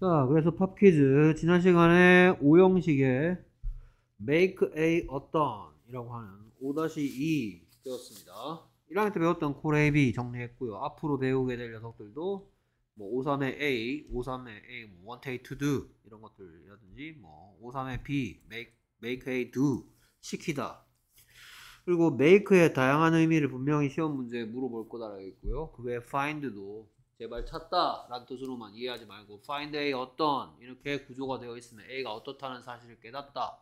자, 그래서 팝퀴즈 지난 시간에 5형식의 make a 어떤 이라고 하는 5-2 되었습니다 1학년 때 배웠던 코레이비 정리했고요. 앞으로 배우게 될 녀석들도 뭐 53의 A, 53의 A, 뭐 want A to do 이런 것들이라든지 뭐 53의 B, make, make A do 시키다 그리고 make의 다양한 의미를 분명히 시험 문제에 물어볼 거다라고 있고요. 그 외에 find도 제발 찾다 라는 뜻으로만 이해하지 말고 find A 어떤 이렇게 구조가 되어 있으면 A가 어떻다는 사실을 깨닫다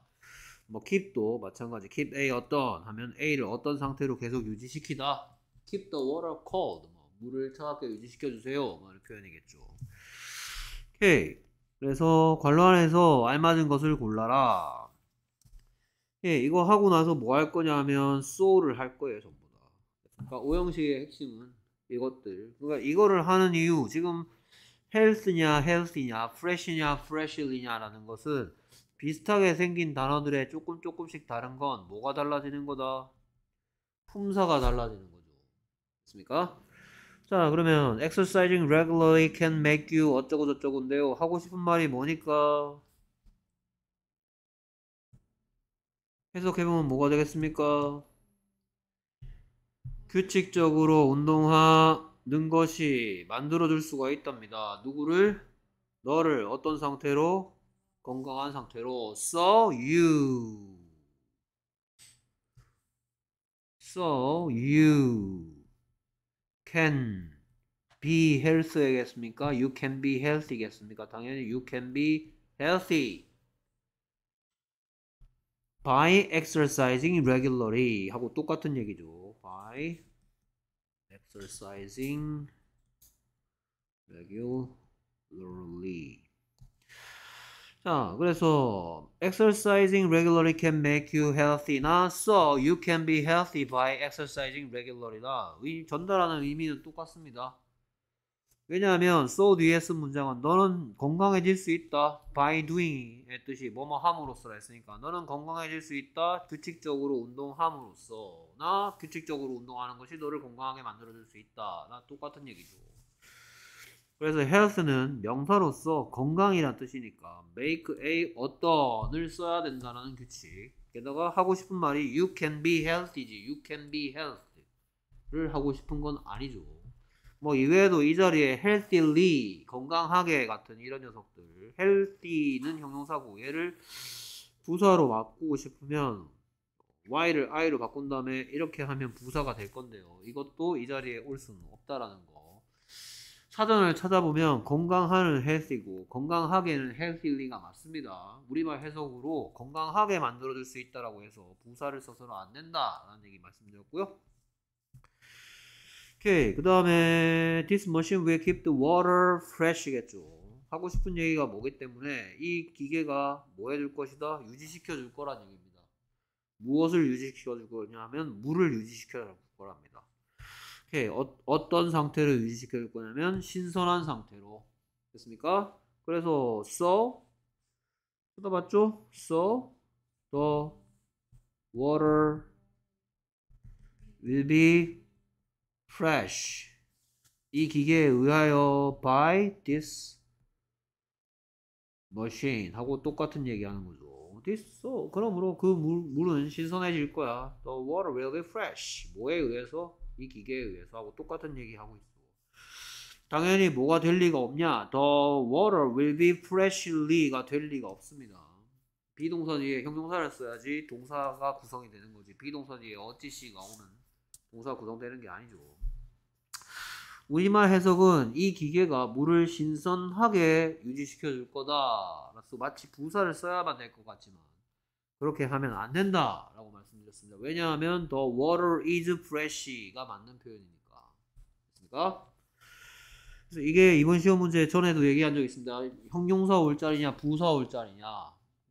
뭐 keep도 마찬가지 keep A 어떤 하면 A를 어떤 상태로 계속 유지시키다 keep the water cold 뭐 물을 차갑게 유지시켜 주세요 뭐 이런 표현이겠죠 오케이 그래서 관로 안에서 알맞은 것을 골라라 예, 이거 하고 나서 뭐 할 거냐 하면 소를할 거예요 전부 다 그러니까 오형식의 핵심은 이것들. 그러니까 이거를 하는 이유 지금 헬스냐 헬스냐 프레시냐 프레시리냐라는 것은 비슷하게 생긴 단어들의 조금 조금씩 다른 건 뭐가 달라지는 거다? 품사가 달라지는 거죠. 맞습니까? 자 그러면 exercising regularly can make you 어쩌고 저쩌고인데요. 하고 싶은 말이 뭐니까? 해석해보면 뭐가 되겠습니까? 규칙적으로 운동하는 것이 만들어줄 수가 있답니다. 누구를? 너를 어떤 상태로? 건강한 상태로 So you So you can be healthy겠습니까? You can be healthy겠습니까? 당연히 you can be healthy by exercising regularly 하고 똑같은 얘기죠. by exercising regularly. 자, 그래서 exercising regularly can make you healthy나 so you can be healthy by exercising regularly 나 전달하는 의미는 똑같습니다. 왜냐하면 so 뒤에 쓴 문장은 너는 건강해질 수 있다 by doing의 뜻이 뭐뭐 함으로써 라 했으니까 너는 건강해질 수 있다 규칙적으로 운동함으로써 나 규칙적으로 운동하는 것이 너를 건강하게 만들어줄 수 있다 나 똑같은 얘기죠 그래서 health는 명사로서 건강이란 뜻이니까 make a 어떤을 써야 된다는 규칙 게다가 하고 싶은 말이 you can be healthy지 you can be healthy를 하고 싶은 건 아니죠 뭐 이외에도 이 자리에 healthily 건강하게 같은 이런 녀석들 healthy는 형용사고 얘를 부사로 바꾸고 싶으면 y를 i로 바꾼 다음에 이렇게 하면 부사가 될 건데요 이것도 이 자리에 올 수는 없다라는 거 사전을 찾아보면 건강하는 healthy고 건강하게는 healthy가 맞습니다 우리말 해석으로 건강하게 만들어줄 수 있다라고 해서 부사를 써서는 안 된다라는 얘기 말씀드렸고요 오케이. 그 다음에 this machine will keep the water fresh겠죠. 하고 싶은 얘기가 뭐기 때문에 이 기계가 뭐 해줄 것이다? 유지시켜 줄 거란 얘기입니다. 무엇을 유지시켜 줄 거냐면 물을 유지시켜 줄 거랍니다. 오케이. 어, 떤 상태를 유지시켜 줄 거냐면 신선한 상태로. 됐습니까? 그래서 so 쳐다봤죠? so the water will be fresh 이 기계에 의하여 by this machine 하고 똑같은 얘기하는 거죠. this so 그러므로 그 물, 은 신선해질 거야. The water will be fresh. 뭐에 의해서 이 기계에 의해서 하고 똑같은 얘기하고 있어. 당연히 뭐가 될 리가 없냐? The water will be freshly가 될 리가 없습니다. 비동사 뒤에 형용사를 써야지 동사가 구성이 되는 거지. 비동사 뒤에 어찌씨가 오는 동사 구성되는 게 아니죠. 우리말 해석은 이 기계가 물을 신선하게 유지시켜 줄 거다. 마치 부사를 써야만 될 것 같지만 그렇게 하면 안 된다. 라고 말씀드렸습니다. 왜냐하면 the water is fresh가 맞는 표현이니까. 됐습니까? 그래서 이게 이번 시험 문제 전에도 얘기한 적 있습니다. 형용사 올 자리냐 부사 올 자리냐.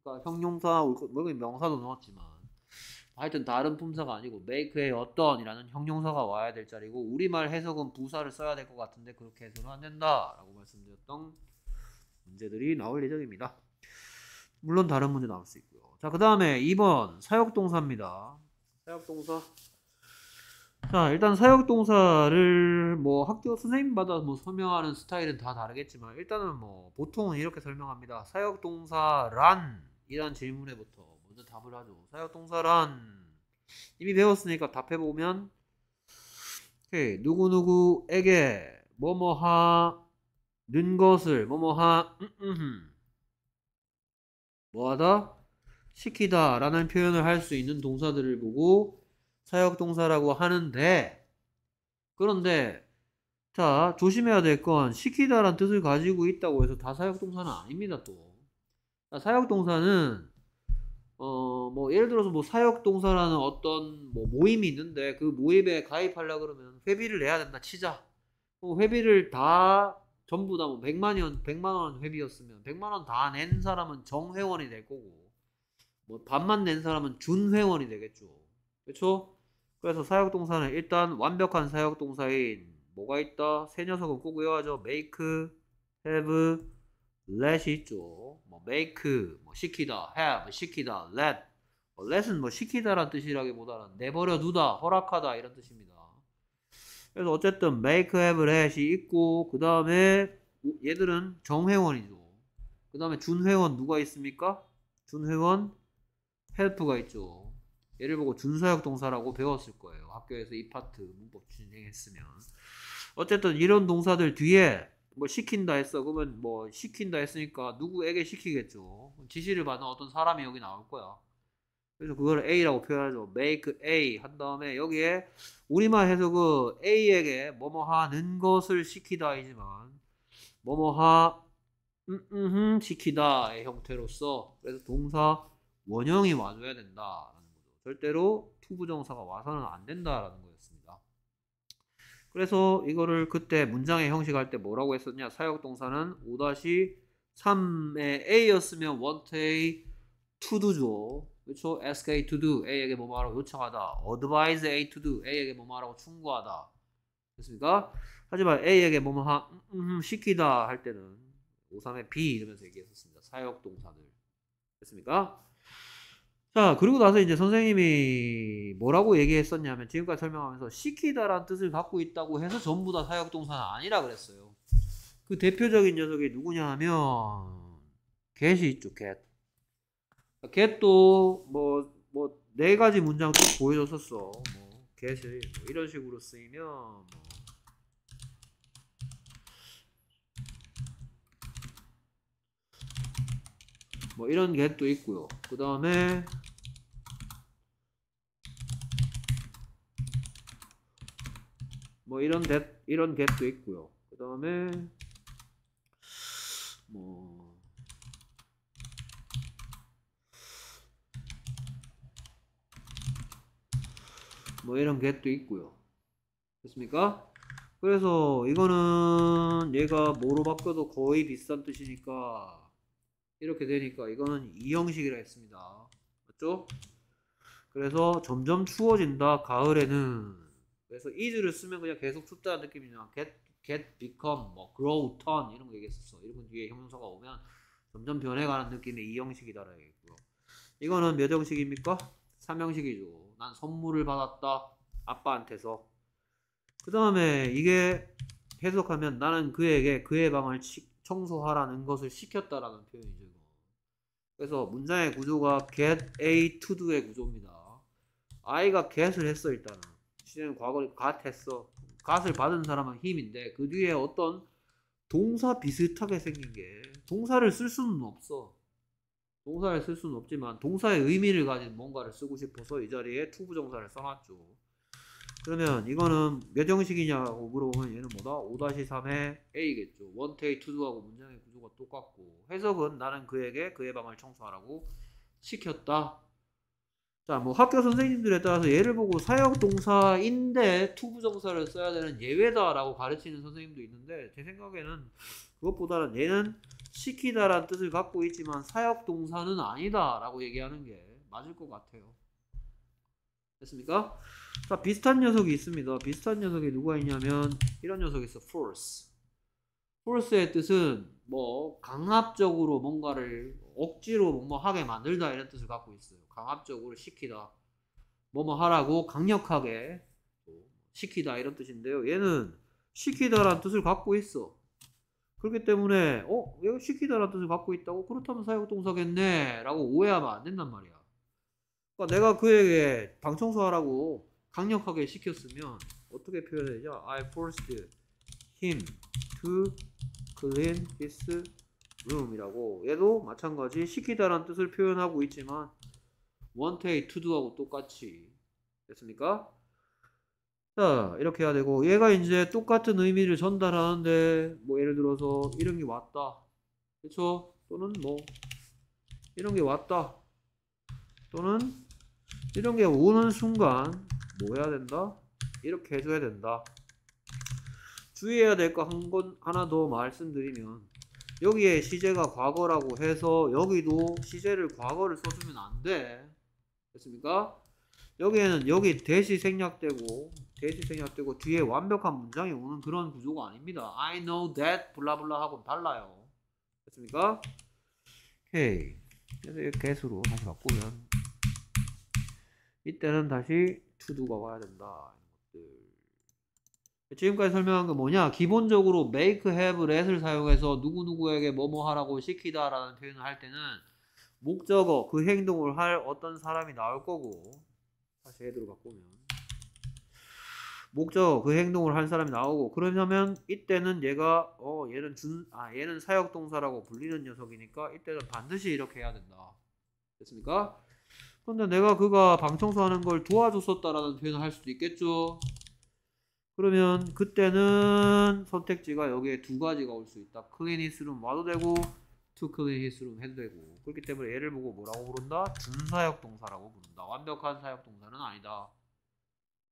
그러니까 형용사 올 거, 뭐 명사도 넣었지만 하여튼 다른 품사가 아니고 make의 어떤이라는 형용사가 와야 될 자리고 우리말 해석은 부사를 써야 될 것 같은데 그렇게 해서는 안 된다라고 말씀드렸던 문제들이 나올 예정입니다. 물론 다른 문제 나올 수 있고요. 자, 그 다음에 2번 사역동사입니다. 사역동사. 자, 일단 사역동사를 뭐 학교 선생님마다 뭐 설명하는 스타일은 다 다르겠지만 일단은 뭐 보통은 이렇게 설명합니다. 사역동사란 이런 질문에부터 먼저 답을 하죠. 사역동사란 이미 배웠으니까 답해보면 오케이. 예, 누구누구에게 뭐뭐하 는 것을 뭐뭐하 음, 음, 음, 뭐하다 시키다 라는 표현을 할 수 있는 동사들을 보고 사역동사라고 하는데 그런데 자 조심해야 될 건시키다 라는 뜻을 가지고 있다고 해서 다 사역동사는 아닙니다 또 사역동사는 어, 뭐, 예를 들어서 뭐 사역동사라는 어떤 뭐 모임이 있는데 그 모임에 가입하려 그러면 회비를 내야 된다 치자. 뭐 회비를 다, 전부 다뭐 100만 원, 100만 원 회비였으면 100만 원 다 낸 사람은 정회원이 될 거고, 뭐 반만 낸 사람은 준회원이 되겠죠. 그렇죠 그래서 사역동사는 일단 완벽한 사역동사인 뭐가 있다? 세 녀석은 꼭 외워야죠. make, have, let이 있죠. 뭐 make, 뭐 시키다, have, 뭐 시키다, let. 뭐 let은 뭐 시키다란 뜻이라기보다는 내버려 두다, 허락하다 이런 뜻입니다. 그래서 어쨌든 make, have, let이 있고 그 다음에 얘들은 정회원이죠. 그 다음에 준회원 누가 있습니까? 준회원 help가 있죠. 예를 보고 준사역 동사라고 배웠을 거예요. 학교에서 이 파트 문법 진행했으면. 어쨌든 이런 동사들 뒤에 뭐 시킨다 했어. 그러면 뭐 시킨다 했으니까 누구에게 시키겠죠. 지시를 받은 어떤 사람이 여기 나올 거야. 그래서 그걸 A라고 표현하죠. make A 한 다음에 여기에 우리말 해석은 A에게 뭐뭐 하는 것을 시키다이지만 뭐뭐 하 음, 음, 시키다의 형태로서 그래서 동사 원형이 와줘야 된다라는 거죠. 절대로 투부정사가 와서는 안 된다라는 거 그래서 이거를 그때 문장의 형식할 때 뭐라고 했었냐? 사역 동사는 5-3의 A였으면 want A to do죠. 그렇죠? ask A to do. A에게 뭐 말하고 요청하다. advise A to do. A에게 뭐 말하고 충고하다. 됐습니까? 하지만 A에게 뭐 하, 음, 음, 음, 시키다 할 때는 53의 B 이러면서 얘기했었습니다. 사역 동사들. 됐습니까? 자, 그리고 나서 이제 선생님이 뭐라고 얘기했었냐면 지금까지 설명하면서 시키다란 뜻을 갖고 있다고 해서 전부 다 사역 동사는 아니라 그랬어요. 그 대표적인 녀석이 누구냐 하면 get이 있죠, g e 도뭐뭐 네 가지 문장 도 보여줬었어. 뭐 g 이뭐 이런 식으로 쓰이면 뭐뭐 뭐 이런 g 또 있고요. 그 다음에 뭐 이런 데, 이런 갭도 있고요. 그 다음에 뭐 뭐 이런 갭도 있고요. 됐습니까? 그래서 이거는 얘가 뭐로 바뀌어도 거의 비싼 뜻이니까 이렇게 되니까 이거는 이 형식이라 했습니다. 맞죠? 그래서 점점 추워진다. 가을에는 그래서 is를 쓰면 그냥 계속 춥다는 느낌이지만 get, get, become, 뭐 grow, turn 이런 거 얘기했었어. 이런 건 뒤에 형용사가 오면 점점 변해가는 느낌의 이 형식이다라고 얘기했고요. 이거는 몇 형식입니까? 3형식이죠. 난 선물을 받았다. 아빠한테서. 그 다음에 이게 해석하면 나는 그에게 그의 방을 청소하라는 것을 시켰다라는 표현이죠. 이거. 그래서 문장의 구조가 get, a, to do의 구조입니다. 아이가 get을 했어 일단은. 시대는 과거를 갓했어. 갓을 받은 사람은 힘인데 그 뒤에 어떤 동사 비슷하게 생긴 게 동사를 쓸 수는 없어. 동사를 쓸 수는 없지만 동사의 의미를 가진 뭔가를 쓰고 싶어서 이 자리에 투부정사를 써놨죠. 그러면 이거는 몇 형식이냐고 물어보면 얘는 뭐다? 5-3의 A겠죠. 원테이 투두하고 문장의 구조가 똑같고 해석은 나는 그에게 그의 방을 청소하라고 시켰다. 자, 뭐 학교 선생님들에 따라서 예를 보고 사역 동사인데 투부정사를 써야 되는 예외다라고 가르치는 선생님도 있는데 제 생각에는 그것보다는 얘는 시키다라는 뜻을 갖고 있지만 사역 동사는 아니다라고 얘기하는 게 맞을 것 같아요. 됐습니까? 자, 비슷한 녀석이 있습니다. 비슷한 녀석이 누가 있냐면 이런 녀석이 있어. force. force의 뜻은 뭐 강압적으로 뭔가를 억지로 뭔 뭐 하게 만들다 이런 뜻을 갖고 있어요. 강압적으로 시키다. 뭐뭐 하라고 강력하게 시키다 이런 뜻인데요. 얘는 시키다란 뜻을 갖고 있어. 그렇기 때문에 어? 얘가 시키다란 뜻을 갖고 있다고? 그렇다면 사역동사겠네 라고 오해하면 안 된단 말이야. 그러니까 내가 그에게 방 청소하라고 강력하게 시켰으면 어떻게 표현되죠? 해야 I forced him to clean his room 이라고 얘도 마찬가지 시키다란 뜻을 표현하고 있지만 want a to do 하고 똑같이 됐습니까? 자 이렇게 해야 되고 얘가 이제 똑같은 의미를 전달하는데 뭐 예를 들어서 이런 게 왔다 그쵸? 또는 뭐 이런 게 왔다 또는 이런 게 오는 순간 뭐 해야 된다? 이렇게 해줘야 된다 주의해야 될 거 한 건 하나 더 말씀드리면 여기에 시제가 과거라고 해서 여기도 시제를 과거를 써주면 안돼 됐습니까? 여기에는 여기 대시 생략되고 대시 생략되고 뒤에 완벽한 문장이 오는 그런 구조가 아닙니다. I know that 블라블라 하고 달라요. 됐습니까? 오케이. 그래서 이 개수로 다시 바꾸면 이때는 다시 t o 두가 와야 된다. 지금까지 설명한 건 뭐냐? 기본적으로 make, have, let을 사용해서 누구누구에게 뭐뭐 하라고 시키다 라는 표현을 할 때는 목적어 그 행동을 할 어떤 사람이 나올 거고 다시 헤드로 바꾸면 목적어 그 행동을 할 사람이 나오고 그러면 이때는 얘가 어 얘는 준아 얘는 사역 동사라고 불리는 녀석이니까 이때는 반드시 이렇게 해야 된다 됐습니까? 근데 내가 그가 방 청소하는 걸 도와줬었다라는 표현을 할 수도 있겠죠 그러면 그때는 선택지가 여기에 두 가지가 올 수 있다. 클리니스룸 와도 되고 투크의 히스룸 핸드고 그렇기 때문에 얘를 보고 뭐라고 부른다? 준사역 동사라고 부른다. 완벽한 사역 동사는 아니다.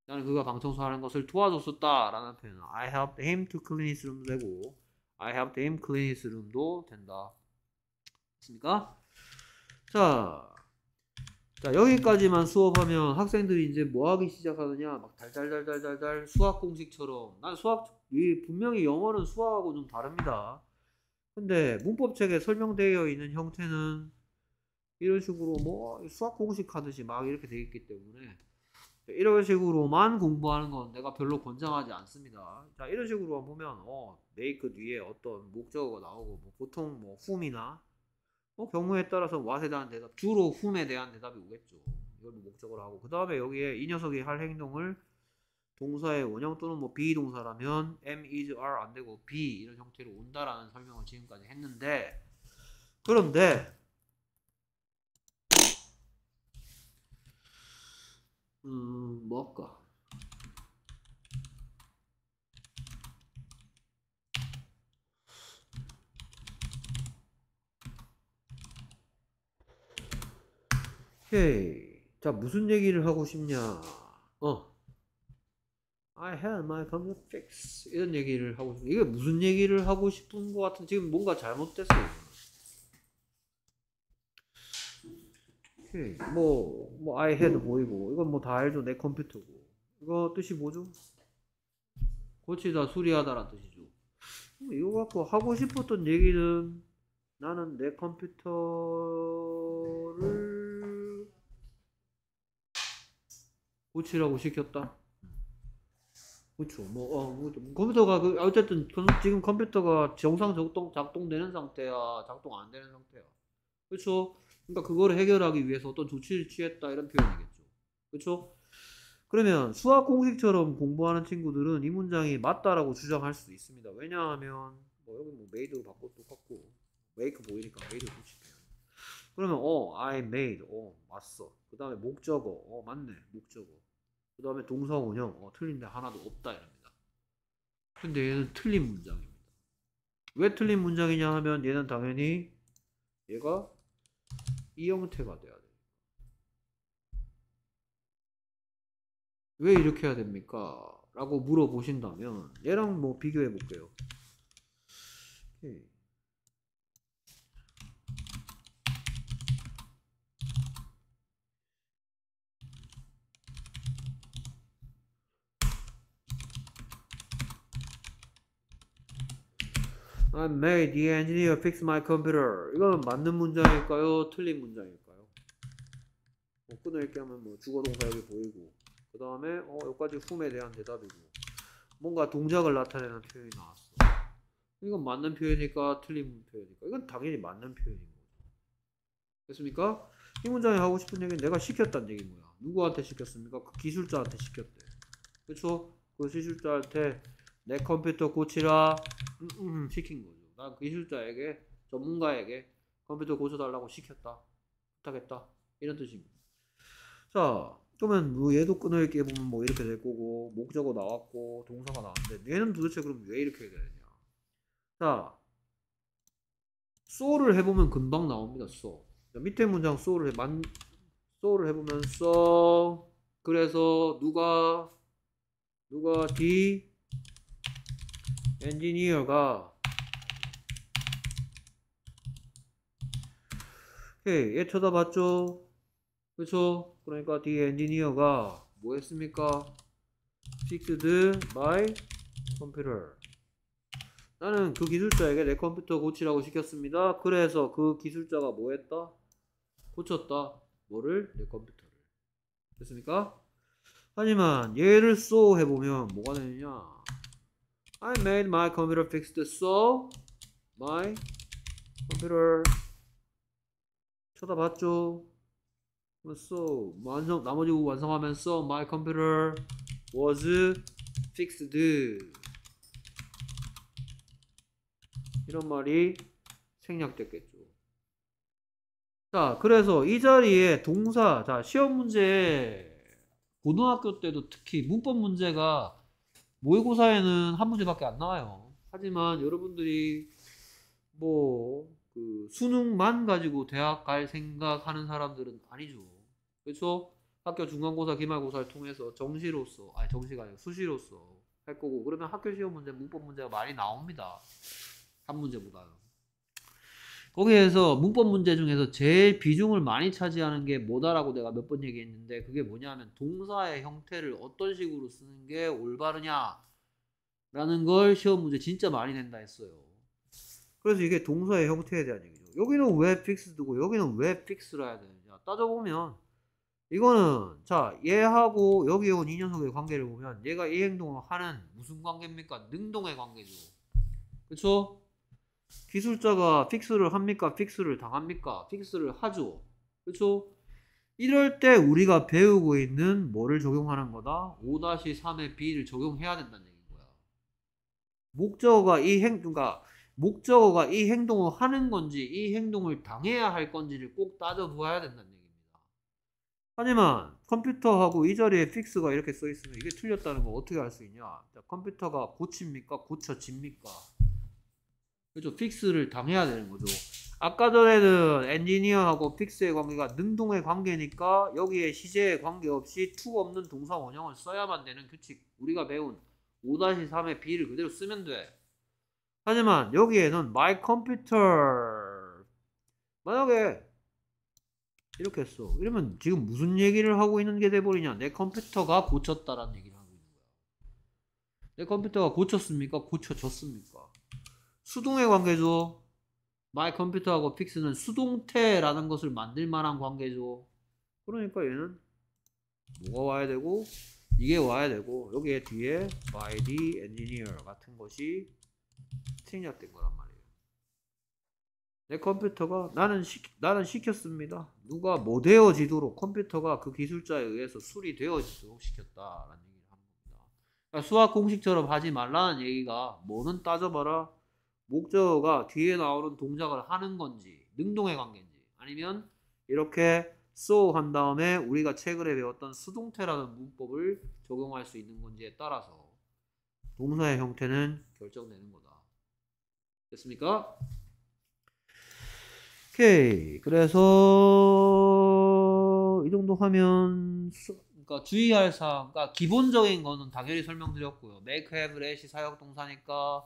나는 그가 방청소하는 것을 도와줬었다 라는 표현은 I helped him to clean his room 되고 I helped him clean his room도 된다. 됐습니까? 자, 자 여기까지만 수업하면 학생들이 이제 뭐 하기 시작하느냐 막 달달달달달달 수학 공식처럼 난 수학 이 분명히 영어는 수학하고 좀 다릅니다. 근데 문법책에 설명되어 있는 형태는 이런 식으로 뭐 수학 공식 하듯이 막 이렇게 되어 있기 때문에 이런 식으로만 공부하는 건 내가 별로 권장하지 않습니다. 자, 이런 식으로 보면 어, 메이크 뒤에 어떤 목적어가 나오고 뭐 보통 뭐훔이나뭐 경우에 따라서 와 h a 에 대한 대답, 주로 훔에 대한 대답이 오겠죠. 이걸 뭐 목적으로 하고 그 다음에 여기에 이 녀석이 할 행동을 동사의 원형 또는 뭐 비동사라면 am, is, are 안 되고 be 이런 형태로 온다라는 설명을 지금까지 했는데 그런데 음, 뭐 할까? 오케이. 자, 무슨 얘기를 하고 싶냐? 어. I had my computer fixed 이런 얘기를 하고 싶은 이게 무슨 얘기를 하고 싶은 것 같은 지금 뭔가 잘못됐어요. 오케이 뭐뭐 뭐 I had 보이고 이건 뭐 다 알죠 내 컴퓨터고 이거 뜻이 뭐죠? 고치다 수리하다라는 뜻이죠. 뭐 이거 갖고 하고 싶었던 얘기는 나는 내 컴퓨터를 고치라고 시켰다. 그렇죠. 뭐 어, 뭐, 컴퓨터가 그 어쨌든 지금 컴퓨터가 정상 작동 작동되는 상태야, 작동 안 되는 상태야. 그렇죠. 그러니까 그거를 해결하기 위해서 어떤 조치를 취했다 이런 표현이겠죠. 그렇죠. 그러면 수학 공식처럼 공부하는 친구들은 이 문장이 맞다라고 주장할 수 있습니다. 왜냐하면 뭐 여기 뭐 메이드 바꿔 똑같고 메이크 보이니까 메이드 붙이네요. 그러면 어 I made 어 맞어. 그 다음에 목적어 어 맞네 목적어. 그 다음에 동사원형 어, 틀린 데 하나도 없다 이랍니다. 근데 얘는 틀린 문장입니다. 왜 틀린 문장이냐 하면 얘는 당연히 얘가 이 형태가 돼야 돼요. 왜 이렇게 해야 됩니까? 라고 물어보신다면 얘랑 뭐 비교해 볼게요. 오케이. 예. I made the engineer fix my computer. 이건 맞는 문장일까요? 틀린 문장일까요? 뭐끊어읽 하면 뭐 주어동사 여기 보이고 그 다음에 어 여기까지 훔에 대한 대답이고 뭔가 동작을 나타내는 표현이 나왔어. 이건 맞는 표현일까? 틀린 표현일까? 이건 당연히 맞는 표현인 거죠. 됐습니까? 이 문장에 하고 싶은 얘기는 내가 시켰다는 얘기 인거야 누구한테 시켰습니까? 그 기술자한테 시켰대. 그렇죠? 그 기술자한테 내 컴퓨터 고치라 음, 음. 시킨 거죠. 난 기술자에게 그 전문가에게 컴퓨터 고쳐달라고 시켰다. 부탁했다. 이런 뜻입니다. 자 그러면 뭐 얘도 끊어읽기 보면 뭐 이렇게 될 거고 목적어 나왔고 동사가 나왔는데 얘는 도대체 그럼 왜 이렇게 해야 되냐. 자 소를 해보면 금방 나옵니다. 소 밑에 문장 소를 해, 만, 소를 해보면 써 그래서 누가 누가 D 엔지니어가 오케이 얘 쳐다봤죠 그쵸 그러니까 뒤에 엔지니어가 뭐 했습니까 fixed by computer 나는 그 기술자에게 내 컴퓨터 고치라고 시켰습니다 그래서 그 기술자가 뭐 했다 고쳤다 뭐를 내 컴퓨터를 됐습니까 하지만 얘를 쏘 해보면 뭐가 되느냐 I made my computer fixed so my computer 쳐다봤죠. so 완성 나머지 완성하면서 my computer was fixed 이런 말이 생략됐겠죠. 자, 그래서 이 자리에 동사, 자, 시험 문제, 고등학교 때도 특히 문법 문제가 모의고사에는 한 문제밖에 안 나와요. 하지만 여러분들이 뭐 그 수능만 가지고 대학 갈 생각하는 사람들은 아니죠. 그래서 학교 중간고사, 기말고사를 통해서 정시로서, 아니 정시가 아니고 수시로서 할 거고 그러면 학교 시험 문제, 문법 문제가 많이 나옵니다. 한 문제보다는. 거기에서 문법 문제 중에서 제일 비중을 많이 차지하는 게 뭐다라고 내가 몇 번 얘기했는데 그게 뭐냐면 동사의 형태를 어떤 식으로 쓰는 게 올바르냐라는 걸 시험 문제 진짜 많이 낸다 했어요. 그래서 이게 동사의 형태에 대한 얘기죠. 여기는 왜 픽스드고 여기는 왜 픽스라 해야 되느냐 따져보면 이거는 자 얘하고 여기 온 이 녀석의 관계를 보면 얘가 이 행동을 하는 무슨 관계입니까? 능동의 관계죠. 그렇죠? 기술자가 픽스를 합니까? 픽스를 당합니까? 픽스를 하죠. 그렇죠? 이럴 때 우리가 배우고 있는 뭐를 적용하는 거다? 5-3의 B를 적용해야 된다는 얘기인 거야. 목적어가 이 행, 그러니까 목적어가 이 행동을 하는 건지 이 행동을 당해야 할 건지를 꼭 따져보아야 된다는 얘기입니다. 하지만 컴퓨터하고 이 자리에 픽스가 이렇게 써 있으면 이게 틀렸다는 거 어떻게 알 수 있냐? 자, 컴퓨터가 고칩니까? 고쳐집니까? 그죠? 픽스를 당해야 되는 거죠. 아까 전에는 엔지니어하고 픽스의 관계가 능동의 관계니까 여기에 시제의 관계없이 투 없는 동사 원형을 써야만 되는 규칙 우리가 배운 5-3의 B를 그대로 쓰면 돼. 하지만 여기에는 my computer 만약에 이렇게 했어. 이러면 지금 무슨 얘기를 하고 있는 게 돼버리냐. 내 컴퓨터가 고쳤다라는 얘기를 하고 있는 거야. 내 컴퓨터가 고쳤습니까? 고쳐졌습니까? 수동의 관계죠. 마이 컴퓨터하고 픽스는 수동태라는 것을 만들 만한 관계죠. 그러니까 얘는 뭐가 와야 되고 이게 와야 되고 여기에 뒤에 by the engineer 같은 것이 생략된 거란 말이에요. 내 컴퓨터가 나는 시, 나는 시켰습니다. 누가 뭐 되어지도록 컴퓨터가 그 기술자에 의해서 수리되어지도록 시켰다라는 얘기를 하는 겁니다. 그러니까 수학 공식처럼 하지 말라는 얘기가 뭐는 따져봐라. 목적어가 뒤에 나오는 동작을 하는 건지 능동의 관계인지 아니면 이렇게 so 한 다음에 우리가 최근에 배웠던 수동태라는 문법을 적용할 수 있는 건지에 따라서 동사의 형태는 결정되는 거다. 됐습니까? 오케이. 그래서 이 정도 하면 그러니까 주의할 사항, 그러니까 기본적인 거는 당연히 설명드렸고요. make have, let이 사역 동사니까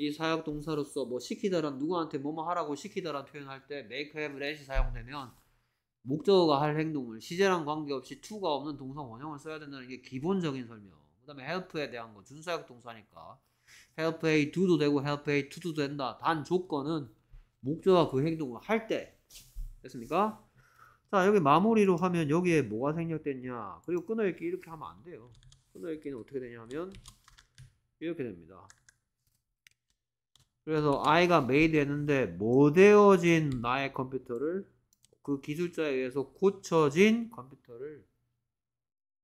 이 사역 동사로서 뭐 시키다란 누구한테 뭐뭐 하라고 시키다란 표현할 때 make have let이 사용되면 목적어가 할 행동을 시제랑 관계없이 to가 없는 동사 원형을 써야 된다는 게 기본적인 설명. 그다음에 help에 대한 거 준사역 동사니까 help a do도 되고 help a to도 된다. 단 조건은 목적어가 그 행동을 할 때 됐습니까? 자 여기 마무리로 하면 여기에 뭐가 생략됐냐 그리고 끊어읽기 이렇게 하면 안 돼요. 끊어읽기는 어떻게 되냐면 이렇게 됩니다. 그래서 아이가 메이드 했는데 못되어진 나의 컴퓨터를 그 기술자에 의해서 고쳐진 컴퓨터를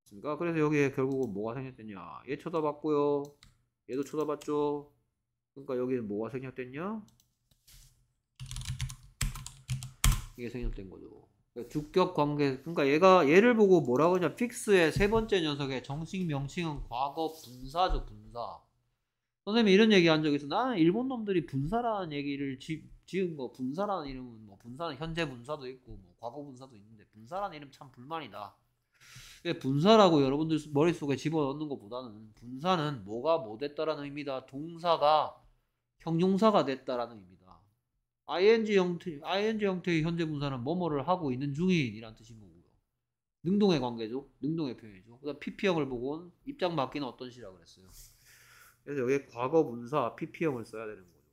그러니까 그래서 여기에 결국은 뭐가 생겼냐얘 쳐다봤고요 얘도 쳐다봤죠 그러니까 여기는 뭐가 생겼냐 이게 생겼된 거죠 그러니까 주격 관계 그러니까 얘가 얘를 보고 뭐라고 하냐 픽스의 세 번째 녀석의 정식 명칭은 과거 분사죠 분사 선생님이 이런 얘기 한적이 있어. 나는 일본 놈들이 분사라는 얘기를 지, 지은 거, 분사라는 이름은 뭐 분사는 현재 분사도 있고 뭐 과거 분사도 있는데 분사라는 이름 참 불만이다. 분사라고 여러분들 머릿속에 집어넣는 것보다는 분사는 뭐가 뭐 됐다라는 의미다. 동사가 형용사가 됐다라는 의미다. ing 형태, ing 형태의 현재 분사는 뭐뭐를 하고 있는 중인이란 뜻인 거고요. 능동의 관계죠. 능동의 표현이죠. 그다음 pp형을 보고 입장 바기는 어떤 시라 그랬어요. 그래서 여기에 과거 분사 pp형을 써야 되는 거죠.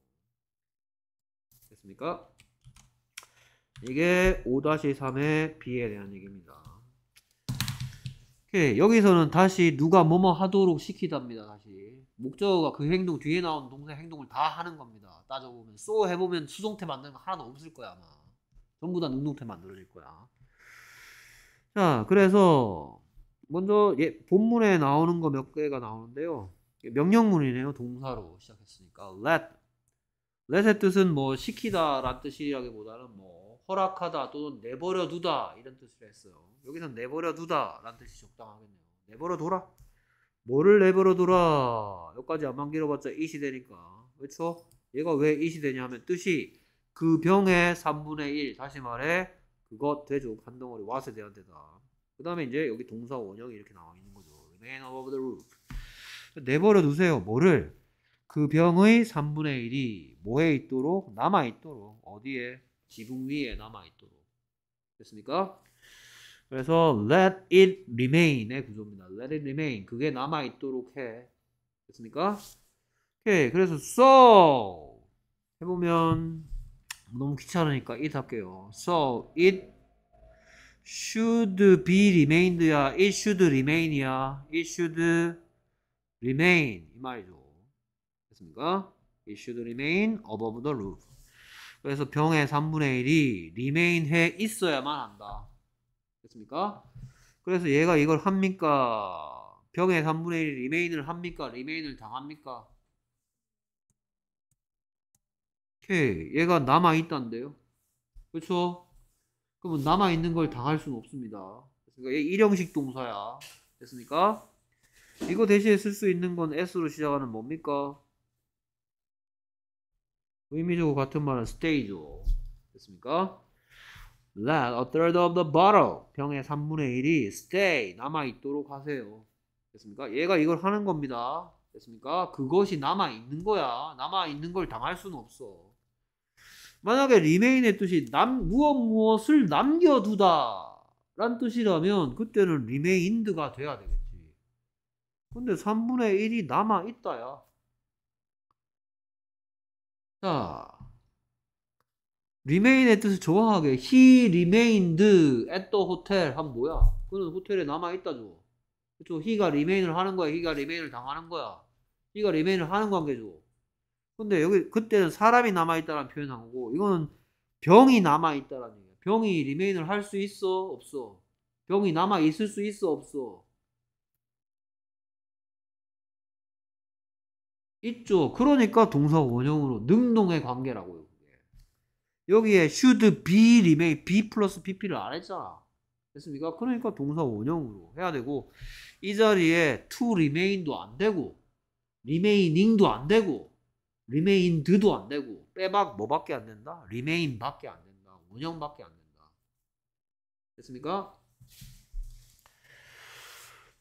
됐습니까? 이게 5-3의 b에 대한 얘기입니다. 오케이. 여기서는 다시 누가 뭐뭐 하도록 시키답니다. 다시 목적어가 그 행동 뒤에 나온 동사 행동을 다 하는 겁니다. 따져보면 so 해보면 수동태 만드는 거 하나도 없을 거야 아마. 전부 다 능동태 만들어질 거야. 자, 그래서 먼저 예, 본문에 나오는 거 몇 개가 나오는데요. 명령문이네요. 동사로 시작했으니까 let. let의 뜻은 뭐 시키다란 뜻이라기보다는 뭐 허락하다 또는 내버려 두다 이런 뜻을 했어요. 여기서는 내버려 두다란 뜻이 적당하겠네요. 내버려 둬라. 뭐를 내버려 둬라. 여기까지 안만 길어봤자 이시 되니까. 그렇죠? 얘가 왜 이시 되냐 하면 뜻이 그 병의 3분의 1 다시 말해 그것 대죠한 덩어리 와에 대한 데다. 그 다음에 이제 여기 동사 원형이 이렇게 나와 있는 거죠. Remain above the roof. 내버려 두세요. 뭐를? 그 병의 3분의 1이 뭐에 있도록? 남아있도록. 어디에? 지붕 위에 남아있도록. 됐습니까? 그래서 let it remain의 구조입니다. let it remain. 그게 남아있도록 해. 됐습니까? 오케이. 그래서 so 해보면 너무 귀찮으니까 it 할게요. so it should be remained야 it should remain이야 it should remain 이 말이죠. 됐습니까? It should remain above the roof. 그래서 병의 3분의 1이 remain 해 있어야만 한다. 됐습니까? 그래서 얘가 이걸 합니까? 병의 3분의 1이 remain을 합니까? remain을 당합니까? 오케이. 얘가 남아있단데요. 그렇 그러면 남아있는 걸 당할 수는 없습니다. 그러니까 얘 일형식 동사야. 됐습니까? 이거 대신에 쓸 수 있는 건 S로 시작하는 뭡니까? 의미적으로 같은 말은 s t a g e 됐습니까? Let a third of the bottle 병의 3분의 1이 stay 남아있도록 하세요 됐습니까? 얘가 이걸 하는 겁니다 됐습니까? 그것이 남아있는 거야 남아있는 걸 당할 수는 없어 만약에 remain의 뜻이 남, 무엇 무엇을 남겨두다 란 뜻이라면 그때는 remained가 돼야 되겠다 근데 3분의 1이 남아있다야. 자, remain의 뜻을 정확하게 he remained at the hotel 한 뭐야? 그는 호텔에 남아있다죠. 그쵸? he가 remain을 하는 거야. he가 remain을 당하는 거야. he가 remain을 하는 관계죠. 근데 여기 그때는 사람이 남아있다라는 표현한 거고 이거는 병이 남아있다라는 얘기야. 병이 remain을 할 수 있어? 없어? 병이 남아있을 수 있어? 없어? 있죠. 그러니까 동사 원형으로 능동의 관계라고요. 그게. 여기에 should be r e be 플러스 bp를 안 했잖아. 됐습니까? 그러니까 동사 원형으로 해야 되고 이 자리에 to remain도 안 되고 remaining도 안 되고 remained도 안 되고 빼박 뭐밖에 안 된다? remain밖에 안 된다. 원형밖에 안 된다. 됐습니까?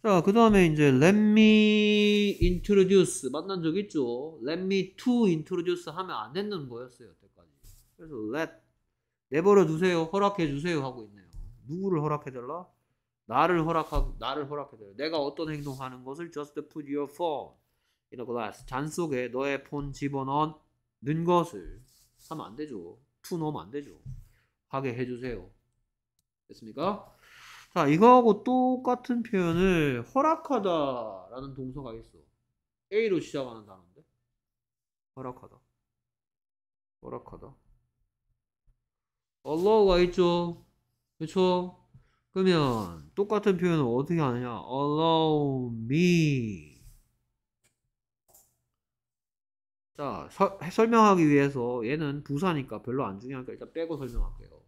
자, 그 다음에 이제 let me introduce 만난 적 있죠? let me to introduce 하면 안 했는 거였어요, 여태까지. 그래서 let 내버려 두세요, 허락해 주세요 하고 있네요. 누구를 허락해 달라? 나를 허락하고 나를 허락해 달라. 내가 어떤 행동하는 것을 just put your phone in a glass 잔 속에 너의 폰 집어넣는 것을 하면 안 되죠. to 넣으면 안 되죠. 하게 해주세요. 됐습니까? 자, 이거하고 똑같은 표현을 허락하다라는 동사가 있어. A로 시작하는 단어인데. 허락하다. 허락하다. a l l 가 있죠. 그렇 그러면 똑같은 표현을 어떻게 하느냐? Allow me. 자, 서, 설명하기 위해서 얘는 부사니까 별로 안 중요하니까 일단 빼고 설명할게요.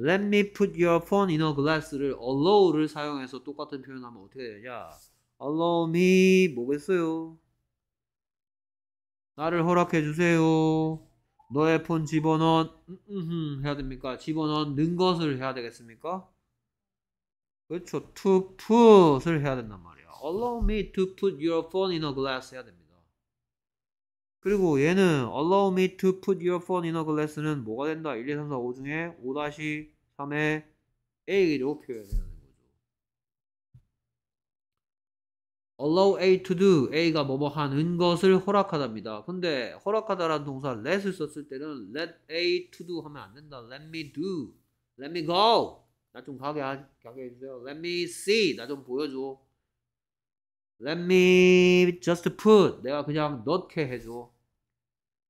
Let me put your phone in a glass를 allow를 사용해서 똑같은 표현하면 어떻게 되냐? Allow me 뭐겠어요? 나를 허락해 주세요. 너의 폰집어넣 해야 됩니까? 집어넣는 것을 해야 되겠습니까? 그렇죠. To put을 해야 된단 말이야. Allow me to put your phone in a glass 해야 됩니다. 그리고 얘는 allow me to put your phone in a glass는 뭐가 된다? 1, 2, 3, 4, 5 중에 5-3의 A로 표현해야 allow A to do A가 뭐뭐 하는 것을 허락하답니다. 근데 허락하다라는 동사 let을 썼을 때는 let A to do 하면 안 된다. let me do, let me go 나 좀 가게 하, 가게 해주세요. let me see 나 좀 보여줘. Let me just put. 내가 그냥 넣게 해줘.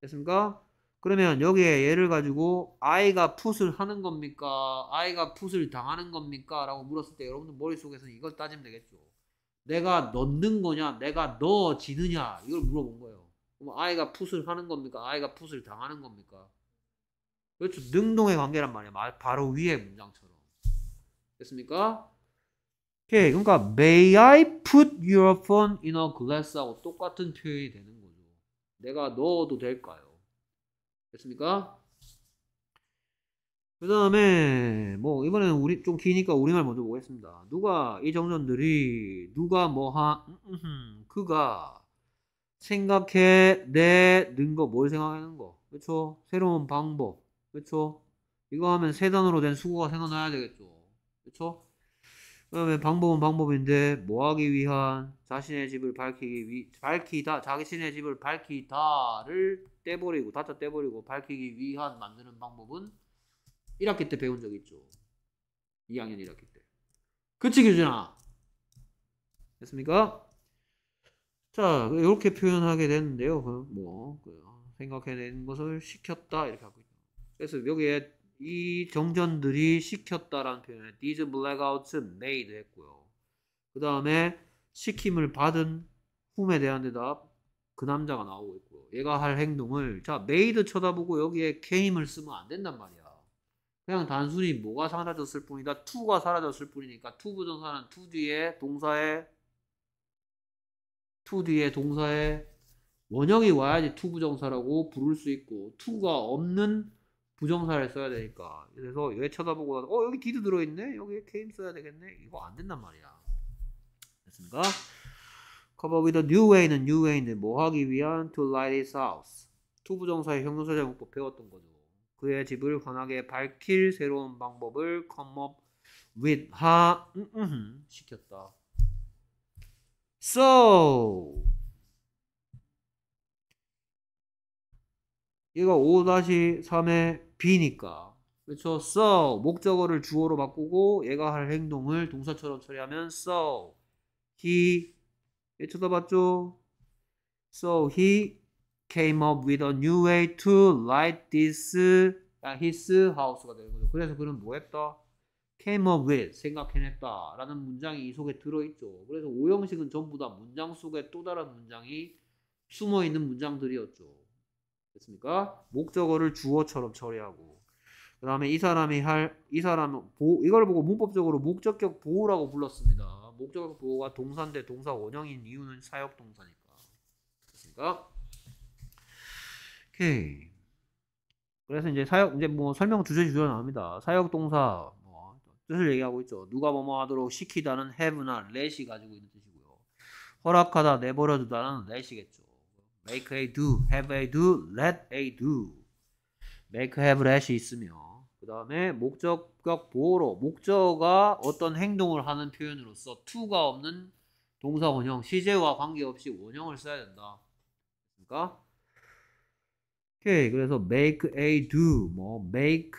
됐습니까? 그러면 여기에 예를 가지고 아이가 풋을 하는 겁니까? 아이가 풋을 당하는 겁니까? 라고 물었을 때 여러분들 머릿속에서 이걸 따지면 되겠죠. 내가 넣는 거냐? 내가 넣어지느냐? 이걸 물어본 거예요. 그럼 아이가 풋을 하는 겁니까? 아이가 풋을 당하는 겁니까? 그렇죠. 능동의 관계란 말이야. 바로 위의 문장처럼. 됐습니까? 오케이. 그러니까 may I put your phone in a glass하고 똑같은 표현이 되는 거죠. 내가 넣어도 될까요? 됐습니까? 그 다음에 뭐 이번에는 우리 좀 기니까 우리말 먼저 보겠습니다. 누가 이 정전들이 누가 뭐 하 그가 생각해 내는 거 뭘 생각하는 거 그렇죠? 새로운 방법 그렇죠? 이거 하면 세 단어로 된 수고가 생각나야 되겠죠. 그렇죠? 그 다음에 방법은 방법인데 뭐하기 위한 자신의 집을 밝히기 위 밝히다 자신의 집을 밝히다를 떼버리고 다짜 떼버리고 밝히기 위한 만드는 방법은 1학기 때 배운 적 있죠 2학년 1학기 때 그치 규준아 됐습니까? 자 이렇게 표현하게 됐는데요 뭐 그 생각해낸 것을 시켰다 이렇게 하고 있죠 그래서 여기에 이 정전들이 시켰다라는 표현에 these blackouts made 했고요. 그 다음에 시킴을 받은 훔에 대한 대답 그 남자가 나오고 있고요. 얘가 할 행동을 자 made 쳐다보고 여기에 came을 쓰면 안 된단 말이야. 그냥 단순히 뭐가 사라졌을 뿐이다. to가 사라졌을 뿐이니까 to 부정사는 to 뒤에 동사에 to 뒤에 동사에 원형이 와야지 to 부정사라고 부를 수 있고 to가 없는 부정사를 써야 되니까 그래서 얘 쳐다보고 나서 어 여기 디드 들어있네 여기 케임 써야 되겠네 이거 안 된단 말이야 됐습니까? Cover with a new way는 new way는 뭐 하기 위한 to light his house t 부정사의 형용사 제공법 배웠던 거죠 그의 집을 환하게 밝힐 새로운 방법을 come up with 하 음, 음, 음 시켰다 so 얘가 5-3의 비니까 그렇죠. So 목적어를 주어로 바꾸고 얘가 할 행동을 동사처럼 처리하면 so he 예, 쳐다봤죠. So he came up with a new way to light this 아, his house가 되는 거죠. 그래서 그는 뭐 했다? came up with 생각해냈다 라는 문장이 이 속에 들어있죠. 그래서 오형식은 전부 다 문장 속에 또 다른 문장이 숨어있는 문장들이었죠. 됐습니까? 목적어를 주어처럼 처리하고 그 다음에 이 사람이 할 이 사람 보 이걸 보고 문법적으로 목적격 보호라고 불렀습니다. 목적격 보호가 동사인데 동사 원형인 이유는 사역 동사니까 됐습니까? 오케이. 그래서 이제 사역 이제 뭐 설명 주제 주제 나옵니다. 사역 동사 뭐 뜻을 얘기하고 있죠. 누가 뭐뭐 하도록 시키다는 have나 let이 가지고 있는 뜻이고요. 허락하다 내버려두다는 let이겠죠. make a do, have a do, let a do, make have let이 있으며 그 다음에 목적격 보호로 목적어가 어떤 행동을 하는 표현으로서 to가 없는 동사 원형 시제와 관계없이 원형을 써야 된다. 그러니까 오케이 그래서 make a do 뭐 make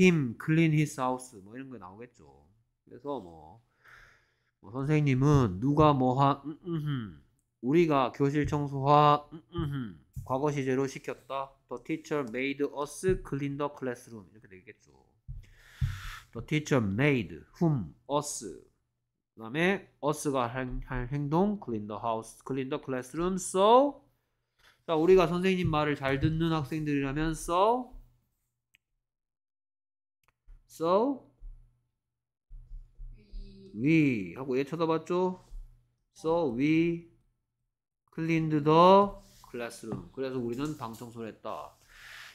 him clean his house 뭐 이런 거 나오겠죠. 그래서 뭐, 뭐 선생님은 누가 뭐한 음, 음, 음. 우리가 교실 청소와 과거 시제로 시켰다. The teacher made us clean the classroom. 이렇게 되겠죠. The teacher made whom us. 그 다음에 us가 한, 한 행동 clean the house, clean the classroom. So 자 우리가 선생님 말을 잘 듣는 학생들이라면 so so we 하고 얘 쳐다봤죠? So we 클린드 더 클래스룸. 그래서 우리는 방 청소를 했다.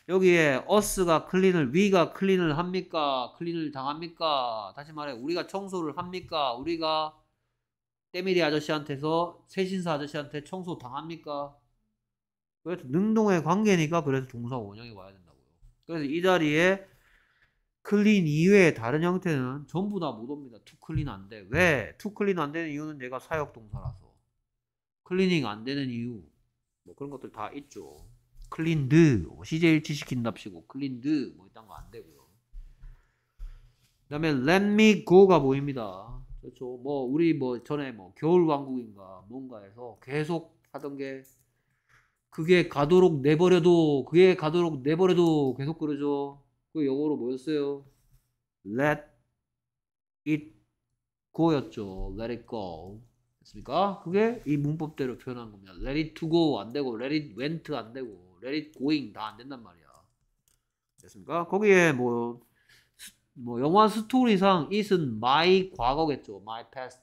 여기에 어스가 클린을 위가 클린을 합니까? 클린을 당합니까? 다시 말해 우리가 청소를 합니까? 우리가 때밀이 아저씨한테서 세신사 아저씨한테 청소 당합니까? 그래서 능동의 관계니까 그래서 동사 원형이 와야 된다고요. 그래서 이 자리에 클린 이외의 다른 형태는 전부 다 못 옵니다. 투클린 안 돼. 왜? 투클린 안 되는 이유는 얘가 사역 동사라서. 클리닝 안 되는 이유 뭐 그런 것들 다 있죠. 클린드 CJ 뭐 일치시킨답시고 클린드 뭐 이딴 거 안 되고요. 그다음에 let me go가 보입니다. 그렇죠. 뭐 우리 뭐 전에 뭐 겨울 왕국인가 뭔가에서 계속 하던 게 그게 가도록 내버려도 그게 가도록 내버려도 계속 그러죠. 그 영어로 뭐였어요? let it go였죠. let it go. 됐습니까? 그게 이 문법대로 표현한 겁니다. Let it to go 안 되고 Let it went 안 되고 Let it going 다 안 된단 말이야. 됐습니까? 거기에 뭐, 뭐 영화 스토리상 is은 my 과거겠죠. my past.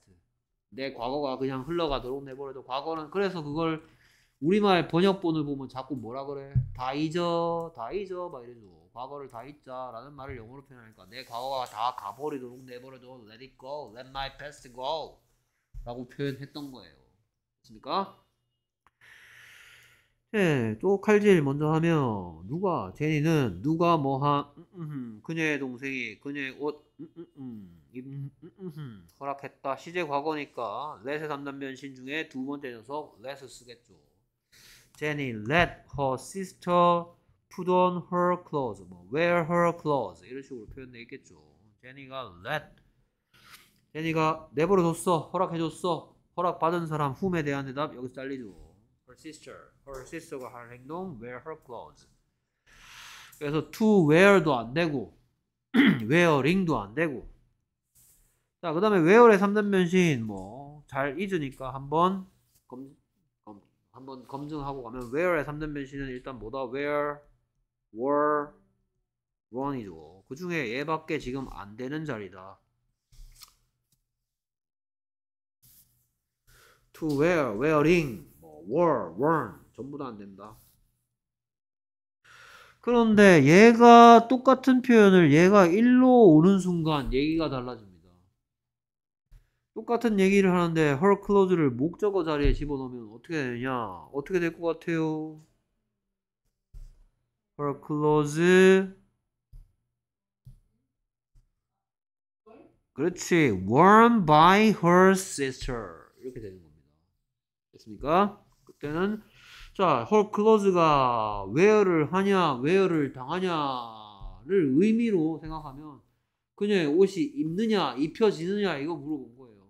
내 과거가 그냥 흘러가도록 내버려도 과거는 그래서 그걸 우리말 번역본을 보면 자꾸 뭐라 그래? 다 잊어, 다 잊어, 막 이래줘. 과거를 다 잊자라는 말을 영어로 표현하니까 내 과거가 다 가버리도록 내버려둬. Let it go, let my past go. 라고 표현했던 거예요. 맞습니까? 네, 또 칼질 먼저 하면 누가 제니는 누가 뭐하 그녀의 동생이 그녀의 옷 음, 음, 허락했다 시제 과거니까 let의 3단 변신 중에 두 번째 녀석 l e t 쓰겠죠 제니 let her sister put on her clothes 뭐 wear her clothes 이런 식으로 표현되 있겠죠 제니가 let 제니가 내버려뒀어. 허락해줬어. 허락받은 사람 whom에 대한 대답 여기서 잘리죠. Her sister. Her sister가 할 행동 wear her clothes. 그래서 to wear도 안 되고 wearing도 안 되고 자, 그 다음에 wear의 3단 변신 뭐 잘 잊으니까 한번 검, 검, 한번 검증하고 가면 wear의 3단 변신은 일단 뭐다? wear, wore, run이죠. 그 중에 얘밖에 지금 안 되는 자리다. to wear, wearing, 뭐, wore, worn 전부 다 안 된다. 그런데 얘가 똑같은 표현을 얘가 1로 오는 순간 얘기가 달라집니다. 똑같은 얘기를 하는데 her close를 목적어 자리에 집어넣으면 어떻게 되냐 어떻게 될 것 같아요? her clothes 그렇지 worn by her sister 이렇게 되는 거예요. 됐습니까? 그때는 자, 홀클로즈가 웨어를 하냐, 웨어를 당하냐를 의미로 생각하면 그녀의 옷이 입느냐, 입혀지느냐 이거 물어본 거예요.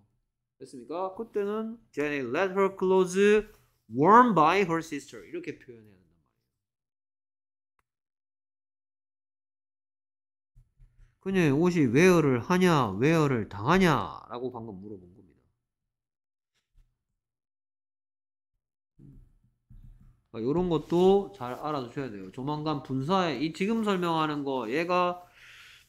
됐습니까? 그때는 Jenny let her clothes worn by her sister 이렇게 표현해요 그녀의 옷이 웨어를 하냐, 웨어를 당하냐라고 방금 물어본 거예요. 이런 그러니까 것도 잘 알아두셔야 돼요. 조만간 분사에 이 지금 설명하는 거 얘가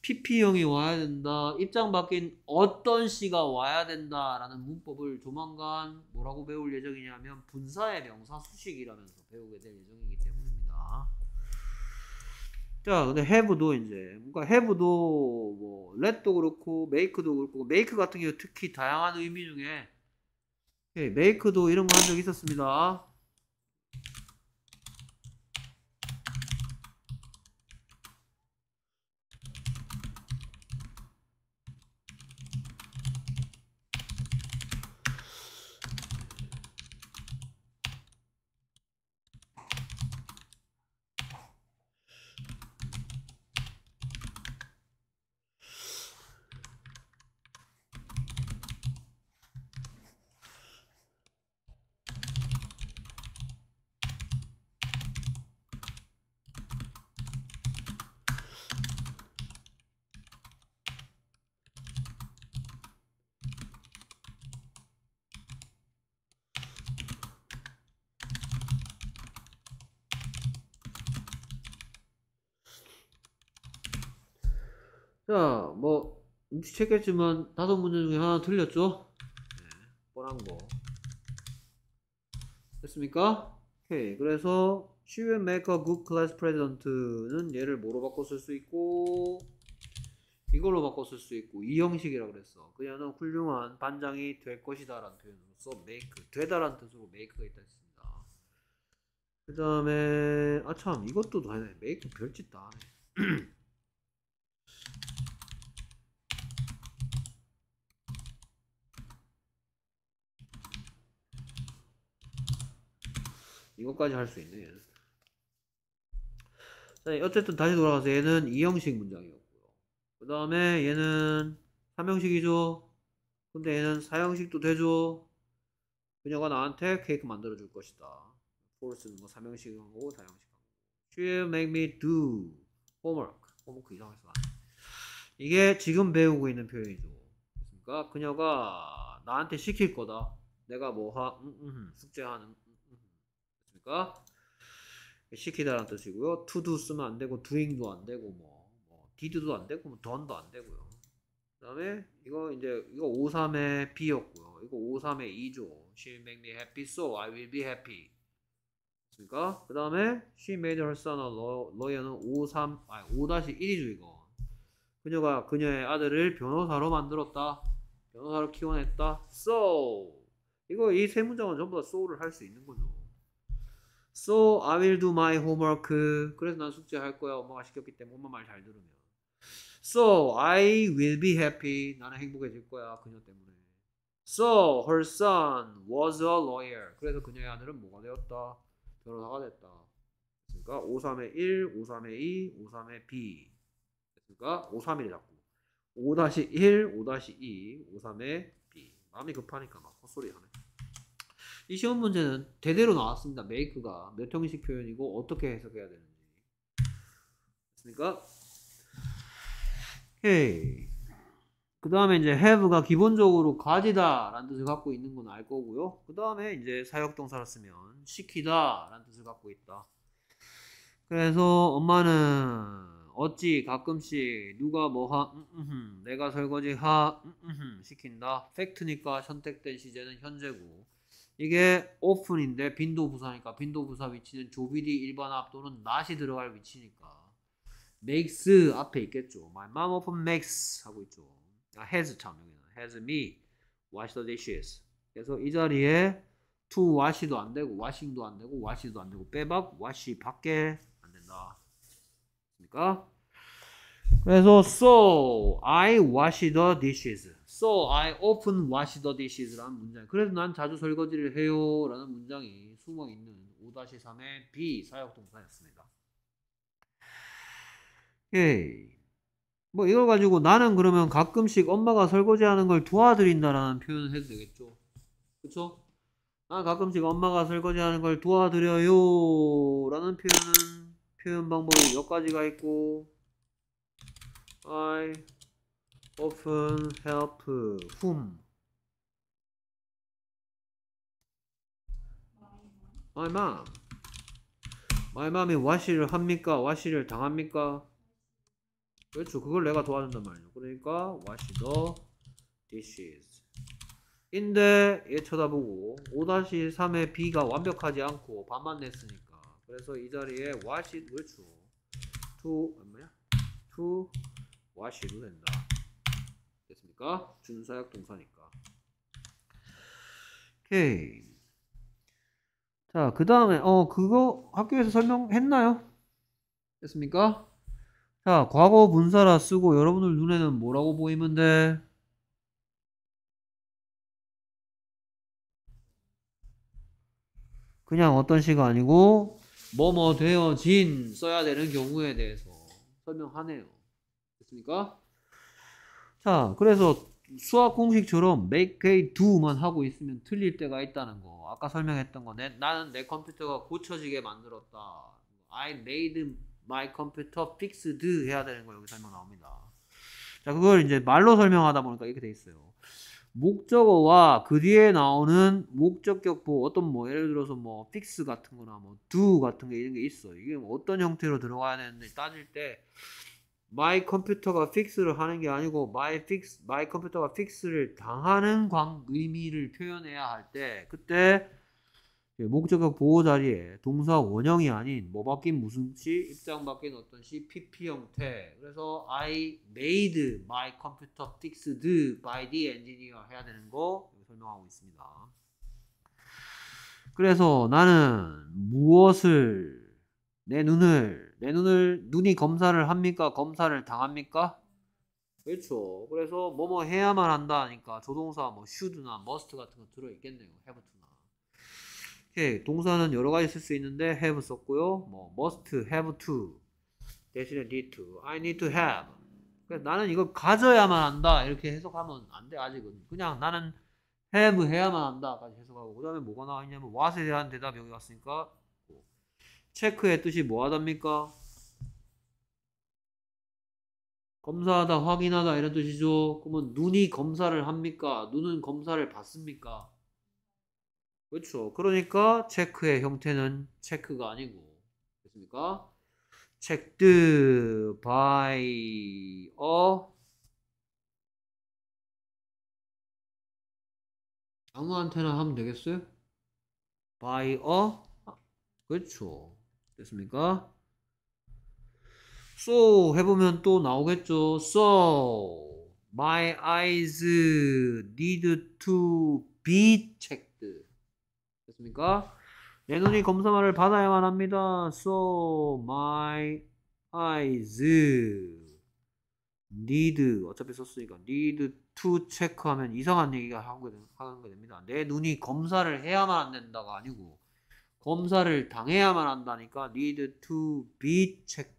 PP형이 와야 된다. 입장 바뀐 어떤 시가 와야 된다라는 문법을 조만간 뭐라고 배울 예정이냐면 분사의 명사 수식이라면서 배우게 될 예정이기 때문입니다. 자, 근데 have도 이제 뭔가 have도 뭐 let도 그렇고 make도 그렇고 make 같은 경우 특히 다양한 의미 중에 예, make도 이런 거 한적 있었습니다. 주책했지만 다섯 문제 중에 하나 틀렸죠? 뻔한 네. 거. 뭐. 됐습니까? 오케이. 그래서 she will make a good class president는 얘를 뭐로 바꿔 쓸 수 있고 이걸로 바꿔 쓸 수 있고 이 형식이라 그랬어. 그녀는 훌륭한 반장이 될 것이다라는 표현으로써 make 되다라는 뜻으로 make가 있다 했습니다. 그 다음에 아 참 이것도 다네 make 별짓 다 하네. 이것까지 할 수 있네 얘는. 자, 어쨌든 다시 돌아가서 얘는 2형식 문장이었고요. 그 다음에 얘는 3형식이죠. 근데 얘는 4형식도 되죠. 그녀가 나한테 케이크 만들어줄 것이다. f o r c 는뭐 3형식인 거고 4형식인 거고. She'll make me do homework. homework 이상해서 이게 지금 배우고 있는 표현이죠. 그러니까 그녀가 나한테 시킬 거다. 내가 뭐 하, 음, 음, 숙제하는. 음, 않습니까? 시키다라는 뜻이고요. to do 쓰면 안 되고 doing도 안 되고 뭐, 뭐 did도 안 되고 뭐 done도 안 되고요. 그다음에 이거 이제 이거 53의 B였고요. 이거 53의 2죠. She make me happy, so I will be happy. 그러니까 그다음에 she made her son a lawyer는 53 아니 5-1이죠 이거. 그녀가 그녀의 아들을 변호사로 만들었다. 변호사로 키워냈다. So 이거 이 세 문장은 전부 다 so를 할 수 있는 거죠. So I will do my homework. 그래서 난 숙제할 거야. 엄마가 시켰기 때문에 엄마 말 잘 들으면. So I will be happy. 나는 행복해질 거야. 그녀 때문에. So her son was a lawyer. 그래서 그녀의 아들은 뭐가 되었다? 변호사가 됐다. 그러니까 53의 1, 53의 2, 53의 B. 그러니까 53이래 자꾸. 5-1, 5-2, 53의 B. 마음이 급하니까 막 헛소리 하네. 이 시험 문제는 대대로 나왔습니다. 메이크가몇 형식 표현이고 어떻게 해석해야 되는지. 됐습니까? 헤이. 그 다음에 이제 have가 기본적으로 가지다 라는 뜻을 갖고 있는 건 알 거고요. 그 다음에 이제 사역동사를 쓰면 시키다 라는 뜻을 갖고 있다. 그래서 엄마는 어찌 가끔씩 누가 뭐 하 음, 음, 음, 내가 설거지하 시킨다 팩트니까 선택된 시제는 현재고 이게 오픈인데 빈도 부사니까 빈도 부사 위치는 조비디 일반합 또는 낫이 들어갈 위치니까 makes 앞에 있겠죠. My mom often makes 하고 있죠. 아, has 참 여기는 has me wash the dishes. 그래서 이 자리에 to wash도 안 되고 washing도 안 되고 wash도 안 되고 빼박 wash 밖에 안 된다. 그러니까 그래서 so I wash the dishes. So I often wash the dishes라는 문장. 그래서 난 자주 설거지를 해요라는 문장이 숨어 있는 5-3의 B 사역 동사였습니다. 예. 뭐 이걸 가지고 나는 그러면 가끔씩 엄마가 설거지하는 걸 도와드린다라는 표현을 해도 되겠죠. 그렇죠? 난 가끔씩 엄마가 설거지하는 걸 도와드려요라는 표현은 표현 방법이 몇 가지가 있고 I often help uh, whom? My mom. My mom이 와시를 합니까? 와시를 당합니까? 그렇죠. 그걸 내가 도와준단 말이죠. 그러니까 wash the dishes. 인데 얘 쳐다보고 5-3의 B가 완벽하지 않고 반만 냈으니까 그래서 이 자리에 wash it 그렇죠. to 뭐야? to wash도 된다. 뭐니까? 준사역 동사니까. 오케이. 자, 그 다음에, 어, 그거 학교에서 설명했나요? 됐습니까? 자, 과거 분사라 쓰고 여러분들 눈에는 뭐라고 보이면 돼? 그냥 어떤 시가 아니고 뭐뭐 되어진 써야 되는 경우에 대해서 설명하네요. 됐습니까? 자, 그래서 수학 공식처럼 make a do만 하고 있으면 틀릴 때가 있다는 거. 아까 설명했던 거. 내, 나는 내 컴퓨터가 고쳐지게 만들었다. I made my computer fixed 해야 되는 거 여기 설명 나옵니다. 자, 그걸 이제 말로 설명하다 보니까 이렇게 돼 있어요. 목적어와 그 뒤에 나오는 목적격보 어떤 뭐 예를 들어서 뭐 fix 같은 거나 뭐 do 같은 게 이런 게 있어. 이게 뭐 어떤 형태로 들어가야 되는지 따질 때 my 컴퓨터가 fix를 하는 게 아니고 my fix my 컴퓨터가 fix를 당하는 광, 의미를 표현해야 할 때 그때 목적격 보호 자리에 동사 원형이 아닌 뭐 바뀐 무슨 시 입장 바뀐 어떤 시 PP 형태 그래서 I made my computer fixed by the engineer 해야 되는 거 설명하고 있습니다. 그래서 나는 무엇을 내 눈을 내 눈을 눈이 검사를 합니까? 검사를 당합니까? 그렇죠. 그래서 뭐 뭐 해야만 한다 하니까 조동사 뭐 should나 must 같은 거 들어 있겠네요. have나. 오케이. 동사는 여러 가지 쓸 수 있는데 have 썼고요. 뭐 must have to 대신에 need to. I need to have. 그래서 나는 이걸 가져야만 한다. 이렇게 해석하면 안 돼. 아직은. 그냥 나는 have 해야만 한다까지 해석하고 그다음에 뭐가 나와 있냐면 what에 대한 대답 여기 왔으니까 체크의 뜻이 뭐 하답니까? 검사하다, 확인하다 이런 뜻이죠. 그러면 눈이 검사를 합니까? 눈은 검사를 받습니까? 그렇죠. 그러니까 체크의 형태는 체크가 아니고 됐습니까? checked by a 아무한테나 하면 되겠어요? by a 그렇죠. 됐습니까? So 해보면 또 나오겠죠. So my eyes need to be checked. 됐습니까? 내 눈이 검사말을 받아야만 합니다. So my eyes need 어차피 썼으니까 need to check 하면 이상한 얘기가 하게 됩니다. 내 눈이 검사를 해야만 안 된다가 아니고 검사를 당해야만 한다니까 need to be checked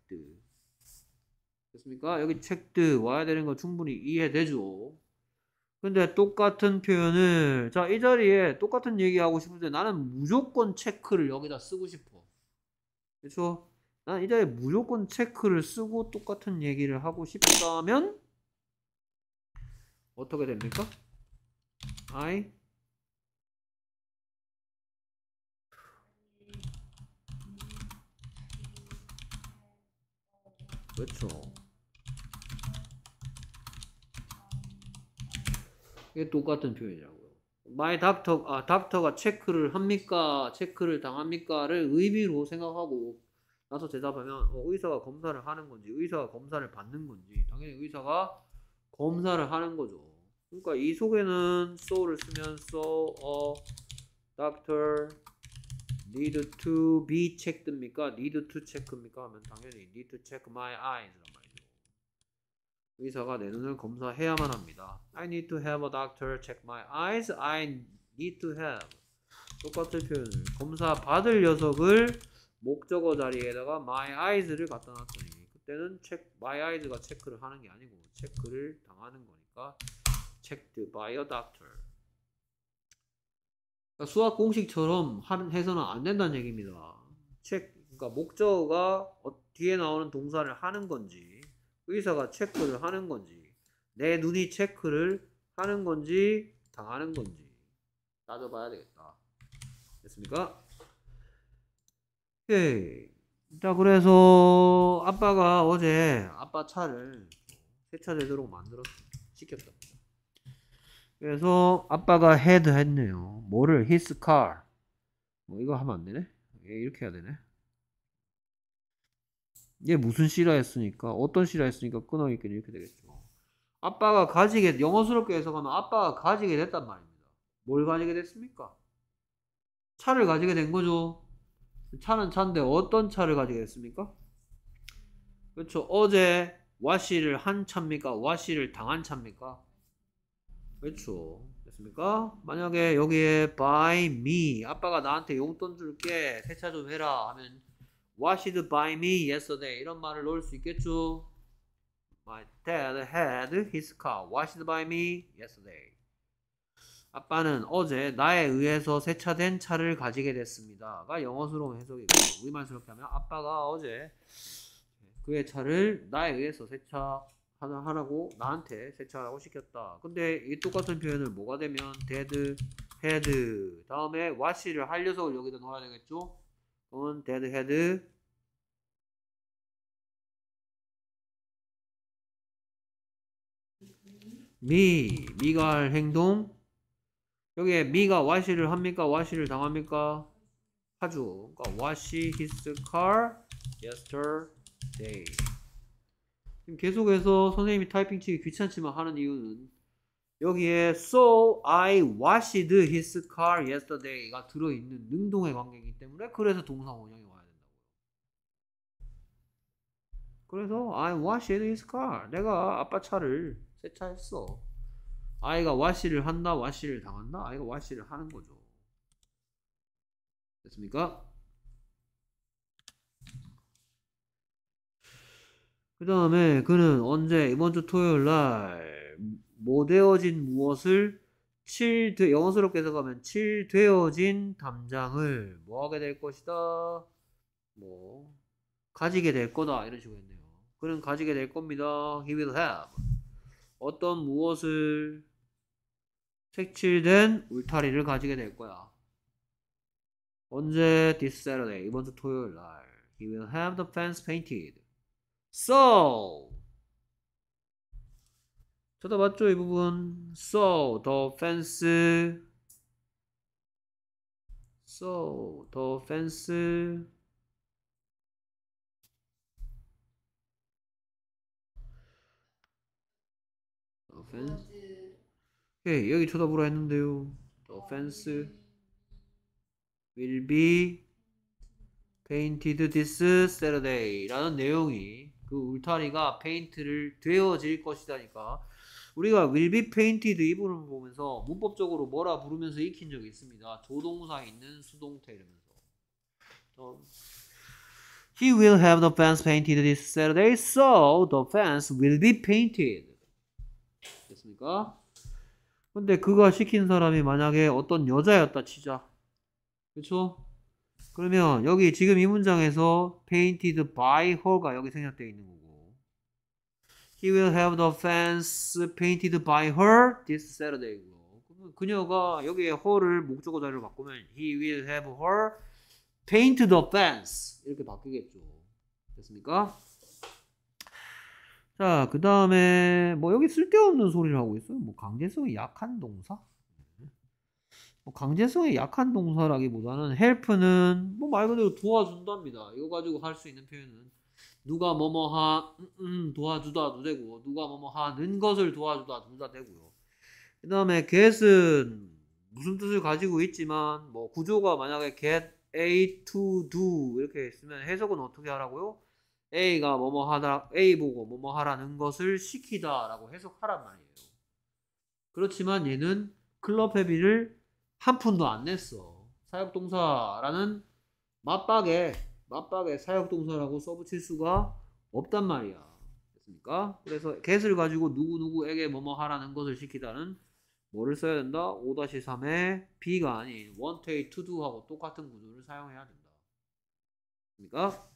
됐습니까? 여기 checked 와야 되는 거 충분히 이해되죠 근데 똑같은 표현을 자 이 자리에 똑같은 얘기하고 싶은데 나는 무조건 체크를 여기다 쓰고 싶어 그렇죠? 난이 자리에 무조건 체크를 쓰고 똑같은 얘기를 하고 싶다면 어떻게 됩니까? I 그렇죠. 이게 똑같은 표현이라고요. 마이 닥터 아 닥터가 체크를 합니까? 체크를 당합니까?를 의미로 생각하고 나서 대답하면 어, 의사가 검사를 하는 건지 의사가 검사를 받는 건지 당연히 의사가 검사를 하는 거죠. 그러니까 이 속에는 so를 쓰면 so doctor need to be checked입니까? need to check입니까? 하면 당연히 need to check my eyes란 말이죠. 의사가 내 눈을 검사해야만 합니다. I need to have a doctor check my eyes. I need to have 똑같은 표현을 검사 받을 녀석을 목적어 자리에다가 my eyes를 갖다 놨더니 그때는 check my eyes가 체크를 하는 게 아니고 체크를 당하는 거니까 checked by a doctor. 그러니까 수학 공식처럼 해서는 안 된다는 얘기입니다. 책 그러니까 목적어가 어, 뒤에 나오는 동사를 하는 건지 의사가 체크를 하는 건지 내 눈이 체크를 하는 건지 당하는 건지 따져봐야 되겠다. 됐습니까? 오케이. 자 그래서 아빠가 어제 아빠 차를 세차 되도록 만들었 시켰다. 그래서 아빠가 헤드 했네요. 뭐를? his car. 뭐 이거 하면 안 되네. 예, 이렇게 해야 되네. 얘 무슨 시라 였으니까 어떤 시라 였으니까 끊어있긴 이렇게 되겠죠. 아빠가 가지게 영어스럽게 해석하면 아빠가 가지게 됐단 말입니다. 뭘 가지게 됐습니까? 차를 가지게 된 거죠. 차는 차인데 어떤 차를 가지게 됐습니까? 그렇죠. 어제 와시를 한 차입니까? 와시를 당한 차입니까? 그렇죠. 됐습니까? 만약에 여기에 buy me 아빠가 나한테 용돈 줄게 세차 좀 해라 하면 What did buy me yesterday? 이런 말을 넣을 수 있겠죠. My dad had his car. What did buy me yesterday? 아빠는 어제 나에 의해서 세차된 차를 가지게 됐습니다.가 영어스러 해석이고 우리말스럽게 하면 아빠가 어제 그의 차를 나에 의해서 세차 하라고 나한테 세차하라고 시켰다. 근데 이 똑같은 표현을 뭐가 되면 dead head 다음에 wash를 할 녀석을 여기다 넣어야 되겠죠? 그럼 dead head me 가할 행동 여기에 미가 wash를 합니까? wash를 당합니까? 하죠. 그러니까 wash his car yesterday 계속해서 선생님이 타이핑 치기 귀찮지만 하는 이유는 여기에 so I washed his car yesterday가 들어있는 능동의 관계이기 때문에 그래서 동사 원형이 와야 된다고요. 그래서 I washed his car. 내가 아빠 차를 세차했어. 아이가 와시를 한다, 와시를 당한다, 아이가 와시를 하는 거죠. 됐습니까? 그 다음에 그는 언제 이번 주 토요일 날 못되어진 무엇을 7 되, 영어스럽게 해석하면 7 되어진 담장을 뭐 하게 될 것이다 뭐 가지게 될 거다 이런 식으로 했네요 그는 가지게 될 겁니다 he will have 어떤 무엇을 색칠된 울타리를 가지게 될 거야 언제 this Saturday 이번 주 토요일 날 he will have the fence painted So 쳐다봤죠 이 부분 So the fence So the fence The fence 예, 여기 쳐다보라 했는데요 The fence will be painted this Saturday 라는 내용이 그 울타리가 페인트를 되어질 것이다니까 우리가 will 페인티드 이 부분을 보면서 문법적으로 뭐라 부르면서 익힌 적이 있습니다. 조동사 있는 수동태 이러면서. 어, He will have the fence painted this Saturday, so the fence will be painted. 됐습니까? 근데 그가 시킨 사람이 만약에 어떤 여자였다 치자. 그쵸? 그러면 여기 지금 이 문장에서 painted by her가 여기 생략되어 있는 거고 He will have the fence painted by her this Saturday고 그러 그녀가 여기에 her를 목적어 자리로 바꾸면 He will have her paint the fence 이렇게 바뀌겠죠 됐습니까? 자, 그 다음에 뭐 여기 쓸데없는 소리를 하고 있어요. 뭐 강제성이 약한 동사? 뭐 강제성이 약한 동사라기보다는 help는 뭐 말 그대로 도와준답니다. 이거 가지고 할 수 있는 표현은 누가 뭐뭐하 음, 음, 도와주다도 되고 누가 뭐뭐하는 것을 도와주다도 다 되고요. 그 다음에 get은 무슨 뜻을 가지고 있지만 뭐 구조가 만약에 get A to do 이렇게 있으면 해석은 어떻게 하라고요? A가 뭐뭐 하다 A 보고 뭐뭐 하라는 것을 시키다라고 해석하란 말이에요. 그렇지만 얘는 클럽 헤비를 한 푼도 안 냈어. 사역동사라는 맞박에 맞박에 사역동사라고 써붙일 수가 없단 말이야. 됐습니까? 그래서 get을 가지고 누구누구에게 뭐뭐 하라는 것을 시키다는 뭐를 써야 된다? 5-3의 b 가 아닌 want, take, to do하고 똑같은 구조를 사용해야 된다. 그러니까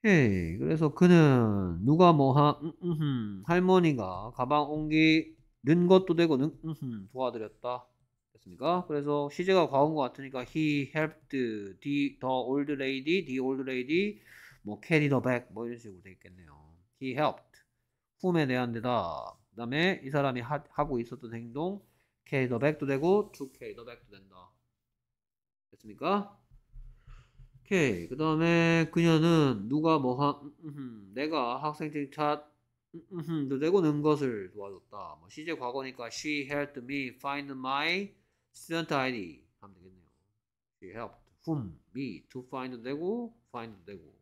오케이. 그래서 그는 누가 뭐하 음, 음, 음, 할머니가 가방 옮기 는 것도 되고 는 음흠, 도와드렸다 됐습니까? 그래서 시제가 과거인 것 같으니까 he helped the, the old lady, the old lady 뭐 carry the bag 뭐 이런 식으로 되겠네요. he helped 품에 대한 대답 그 다음에 이 사람이 하, 고 있었던 행동 carry the bag도 되고 to carry the bag도 된다 됐습니까? 오케이 그 다음에 그녀는 누가 뭐한 내가 학생증 찾 내고 는 것을 도와줬다. 뭐 시제 과거니까 she helped me find my student ID 하면 되겠네요. she helped whom me to find 되고 find 되고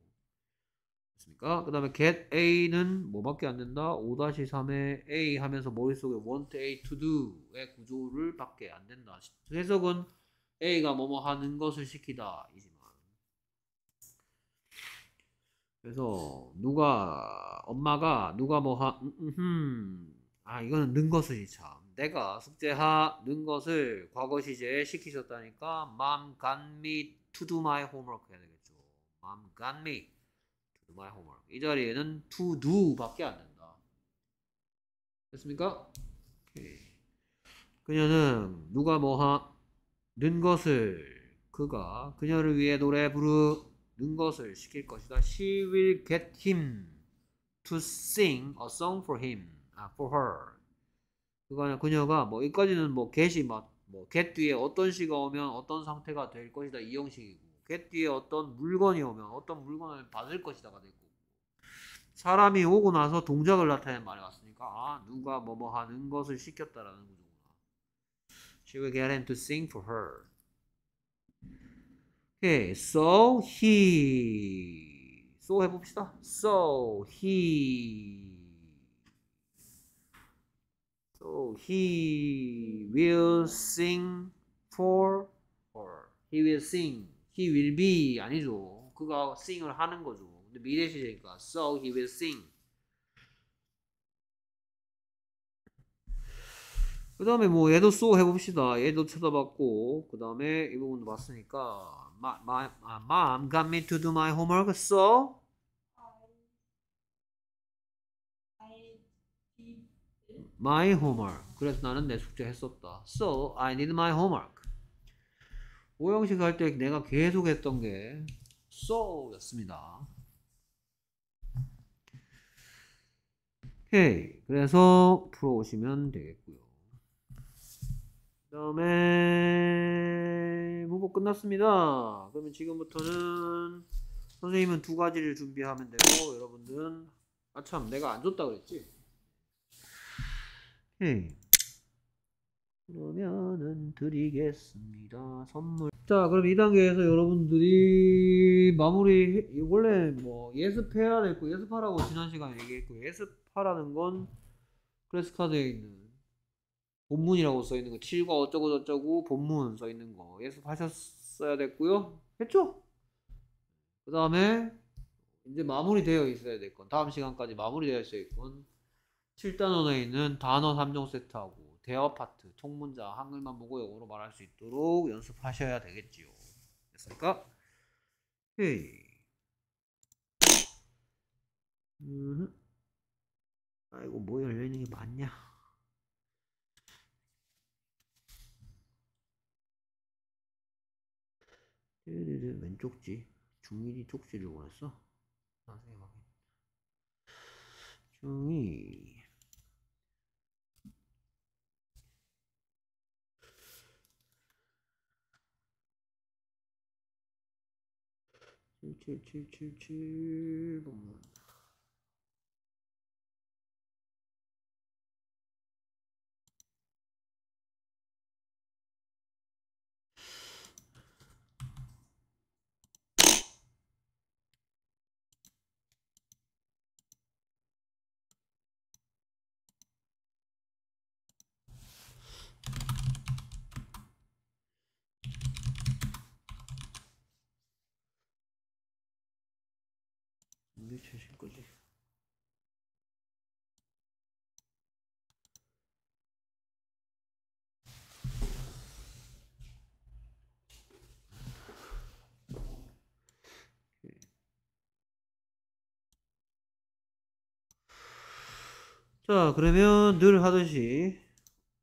됐습니까? 그 다음에 get A는 뭐밖에 안 된다? 5-3에 A 하면서 머릿속에 want A to do의 구조를 밖에 안 된다. 해석은 A가 뭐뭐 하는 것을 시키다. 이제 그래서 누가 엄마가 누가 뭐 하 음, 아 이거는 는 것을 참 내가 숙제하 는 것을 과거 시제에 시키셨다니까 mom got me to do my homework 해야 되겠죠 mom got me to do my homework 이 자리에는 to do 밖에 안 된다 됐습니까? 오케이. 그녀는 누가 뭐하 는 것을 그가 그녀를 위해 노래 부르 는 것을 시킬 것이다. She will get him to sing a song for him, 아, for her. 그거는 그녀가 뭐 여기까지는 뭐 get이 뭐 get 뒤에 어떤 시가 오면 어떤 상태가 될 것이다 이 형식이고 get 뒤에 어떤 물건이 오면 어떤 물건을 받을 것이다가 됐고 사람이 오고 나서 동작을 나타낸 말이 왔으니까 아 누가 뭐 뭐 하는 것을 시켰다라는 거구 She will get him to sing for her. 오케이. So he. So 해봅시다. So he. So he will sing for her. He will sing. He will be 아니죠. 그가 sing을 하는 거죠. 근데 미래 시제니까 so he will sing. 그 다음에 뭐 얘도 so 해봅시다. 얘도 쳐다봤고 그 다음에 이 부분도 봤으니까 my, my, my mom got me to do my homework, so my homework. 그래서 나는 내 숙제 했었다. So I did my homework. 오형식 할 때 내가 계속 했던 게 so였습니다. 오케이. 그래서 풀어오시면 되겠고요. 다음에 무법 끝났습니다. 그러면 지금부터는 선생님은 두 가지를 준비하면 되고 여러분들은 아참 내가 안 줬다 그랬지? 예. 그러면은 드리겠습니다. 선물. 자, 그럼 2단계에서 여러분들이 마무리 원래 뭐 예습해야 됐고 예습하라고 지난 시간에 얘기했고 예습하라는 건 클래스 카드에 있는 본문이라고 써 있는 거 7과 어쩌고 저쩌고 본문 써 있는 거 예습하셨어야 됐고요. 했죠? 그 다음에 이제 마무리되어 있어야 될 건 다음 시간까지 마무리되어 있어야 될 건 7단원에 있는 단어 3종 세트하고 대화 파트, 통문자, 한글만 보고 영어로 말할 수 있도록 연습하셔야 되겠지요. 됐습니까? 헤이. 음. 아이고 뭐열리는게 많냐. 띠들리왼 쪽지 중일이 쪽지를 원했어 나중에 확인 중이 칠칠칠칠칠 뭐, 뭐. 자 그러면 늘 하듯이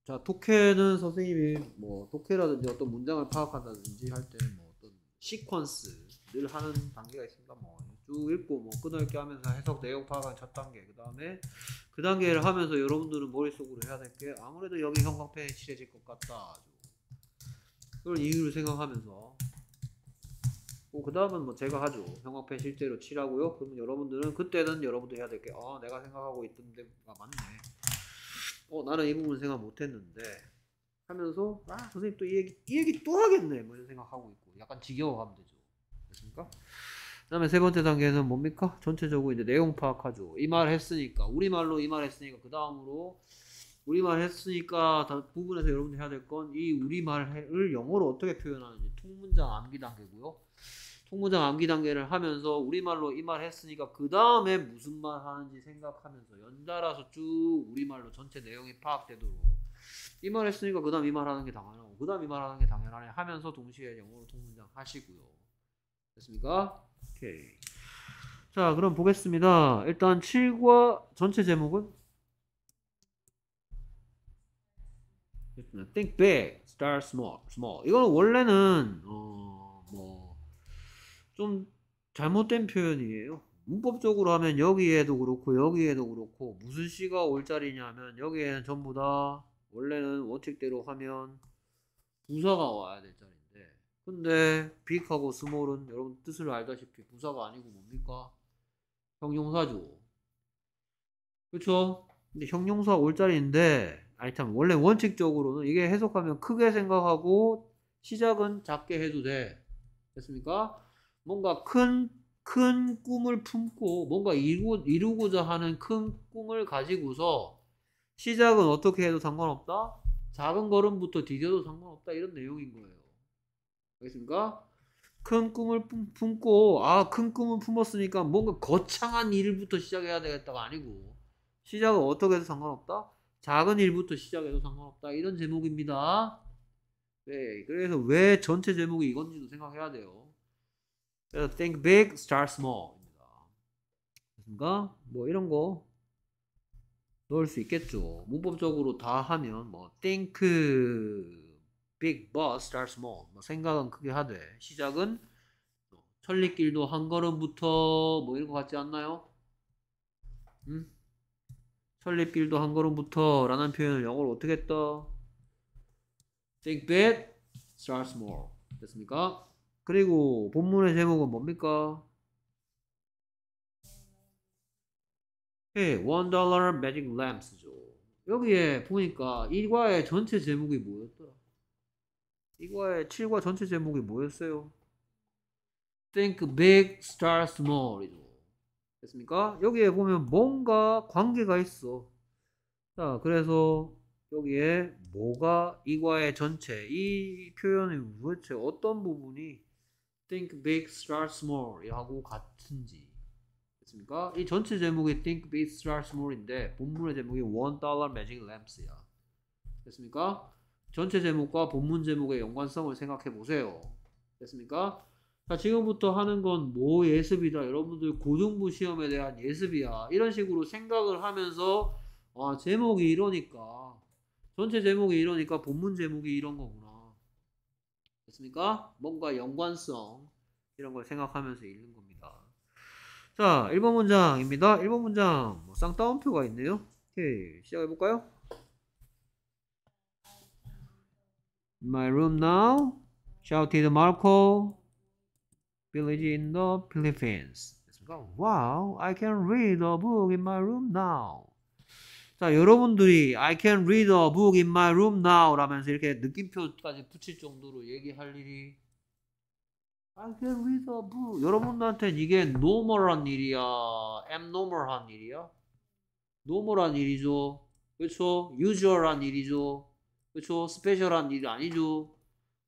자 독해는 선생님이 뭐 독해라든지 어떤 문장을 파악한다든지 할 때 뭐 어떤 시퀀스 늘 하는 단계가 있습니다 뭐 쭉 읽고 뭐 끊어읽기 하면서 해석 내용 파악하는 첫 단계 그 다음에 그 단계를 하면서 여러분들은 머릿속으로 해야 될 게 아무래도 여기 형광펜이 칠해질 것 같다 그런 이유를 생각하면서 뭐 그 다음은 뭐 제가 하죠. 형광펜 실제로 칠하고요. 그러면 여러분들은 그때는 여러분도 해야 될 게, 아, 내가 생각하고 있던 데가 맞네. 어, 나는 이 부분 생각 못 했는데. 하면서, 아, 선생님 또 이 얘기, 이 얘기 또 하겠네. 뭐 이런 생각하고 있고. 약간 지겨워하면 되죠. 됐습니까? 그 다음에 세 번째 단계는 뭡니까? 전체적으로 이제 내용 파악하죠. 이 말 했으니까, 우리말로 이 말 했으니까, 그 다음으로, 우리말 했으니까 다 부분에서 여러분들 해야 될 건 이 우리말을 영어로 어떻게 표현하는지 통문장 암기 단계고요. 통문장 암기 단계를 하면서 우리말로 이 말 했으니까 그 다음에 무슨 말 하는지 생각하면서 연달아서 쭉 우리말로 전체 내용이 파악되도록 이 말 했으니까 그 다음 이 말 하는 게 당연하고 그 다음 이 말 하는 게 당연하네 하면서 동시에 영어로 통문장 하시고요. 됐습니까? 오케이. 자 그럼 보겠습니다. 일단 7과 전체 제목은 Think big, start small, small. 이거는 원래는 어, 좀 잘못된 표현이에요. 문법적으로 하면 여기에도 그렇고 여기에도 그렇고 무슨 시가올 자리냐면 여기에는 전부 다 원래는 원칙대로 하면 부사가 와야 될 자리인데 근데 빅하고 스몰은 여러분 뜻을 알다시피 부사가 아니고 뭡니까? 형용사죠. 그렇죠? 근데 형용사 올 자리인데 아니 참 원래 원칙적으로는 이게 해석하면 크게 생각하고 시작은 작게 해도 돼. 됐습니까? 뭔가 큰, 큰 꿈을 품고 뭔가 이루, 이루고자 하는 큰 꿈을 가지고서 시작은 어떻게 해도 상관없다? 작은 걸음부터 디뎌도 상관없다 이런 내용인 거예요. 알겠습니까? 큰 꿈을 품고 아큰 꿈을 품었으니까 뭔가 거창한 일부터 시작해야 되겠다가 아니고 시작은 어떻게 해도 상관없다 작은 일부터 시작해도 상관없다 이런 제목입니다 네 그래서 왜 전체 제목이 이건지도 생각해야 돼요 그래서 think big, start small입니다. 그러니까 뭐 이런 거 넣을 수 있겠죠. 문법적으로 다 하면 뭐 think big but start small. 뭐 생각은 크게 하되 시작은 뭐 천리길도 한 걸음부터 뭐 이런 거 같지 않나요? 음? 천리길도 한 걸음부터 라는 표현을 영어로 어떻게 했다? Think big, start small. 됐습니까? 그리고 본문의 제목은 뭡니까? hey, 예, One Dollar Magic Lamps죠. 여기에 보니까 이과의 전체 제목이 뭐였더라? 이과의 7과 전체 제목이 뭐였어요? Think Big, Start Small이죠. 됐습니까? 여기에 보면 뭔가 관계가 있어. 자, 그래서 여기에 뭐가 이과의 전체 이 표현이 도대체 어떤 부분이 Think Big, Start Small 하고 같은지 됐습니까? 이 전체 제목이 Think Big, Start Small인데 본문의 제목이 One Dollar Magic Lamps야 됐습니까? 전체 제목과 본문 제목의 연관성을 생각해 보세요 됐습니까? 자 지금부터 하는 건 뭐 예습이다 여러분들 고등부 시험에 대한 예습이야 이런 식으로 생각을 하면서 아 제목이 이러니까 전체 제목이 이러니까 본문 제목이 이런 거구나 됐습니까? 뭔가 연관성 이런 걸 생각하면서 읽는 겁니다. 자, 1번 문장입니다. 1번 문장 뭐 쌍따옴표가 있네요. 오케이, 시작해 볼까요? My room now, shouted Marco. Village in the Philippines. 됐습니까? Wow, I can read a book in my room now. 자, 여러분들이 I can read a book in my room now 라면서 이렇게 느낌표까지 붙일 정도로 얘기할 일이 I can read a book. 여러분들한테는 이게 노멀한 일이야. abnormal한 일이야. 노멀한 일이죠. 그렇죠? usual한 일이죠. 그렇죠? 스페셜한 일이 아니죠.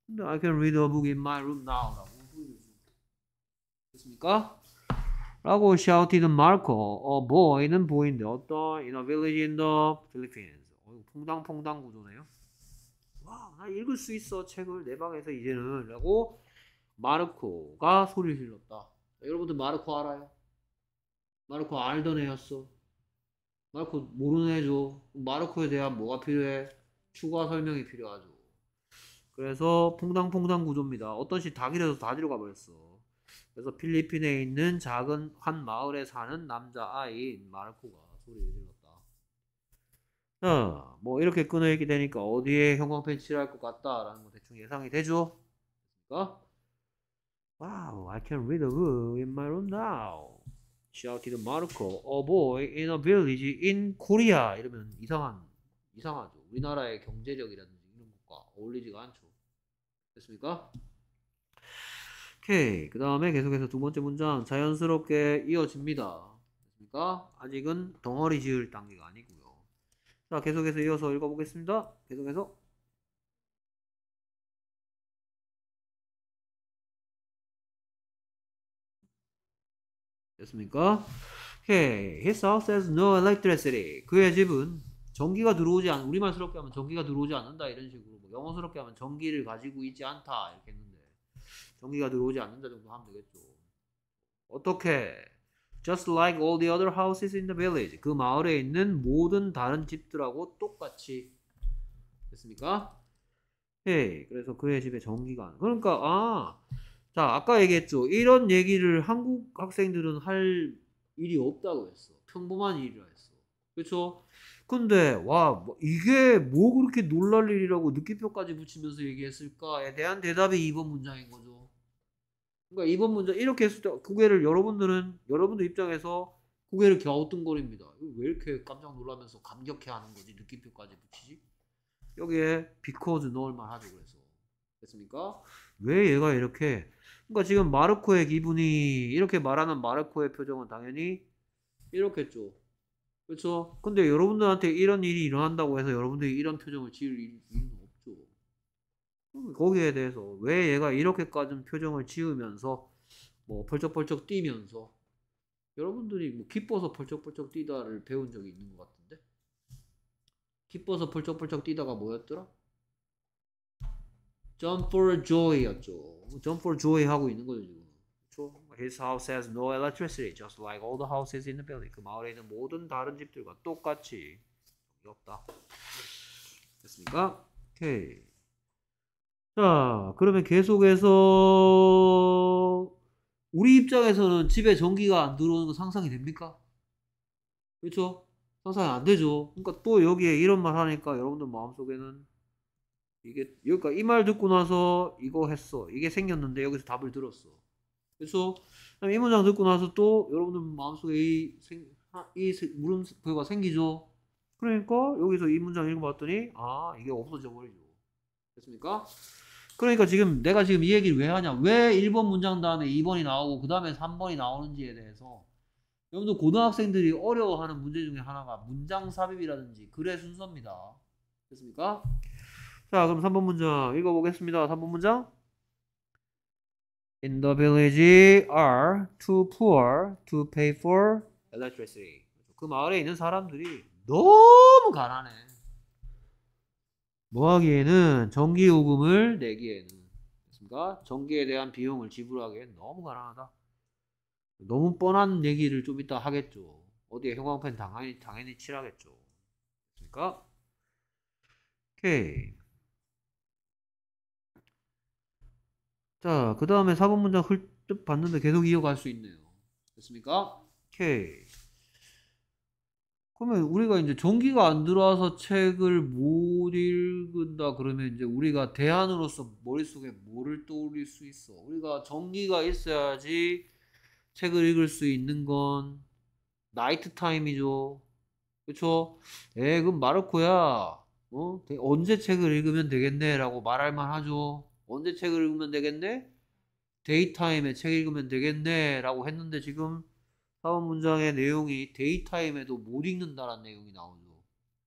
근데 I can read a book in my room now 라고 보여주죠. 됐습니까? 라고 shouted Marco. A boy는 보인데 어떤 in a village in the Philippines. 어, 퐁당퐁당 구조네요. 와, 나 읽을 수 있어. 책을 내 방에서 이제는 라고 마르코가 소리를 질렀다. 여러분들 마르코 알아요? 마르코 알던 애였어. 마르코 모르는 애죠. 마르코에 대한 뭐가 필요해? 추가 설명이 필요하죠. 그래서 퐁당퐁당 구조입니다. 어떤 시 닭이라서 다지로 가버렸어. 그래서 필리핀에 있는 작은 한 마을에 사는 남자아이인 마르코가 소리를 질렀다. 어, 뭐 이렇게 끊어있게 되니까 어디에 형광펜 칠할 것 같다라는 거 대충 예상이 되죠? 그러니까 Wow, I can read a book in my room now. shouted Marco. A boy in a village in Korea. 이러면 이상한, 이상하죠. 우리나라의 경제력이라든지 이런 것과 어울리지가 않죠. 됐습니까? 오케이. 그 다음에 계속해서 두 번째 문장 자연스럽게 이어집니다. 그러니까 아직은 덩어리 지을 단계가 아니고요. 자, 계속해서 이어서 읽어보겠습니다. 계속해서 됐습니까? 오케이. His house has no electricity. 그의 집은 전기가 들어오지 않, 우리말스럽게 하면 전기가 들어오지 않는다 이런 식으로 뭐 영어스럽게 하면 전기를 가지고 있지 않다 이렇게 했는데. 전기가 들어오지 않는다 정도 하면 되겠죠. 어떻게? Just like all the other houses in the village. 그 마을에 있는 모든 다른 집들하고 똑같이 됐습니까? 예, 그래서 그의 집에 전기가 안. 그러니까 아, 자 아까 얘기했죠. 이런 얘기를 한국 학생들은 할 일이 없다고 했어. 평범한 일이라 했어. 그렇죠? 근데 와 뭐 이게 뭐 그렇게 놀랄 일이라고 느낌표까지 붙이면서 얘기했을까에 대한 대답이 이번 문장인 거죠. 그러니까 이번 문제 이렇게 했을 때국개를 여러분들은 여러분들 입장에서 국개를 갸우뚱거립니다. 왜 이렇게 깜짝 놀라면서 감격해 하는 거지 느낌표까지 붙이지? 여기에 because 넣을만 하죠 그래서 됐습니까? 왜 얘가 이렇게 그러니까 지금 마르코의 기분이 이렇게 말하는 마르코의 표정은 당연히 이렇겠죠. 그렇죠? 근데 여러분들한테 이런 일이 일어난다고 해서 여러분들이 이런 표정을 지을 일은 거기에 대해서 왜 얘가 이렇게까지 표정을 지으면서 뭐펄쩍펄쩍 뛰면서 여러분들이 뭐 기뻐서 펄쩍펄쩍 뛰다를 배운 적이 있는 것 같은데 기뻐서 펄쩍펄쩍 뛰다가 뭐였더라? Jump for joy였죠. Jump for joy 하고 있는 거죠 지금. 그렇죠? His house has no electricity, just like all the houses in the building. 그 마을에 있는 모든 다른 집들과 똑같이 없다. 됐습니까? 오케이. 자, 그러면 계속해서 우리 입장에서는 집에 전기가 안 들어오는 거 상상이 됩니까? 그렇죠? 상상이 안 되죠. 그러니까 또 여기에 이런 말 하니까 여러분들 마음속에는 이게 여기까 이말 듣고 나서 이거 했어. 이게 생겼는데 여기서 답을 들었어. 그래서 그렇죠? 이 문장 듣고 나서 또 여러분들 마음속에 이, 생, 이 물음표가 생기죠. 그러니까 여기서 이 문장 읽어봤더니 아 이게 없어져 버리죠. 됐습니까? 그러니까 지금 내가 지금 이 얘기를 왜 하냐? 왜 1번 문장 다음에 2번이 나오고 그 다음에 3번이 나오는지에 대해서 여러분들 고등학생들이 어려워하는 문제 중에 하나가 문장 삽입이라든지 글의 순서입니다. 됐습니까? 자 그럼 3번 문장 읽어보겠습니다. 3번 문장 In the village are too poor to pay for electricity. 그 마을에 있는 사람들이 너무 가난해. 뭐 하기에는 전기 요금을 내기에는 됐니까 전기에 대한 비용을 지불하기엔 너무 가난하다. 너무 뻔한 얘기를 좀 이따 하겠죠. 어디에 형광펜 당연히 당연히 칠하겠죠. 그러니까 오케이. 자, 그 다음에 4번 문장 훌쩍 봤는데 계속 이어갈 수 있네요. 됐습니까? 오케이. 그러면 우리가 이제 전기가 안 들어와서 책을 못 읽는다 그러면 이제 우리가 대안으로서 머릿속에 뭐를 떠올릴 수 있어? 우리가 전기가 있어야지 책을 읽을 수 있는 건 나이트 타임이죠. 그렇죠? 에, 그럼 마르코야. 어? 언제 책을 읽으면 되겠네라고 말할 만하죠. 언제 책을 읽으면 되겠네? 데이타임에 책 읽으면 되겠네라고 했는데 지금 4번 문장의 내용이 데이타임에도 못 읽는다라는 내용이 나오죠.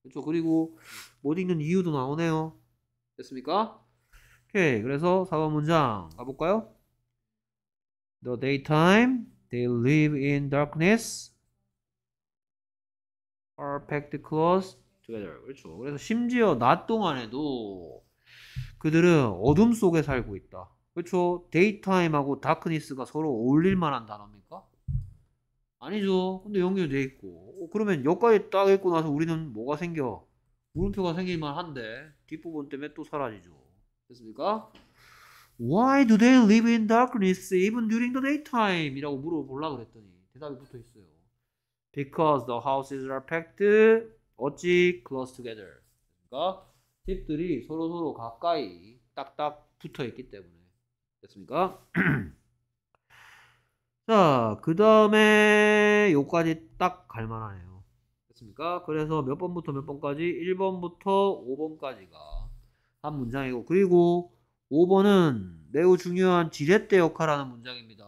그렇죠. 그리고 못 읽는 이유도 나오네요. 됐습니까? 오케이. 그래서 4번 문장 가볼까요? The daytime they live in darkness are packed close together. 그렇죠. 그래서 심지어 낮 동안에도 그들은 어둠 속에 살고 있다. 그렇죠. 데이타임하고 다크니스가 서로 어울릴 만한 단어. 아니죠. 근데 연결돼 있고. 어, 그러면 여기까지 딱 있고 나서 우리는 뭐가 생겨? 물음표가 생길만 한데 뒷부분 때문에 또 사라지죠. 됐습니까? Why do they live in darkness even during the daytime? 이라고 물어보려고 그랬더니 대답이 붙어 있어요. Because the houses are packed 어찌 close together. 그러니까 집들이 서로 서로 가까이 딱딱 붙어 있기 때문에. 됐습니까? 자, 그 다음에 요까지 딱 갈만하네요. 됐습니까? 그래서 몇 번부터 몇 번까지? 1번부터 5번까지가 한 문장이고, 그리고 5번은 매우 중요한 지렛대 역할하는 문장입니다.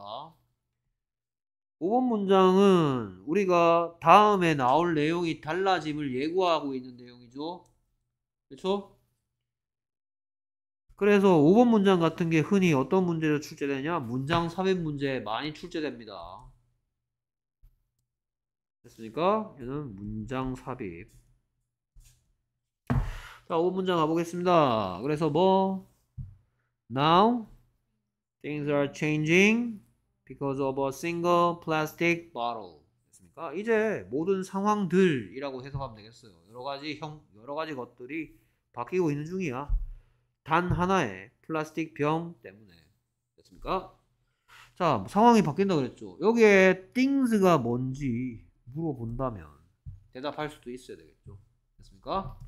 5번 문장은 우리가 다음에 나올 내용이 달라짐을 예고하고 있는 내용이죠. 그렇죠? 그래서 5번 문장 같은 게 흔히 어떤 문제로 출제되냐? 문장 삽입 문제에 많이 출제됩니다. 됐습니까? 얘는 문장 삽입. 자, 5번 문장 가보겠습니다. 그래서 뭐? Now things are changing because of a single plastic bottle. 됐습니까? 이제 모든 상황들이라고 해석하면 되겠어요. 여러 가지 형, 여러 가지 것들이 바뀌고 있는 중이야. 단 하나의 플라스틱 병 때문에 됐습니까? 자 상황이 바뀐다 그랬죠 여기에 t h 가 뭔지 물어본다면 대답할 수도 있어야 되겠죠 됐습니까?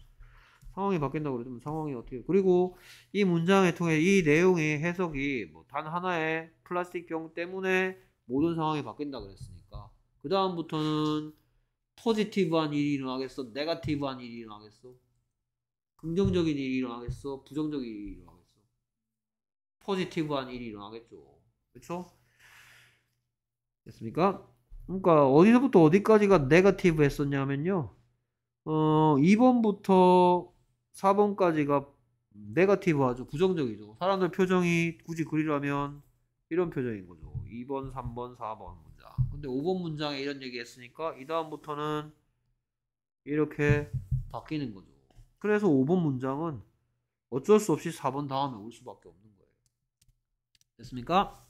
상황이 바뀐다 그러면 상황이 어떻게 그리고 이 문장을 통해 이 내용의 해석이 뭐단 하나의 플라스틱 병 때문에 모든 상황이 바뀐다 그랬으니까 그 다음부터는 포지티브한 일이 일어나겠어? 네가티브한 일이 일어나겠어? 긍정적인 일이 일어나겠어? 부정적인 일이 일어나겠어? 포지티브한 일이 일어나겠죠. 그렇죠? 됐습니까? 그러니까 어디서부터 어디까지가 네거티브 했었냐면요. 어, 2번부터 4번까지가 네거티브하죠. 부정적이죠. 사람들 표정이 굳이 그리라면 이런 표정인 거죠. 2번, 3번, 4번 문장. 근데 5번 문장에 이런 얘기 했으니까 이 다음부터는 이렇게 바뀌는 거죠. 그래서 5번 문장은 어쩔 수 없이 4번 다음에 올 수밖에 없는 거예요. 됐습니까?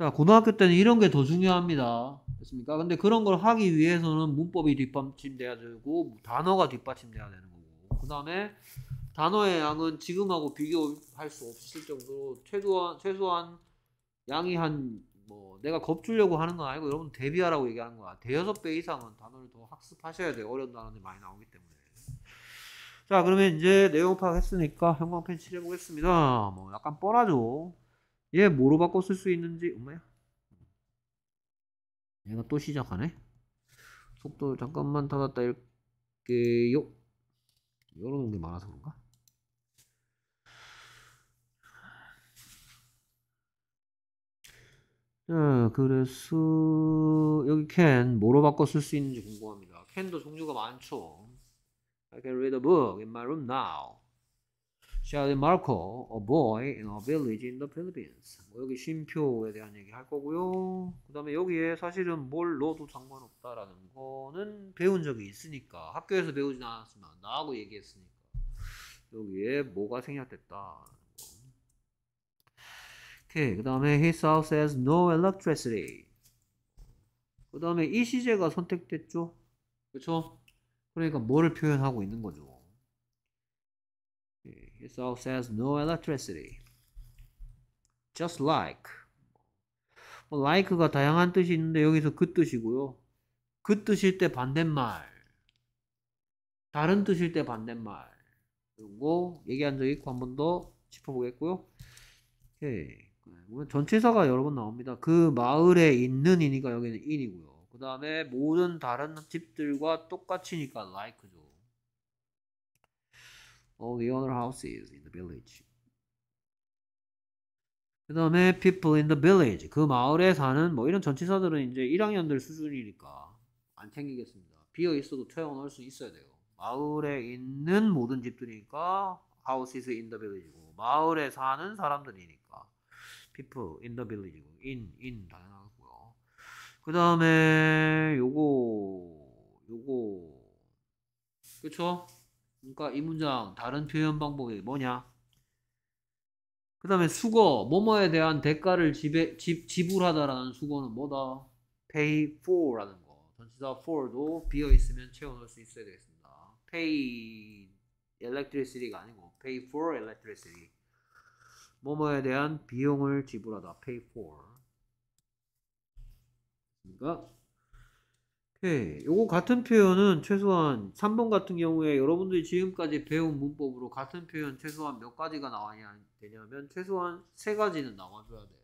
자, 고등학교 때는 이런 게 더 중요합니다. 됐습니까? 근데 그런 걸 하기 위해서는 문법이 뒷받침돼야 되고 단어가 뒷받침돼야 되는 거고 그 다음에 단어의 양은 지금하고 비교할 수 없을 정도로 최소한 최소한 양이 한 뭐 내가 겁주려고 하는 건 아니고 여러분 대비하라고 얘기하는 거야. 대여섯 배 이상은 단어를 더 학습하셔야 돼요. 어려운 단어들이 많이 나오기 때문에. 자 그러면 이제 내용 파악했으니까 형광 펜 칠해보겠습니다 뭐 약간 뻔하죠 얘 뭐로 바꿔 쓸 수 있는지 엄마야 얘가 또 시작하네 속도 잠깐만 닫았다 읽게요 열어놓은 게 많아서 그런가 자 그래서 여기 캔 뭐로 바꿔 쓸 수 있는지 궁금합니다 캔도 종류가 많죠 I can read a book in my room now. c h a r l Marco, a boy in a village in the Philippines. 뭐 여기 쉼표에 대한 얘기 할 거고요. 그 다음에 여기에 사실은 뭘넣도 상관없다라는 거는 배운 적이 있으니까. 학교에서 배우진 않았으면 나하고 얘기했으니까. 여기에 뭐가 생략됐다. 오케이. 그 다음에 his house has no electricity. 그 다음에 이 시제가 선택됐죠. 그쵸? 그러니까 뭐를 표현하고 있는 거죠. 예, it all s a s no electricity. Just like. 뭐 like가 다양한 뜻이 있는데 여기서 그 뜻이고요. 그 뜻일 때 반대말. 다른 뜻일 때 반대말. 그리고 얘기한 적 있고 한 번 더 짚어보겠고요. 오케이. 예, 네, 전체사가 여러 번 나옵니다. 그 마을에 있는 이니까 여기는 인이고요. 다음에 모든 다른 집들과 똑같이니까 like죠. All the other houses in the village. 그 다음에 people in the village. 그 마을에 사는 뭐 이런 전치사들은 이제 1학년들 수준이니까 안 챙기겠습니다. 비어 있어도 채워넣수 있어야 돼요. 마을에 있는 모든 집들이니까 houses in the village고 마을에 사는 사람들이니까 people in the village고 in, in 당연하 그 다음에 요거 요거 그쵸? 그러니까 이 문장 다른 표현 방법이 뭐냐? 그 다음에 수거 뭐뭐에 대한 대가를 지배, 지, 지불하다라는 수거는 뭐다? pay for라는 거 전치사 for도 비어있으면 채워넣을 수 있어야 되겠습니다 pay electricity가 아니고 pay for electricity 뭐뭐에 대한 비용을 지불하다 pay for 됐습니까? 오케이. 요거 같은 표현은 최소한 3번 같은 경우에 여러분들이 지금까지 배운 문법으로 같은 표현 최소한 몇 가지가 나와야 되냐면 최소한 세 가지는 나와줘야 돼.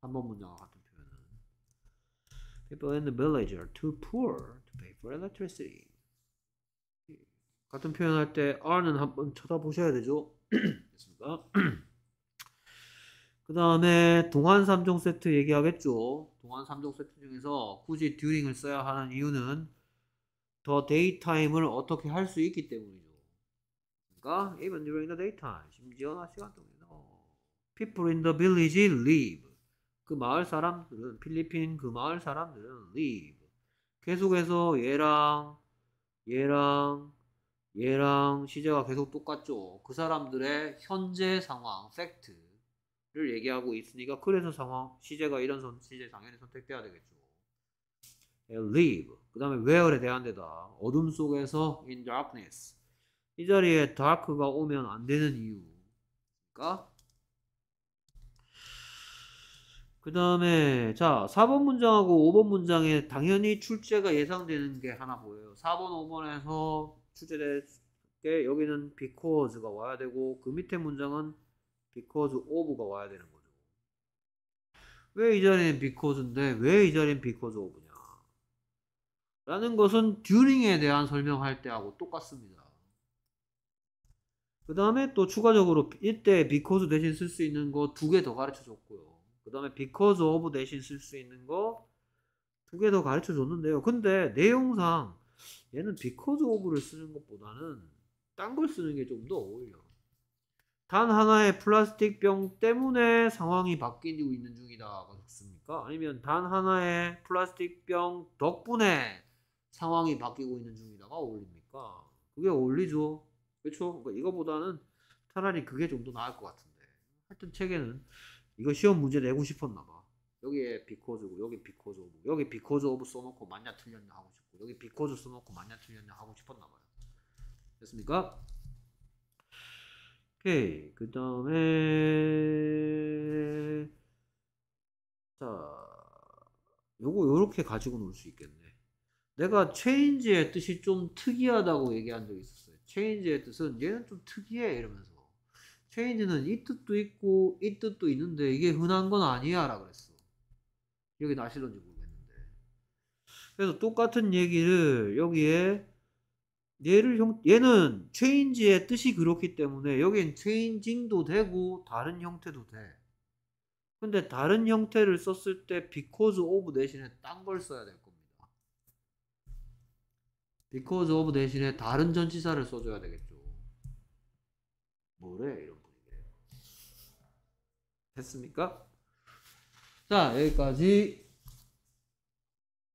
3번 문장과 같은 표현은. People in the village are too poor to pay for electricity. 같은 표현할 때 r 는 한번 쳐다보셔야 되죠. 됐습니까? 그 다음에 동안 3종 세트 얘기하겠죠. 동안 3종 세트 중에서 굳이 듀링을 써야 하는 이유는 더 데이타임을 어떻게 할 수 있기 때문이죠. 그러니까 even during the daytime 심지어 낮 시간 동안 people in the village live 그 마을 사람들은 필리핀 그 마을 사람들은 live 계속해서 얘랑 얘랑 얘랑 시제가 계속 똑같죠. 그 사람들의 현재 상황 팩트 를 얘기하고 있으니까 그래서 상황 시제가 이런 선, 시제 당연히 선택돼야 되겠죠. 예, live 그 다음에 where에 대한 데다 어둠 속에서 in darkness 이 자리에 dark가 오면 안 되는 이유가 그 그러니까 다음에 자 4번 문장하고 5번 문장에 당연히 출제가 예상되는 게 하나 보여요 4번 5번에서 출제될 게 여기는 because가 와야 되고 그 밑에 문장은 because of가 와야 되는 거죠. 왜 이 자리는 because인데 왜 이 자리는 because of냐? 라는 것은 during에 대한 설명할 때하고 똑같습니다. 그 다음에 또 추가적으로 이때 because 대신 쓸 수 있는 거 두 개 더 가르쳐 줬고요. 그 다음에 because of 대신 쓸 수 있는 거 두 개 더 가르쳐 줬는데요. 근데 내용상 얘는 because of를 쓰는 것보다는 딴 걸 쓰는 게 좀 더 어울려. 단 하나의 플라스틱 병 때문에 상황이 바뀌고 있는 중이다가 좋습니까? 아니면 단 하나의 플라스틱 병 덕분에 상황이 바뀌고 있는 중이다가 어울립니까? 그게 어울리죠. 그렇죠? 그러니까 이거보다는 차라리 그게 좀 더 나을 것 같은데. 하여튼 책에는 이거 시험 문제 내고 싶었나 봐. 여기에 비코즈고 여기 비코즈 오브 여기 비코즈 오브 써놓고 맞냐 틀렸냐 하고 싶고 여기 비코즈 써놓고 맞냐 틀렸냐 하고 싶었나 봐요. 됐습니까? 오케이. 그 다음에, 자, 요거 요렇게 가지고 놀 수 있겠네. 내가 체인지의 뜻이 좀 특이하다고 얘기한 적이 있었어요. 체인지의 뜻은 얘는 좀 특이해 이러면서 체인지는 이 뜻도 있고 이 뜻도 있는데 이게 흔한 건 아니야 라 그랬어. 여기 나시던지 모르겠는데. 그래서 똑같은 얘기를 여기에 얘를 형, 얘는 체인지의 뜻이 그렇기 때문에 여긴 체인징도 되고 다른 형태도 돼. 근데 다른 형태를 썼을 때 because of 대신에 딴 걸 써야 될 겁니다. because of 대신에 다른 전치사를 써줘야 되겠죠. 뭐래 이런 분위기예 됐습니까? 자 여기까지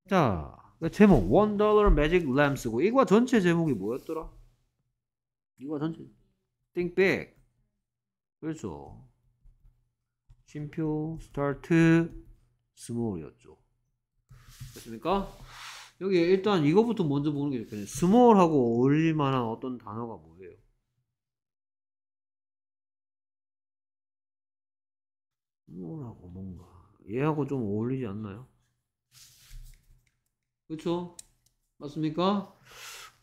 자그 제목 원 달러 매직 램스고 이거 전체 제목이 뭐였더라? 이거 전체 띵백 그렇죠 쉼표 스타트 스몰이었죠 됐습니까? 여기 일단 이거부터 먼저 보는 게 좋겠네 스몰하고 어울릴만한 어떤 단어가 뭐예요? 스몰하고 뭔가 얘하고 좀 어울리지 않나요? 그렇죠? 맞습니까?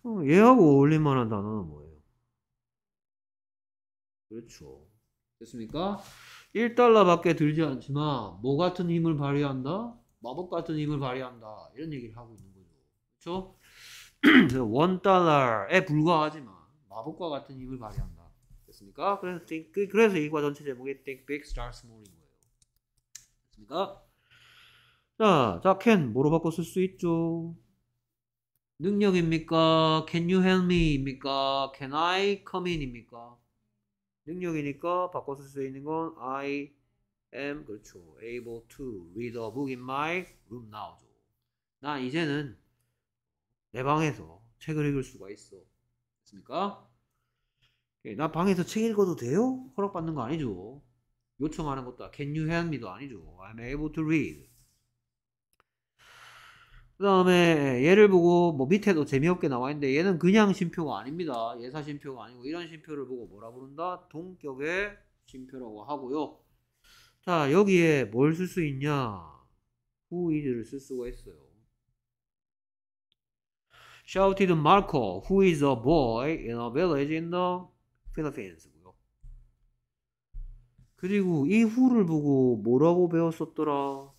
어, 얘하고 어울릴만한 단어는 뭐예요? 그렇죠. 됐습니까? 1달러밖에 들지 않지만 뭐 같은 힘을 발휘한다? 마법 같은 힘을 발휘한다. 이런 얘기를 하고 있는 거죠. 그렇죠? 1달러에 불과하지만 마법과 같은 힘을 발휘한다. 됐습니까? 그래서, 그, 그래서 이과 전체 제목이 Think Big, Start Small인 거예요. 됐습니까? 자, 자, c 뭐로 바꿔 쓸수 있죠? 능력입니까? Can you help me입니까? Can I come in입니까? 능력이니까 바꿔 쓸 수 있는 건 I am 그렇죠. able to read a book in my room now죠. 나 이제는 내 방에서 책을 읽을 수가 있어. 됐습니까? 나 방에서 책 읽어도 돼요? 허락받는 거 아니죠. 요청하는 것도 can you help me도 아니죠. I'm able to read. 그 다음에 얘를 보고 뭐 밑에도 재미없게 나와 있는데 얘는 그냥 심표가 아닙니다. 예사 심표가 아니고 이런 심표를 보고 뭐라 부른다? 동격의 심표라고 하고요. 자 여기에 뭘 쓸 수 있냐? Who is를 쓸 수가 있어요. Shouted Marco, who is a boy in a village in the Philippines. 그리고 이 후를 보고 뭐라고 배웠었더라?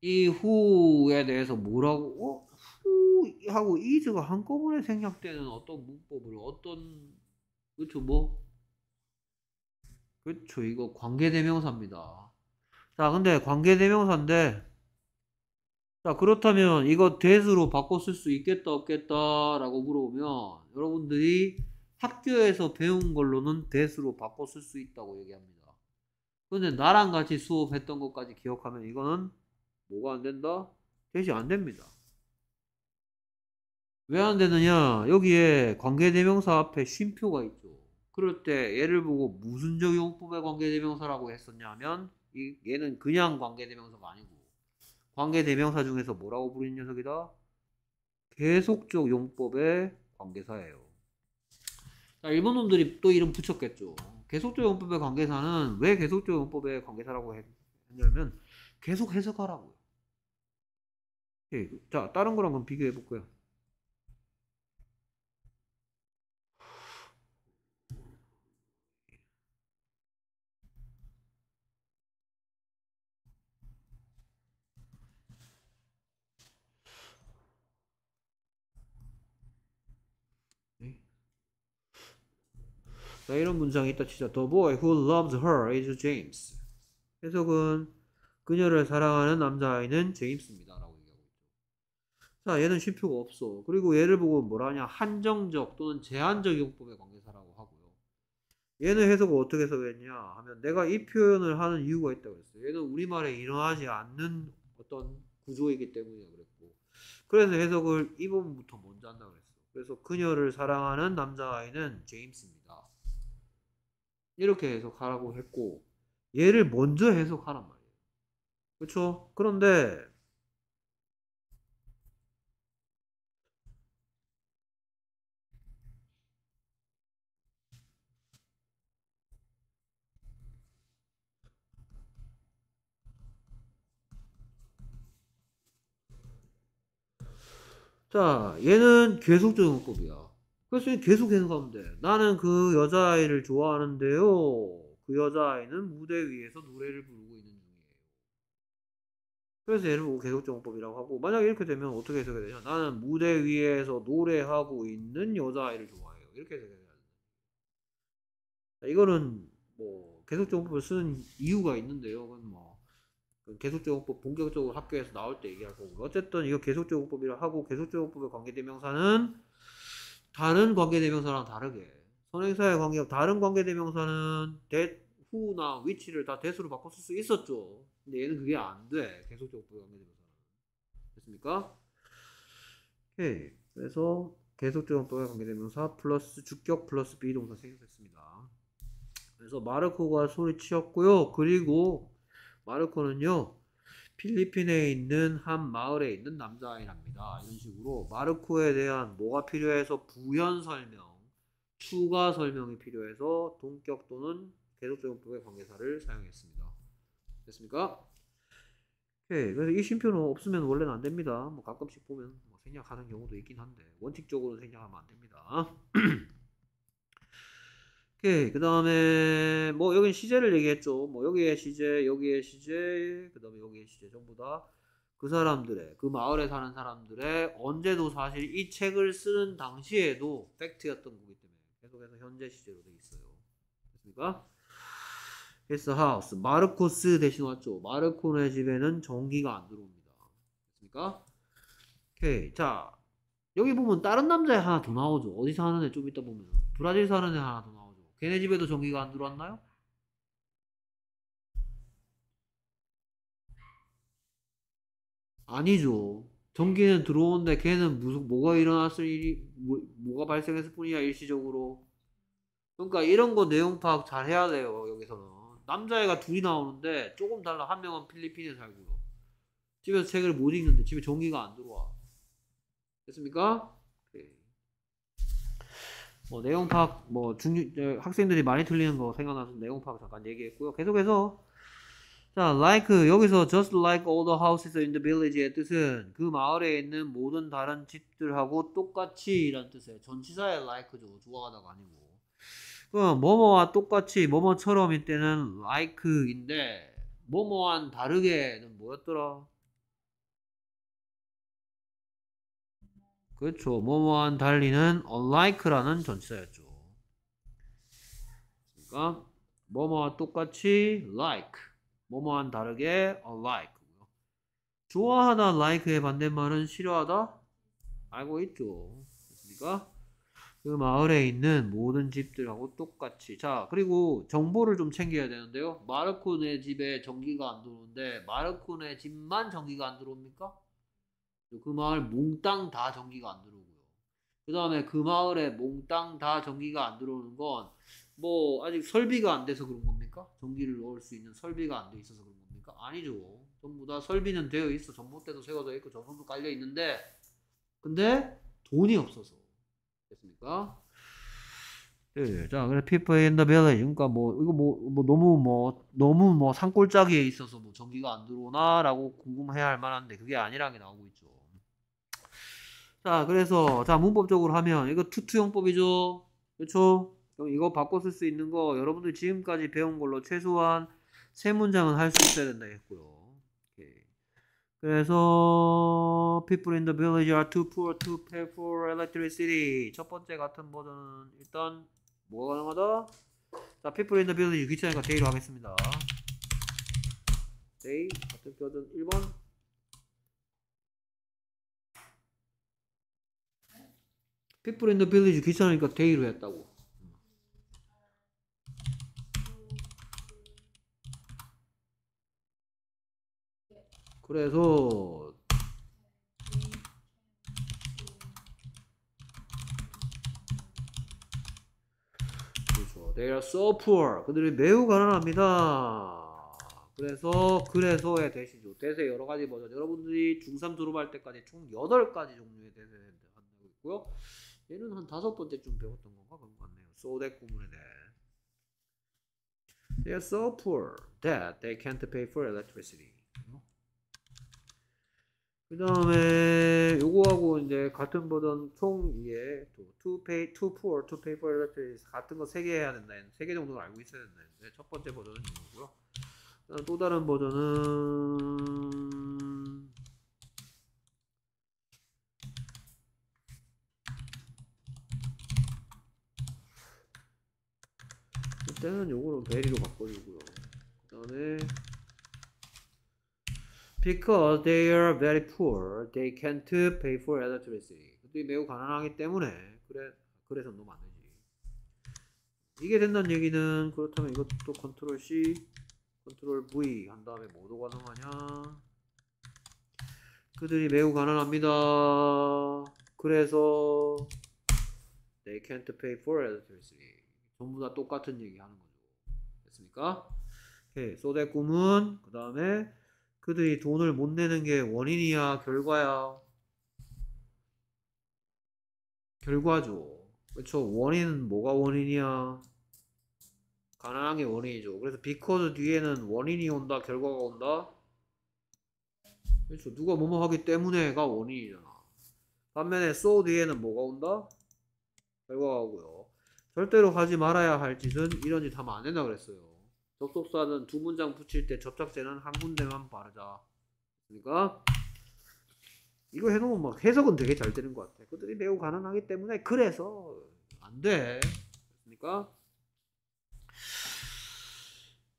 이 후에 대해서 뭐라고 어? 후하고 이즈가 한꺼번에 생략되는 어떤 문법을 어떤 그죠뭐 그쵸 이거 관계대명사입니다 자 근데 관계대명사인데 자 그렇다면 이거 대수로 바꿨을수 있겠다 없겠다 라고 물어보면 여러분들이 학교에서 배운 걸로는 대수로 바꿨을수 있다고 얘기합니다 근데 나랑 같이 수업했던 것까지 기억하면 이거는 뭐가 안 된다? 대시 안 됩니다. 왜안 네. 되느냐? 여기에 관계대명사 앞에 쉼표가 있죠. 그럴 때 얘를 보고 무슨 적용법의 관계대명사라고 했었냐면 이 얘는 그냥 관계대명사가 아니고 관계대명사 중에서 뭐라고 부르는 녀석이다? 계속적 용법의 관계사예요. 자, 일본 놈들이 또 이름 붙였겠죠. 계속적 용법의 관계사는 왜 계속적 용법의 관계사라고 했냐면 계속 해석하라고요. 예, 자 다른 거랑 그럼 비교해 볼게요. 네. 자, 이런 문장이 있다 치자. The boy who loves her is James. 해석은 그녀를 사랑하는 남자아이는 제임스입니다. 자, 얘는 쉼 표가 없어. 그리고 얘를 보고 뭐라 하냐? 한정적 또는 제한적 용법의 관계사라고 하고요. 얘는 해석을 어떻게 해석했냐 하면 내가 이 표현을 하는 이유가 있다고 했어요. 얘는 우리말에 일어나지 않는 어떤 구조이기 때문이라고 그랬고. 그래서 해석을 이 부분부터 먼저 한다고 그랬어. 그래서 그녀를 사랑하는 남자아이는 제임스입니다. 이렇게 해석하라고 했고 얘를 먼저 해석하란 말이에요. 그렇죠? 그런데 자, 얘는 계속적용법이야. 그래서 계속 계속하면 돼. 나는 그 여자아이를 좋아하는데요. 그 여자아이는 무대 위에서 노래를 부르고 있는 중이에요. 그래서 얘를 보고 계속적용법이라고 하고, 만약 이렇게 되면 어떻게 해석해야 되냐. 나는 무대 위에서 노래하고 있는 여자아이를 좋아해요. 이렇게 해석해야 되 돼. 자, 이거는 뭐, 계속적용법을 쓰는 이유가 있는데요. 그건 뭐, 계속적용법 본격적으로 학교에서 나올 때 얘기할 거고 요 어쨌든 이거 계속적용법이라 하고 계속적용법의 관계대명사는 다른 관계대명사랑 다르게 선행사의 관계 다른 관계대명사는 대 후나 위치를 다 대수로 바꿨을수 있었죠 근데 얘는 그게 안돼 계속적용법의 관계대명사는 됐습니까? 오케이 그래서 계속적용법의 관계대명사 플러스 주격 플러스 비동사 생겼습니다 그래서 마르코가 소리치었고요 그리고 마르코는요 필리핀에 있는 한 마을에 있는 남자아이랍니다. 이런 식으로 마르코에 대한 뭐가 필요해서 부연 설명, 추가 설명이 필요해서 동격 또는 계속적인 부의 관계사를 사용했습니다. 됐습니까? 오 그래서 이 쉼표는 없으면 원래는 안 됩니다. 뭐 가끔씩 보면 뭐 생략하는 경우도 있긴 한데 원칙적으로 생략하면 안 됩니다. 오케이. 그 다음에, 뭐, 여긴 시제를 얘기했죠. 뭐, 여기에 시제, 여기에 시제, 그 다음에 여기에 시제. 전부 다 그 사람들의, 그 마을에 사는 사람들의 언제도 사실 이 책을 쓰는 당시에도 팩트였던 거기 때문에 계속해서 현재 시제로 돼 있어요. 됐습니까? His h o 마르코스 대신 왔죠. 마르코네 집에는 전기가 안 들어옵니다. 됐습니까? 오케이. 자, 여기 보면 다른 남자애 하나 더 나오죠. 어디 사는 애좀 이따 보면. 브라질 사는 애 하나 더 나오죠. 걔네 집에도 전기가 안 들어왔나요? 아니죠. 전기는 들어오는데 걔는 무슨 뭐가 일어났을 일이 뭐, 가 발생했을 뿐이야 일시적으로. 그러니까 이런 거 내용 파악 잘 해야 돼요 여기서는. 남자애가 둘이 나오는데 조금 달라 한 명은 필리핀에 살고요. 집에서 책을 못 읽는데 집에 전기가 안 들어와. 됐습니까? 뭐 내용 파악 뭐중 학생들이 많이 틀리는 거 생각나서 내용 파악 잠깐 얘기했고요. 계속해서 자 like 여기서 just like all the houses in the village의 뜻은 그 마을에 있는 모든 다른 집들하고 똑같이란 뜻이에요. 전치사의 like죠. 좋아하다가 아니고. 그럼 뭐뭐와 똑같이 뭐뭐처럼이 때는 like인데 뭐뭐와는 다르게는 뭐였더라? 그렇죠. 뭐뭐한 달리는 unlike라는 전치사였죠. 그러니까 뭐뭐와 똑같이 like, 뭐뭐한 다르게 unlike고요. 좋아하다 like의 반대말은 싫어하다 알고 있죠. 그러니까 그 마을에 있는 모든 집들하고 똑같이 자 그리고 정보를 좀 챙겨야 되는데요. 마르쿤의 집에 전기가 안 들어오는데 마르쿤의 집만 전기가 안 들어옵니까? 그 마을 몽땅 다 전기가 안 들어오고요. 그 다음에 그 마을에 몽땅 다 전기가 안 들어오는 건 뭐 아직 설비가 안 돼서 그런 겁니까? 전기를 넣을 수 있는 설비가 안 돼 있어서 그런 겁니까? 아니죠. 전부 다 설비는 되어 있어. 전봇대도 세워져 있고 전선도 깔려 있는데 근데 돈이 없어서 됐습니까? 네, 자, 그래 people in the village. 그러니까 뭐 이거 뭐, 뭐 너무 뭐 너무 뭐 산골짜기에 있어서 뭐 전기가 안 들어오나라고 궁금해할 만한데 그게 아니라는 게 나오고 있죠. 자, 그래서 자 문법적으로 하면 이거 투투형법이죠. 그렇죠? 그럼 이거 바꿔 쓸 수 있는 거 여러분들 지금까지 배운 걸로 최소한 세 문장은 할 수 있어야 된다 했고요. 그래서 people in the village are too poor to pay for electricity. 첫 번째 같은 버전은 일단 뭐가 가능하다? 자, people in the village 귀찮으니까 데이로 하겠습니다. 데이 같은 버전 1번 people in the village 귀찮으니까 데이로 했다고. 그래서 그렇죠. They are so poor. 그들이 매우 가난합니다. 그래서 그래서의 대시죠. 대세 여러 가지 버전. 여러분들이 중3 졸업할 때까지 총 8가지 종류의 대세 한다고 있고요. 얘는 한 다섯 번째쯤 배웠던 건가 그런 것 같네요. So that 구문에 대해. They are so poor that they can't pay for electricity. 그 다음에 요거하고 이제 같은 버전 총 2에 또 to pay, to poor, to pay for electricity 같은 거 3개 해야 된다. 3개 정도는 알고 있어야 된다. 첫 번째 버전은 이거고요. 또 다른 버전은 일단은 요거는 베리로 바꿔주고요 그 다음에 Because they are very poor, they can't pay for o t e r d r e s i n g 그들이 매우 가난하기 때문에 그래 그래서 너무 안 되지. 이게 된다는 얘기는 그렇다면 이것도 컨트롤 C, 컨트롤 V 한 다음에 모두 가능하냐? 그들이 매우 가난합니다. 그래서 they can't pay for o t e r d r e s i n g 전부 다 똑같은 얘기 하는 거죠. 됐습니까? 오케이. 소대 꿈은 그 다음에 그들이 돈을 못 내는 게 원인이야, 결과야. 결과죠. 그렇죠. 원인은 뭐가 원인이야? 가난한 게 원인이죠. 그래서 비커즈 뒤에는 원인이 온다, 결과가 온다. 그렇죠. 누가 뭐뭐 하기 때문에가 원인이잖아. 반면에 so 뒤에는 뭐가 온다? 결과가 오고요. 절대로 하지 말아야 할 짓은 이런 짓 하면 안 된다 그랬어요. 접속사는 두 문장 붙일 때 접착제는 한 군데만 바르자. 그러니까 이거 해놓으면 막 해석은 되게 잘 되는 것 같아. 그들이 매우 가능하기 때문에 그래서 안 돼. 그러니까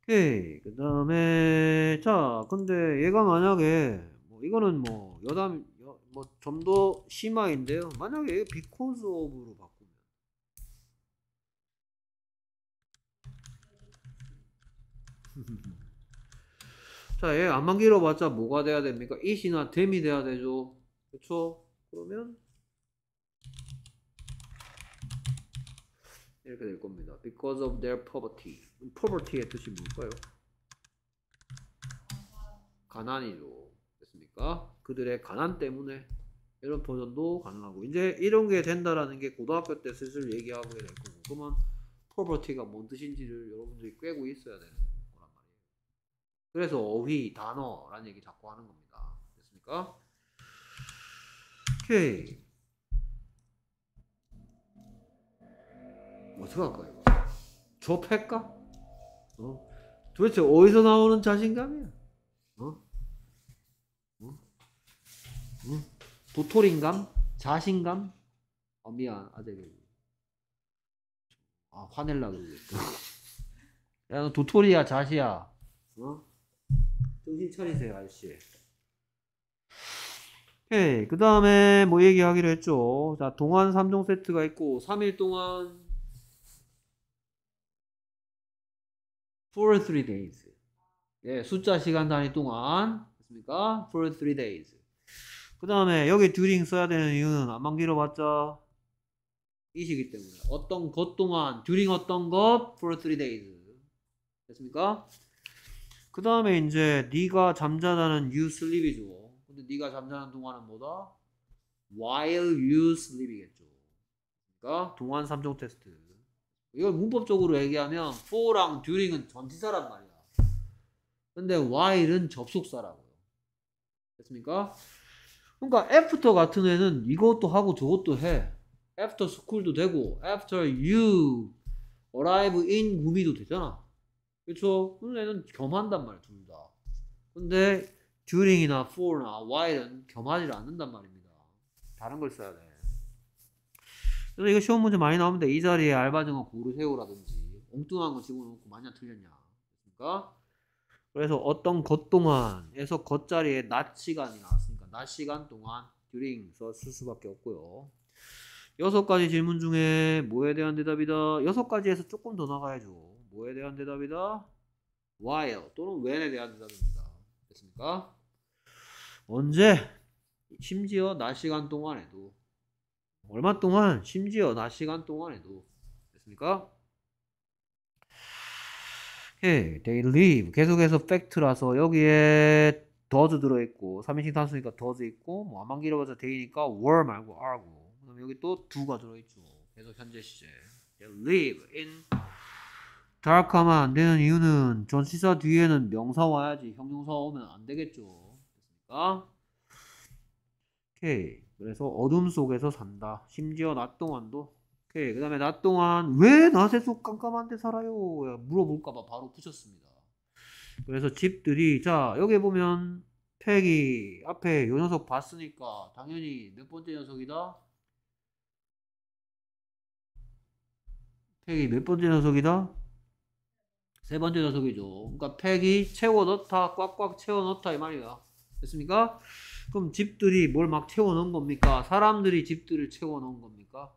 그 다음에 자 근데 얘가 만약에 뭐 이거는 뭐 여담 뭐 좀 더 심화인데요. 만약에 비콘 c a u 로바 자, 얘 안만 길어봤자 뭐가 돼야 됩니까? it이나 d 이 돼야 되죠. 그쵸? 그러면 이렇게 될 겁니다. Because of their poverty. poverty의 뜻이 뭘까요? 가난이죠. 됐습니까? 그들의 가난 때문에 이런 버전도 가능하고 이제 이런 게 된다라는 게 고등학교 때 슬슬 얘기하고 해야 될 거고 그러면 poverty가 뭔 뜻인지를 여러분들이 꿰고 있어야 되는 그래서 어휘, 단어라는 얘기 자꾸 하는 겁니다. 됐습니까? 오케이. 어떻게 할까 이거? 좁할까? 어? 도대체 어디서 나오는 자신감이야? 어? 어? 응? 도토리감 자신감? 아 미안 아들 아, 아 화낼라 그러겠다 야너 도토리야 자시야 어? 정신 차리세요, 아저씨. 그 다음에 뭐 얘기하기로 했죠. 자, 동안 3종 세트가 있고, 3일 동안 4 or 3 days. 예, 숫자 시간 단위 동안. 됐습니까? 4 or 3 days. 그 다음에 여기 during 써야 되는 이유는 안만 길어봤자 이시기 때문에 어떤 것 동안 during 어떤 것 for 3 days 됐습니까? 그 다음에 이제 네가 잠자다는 you sleep이죠. 근데 네가 잠자는 동안은 뭐다? while you sleep이겠죠. 그러니까 동안 3종 테스트. 이걸 문법적으로 얘기하면 for랑 during은 전치사란 말이야. 근데 while은 접속사라고요. 됐습니까? 그러니까 after 같은 애는 이것도 하고 저것도 해. after school도 되고 after you arrive in 구미도 되잖아. 그렇죠? 근데 얘는 겸한단 말이야 둘 다. 근데 during이나 for나 while은 겸하지 않는단 말입니다. 다른 걸 써야 돼. 그래서 이거 시험 문제 많이 나오는데 이 자리에 알바증어 고르세요라든지 엉뚱한 거 집어넣고 많이 틀렸냐. 그러니까 그래서 어떤 것 동안에서 겉 자리에 낮 시간이 나왔으니까 낮 시간 동안 during 썼을 수밖에 없고요. 여섯 가지 질문 중에 뭐에 대한 대답이다? 여섯 가지에서 조금 더 나가야죠. 뭐에 대한 대답이다? while 또는 when에 대한 대답입니다. 됐습니까? 언제? 심지어 낮 시간 동안에도 얼마 동안? 심지어 낮 시간 동안에도 됐습니까? 오케이. They live 계속해서 팩트라서 여기에 does 들어있고 3인칭 단수니까 does 있고 뭐 안만 길어봐서 day니까 were 말고 are고 그럼 여기 또 do가 들어있죠. 계속 현재 시제. They live in d a 하면안 되는 이유는 전치사 뒤에는 명사 와야지 형용사 오면 안 되겠죠. 됐습니까? 오케이. 그래서 어둠 속에서 산다. 심지어 낮 동안도. 오케이. 그 다음에 낮 동안 왜 낮에 속 깜깜한데 살아요? 물어볼까봐 바로 붙였습니다. 그래서 집들이 자 여기 보면 팩이 앞에 요 녀석 봤으니까 당연히 몇 번째 녀석이다? 팩이 몇 번째 녀석이다? 세 번째 녀석이죠. 그러니까 팩이 채워 넣다, 꽉꽉 채워 넣다 이 말이야. 됐습니까? 그럼 집들이 뭘 막 채워 넣은 겁니까? 사람들이 집들을 채워 넣은 겁니까?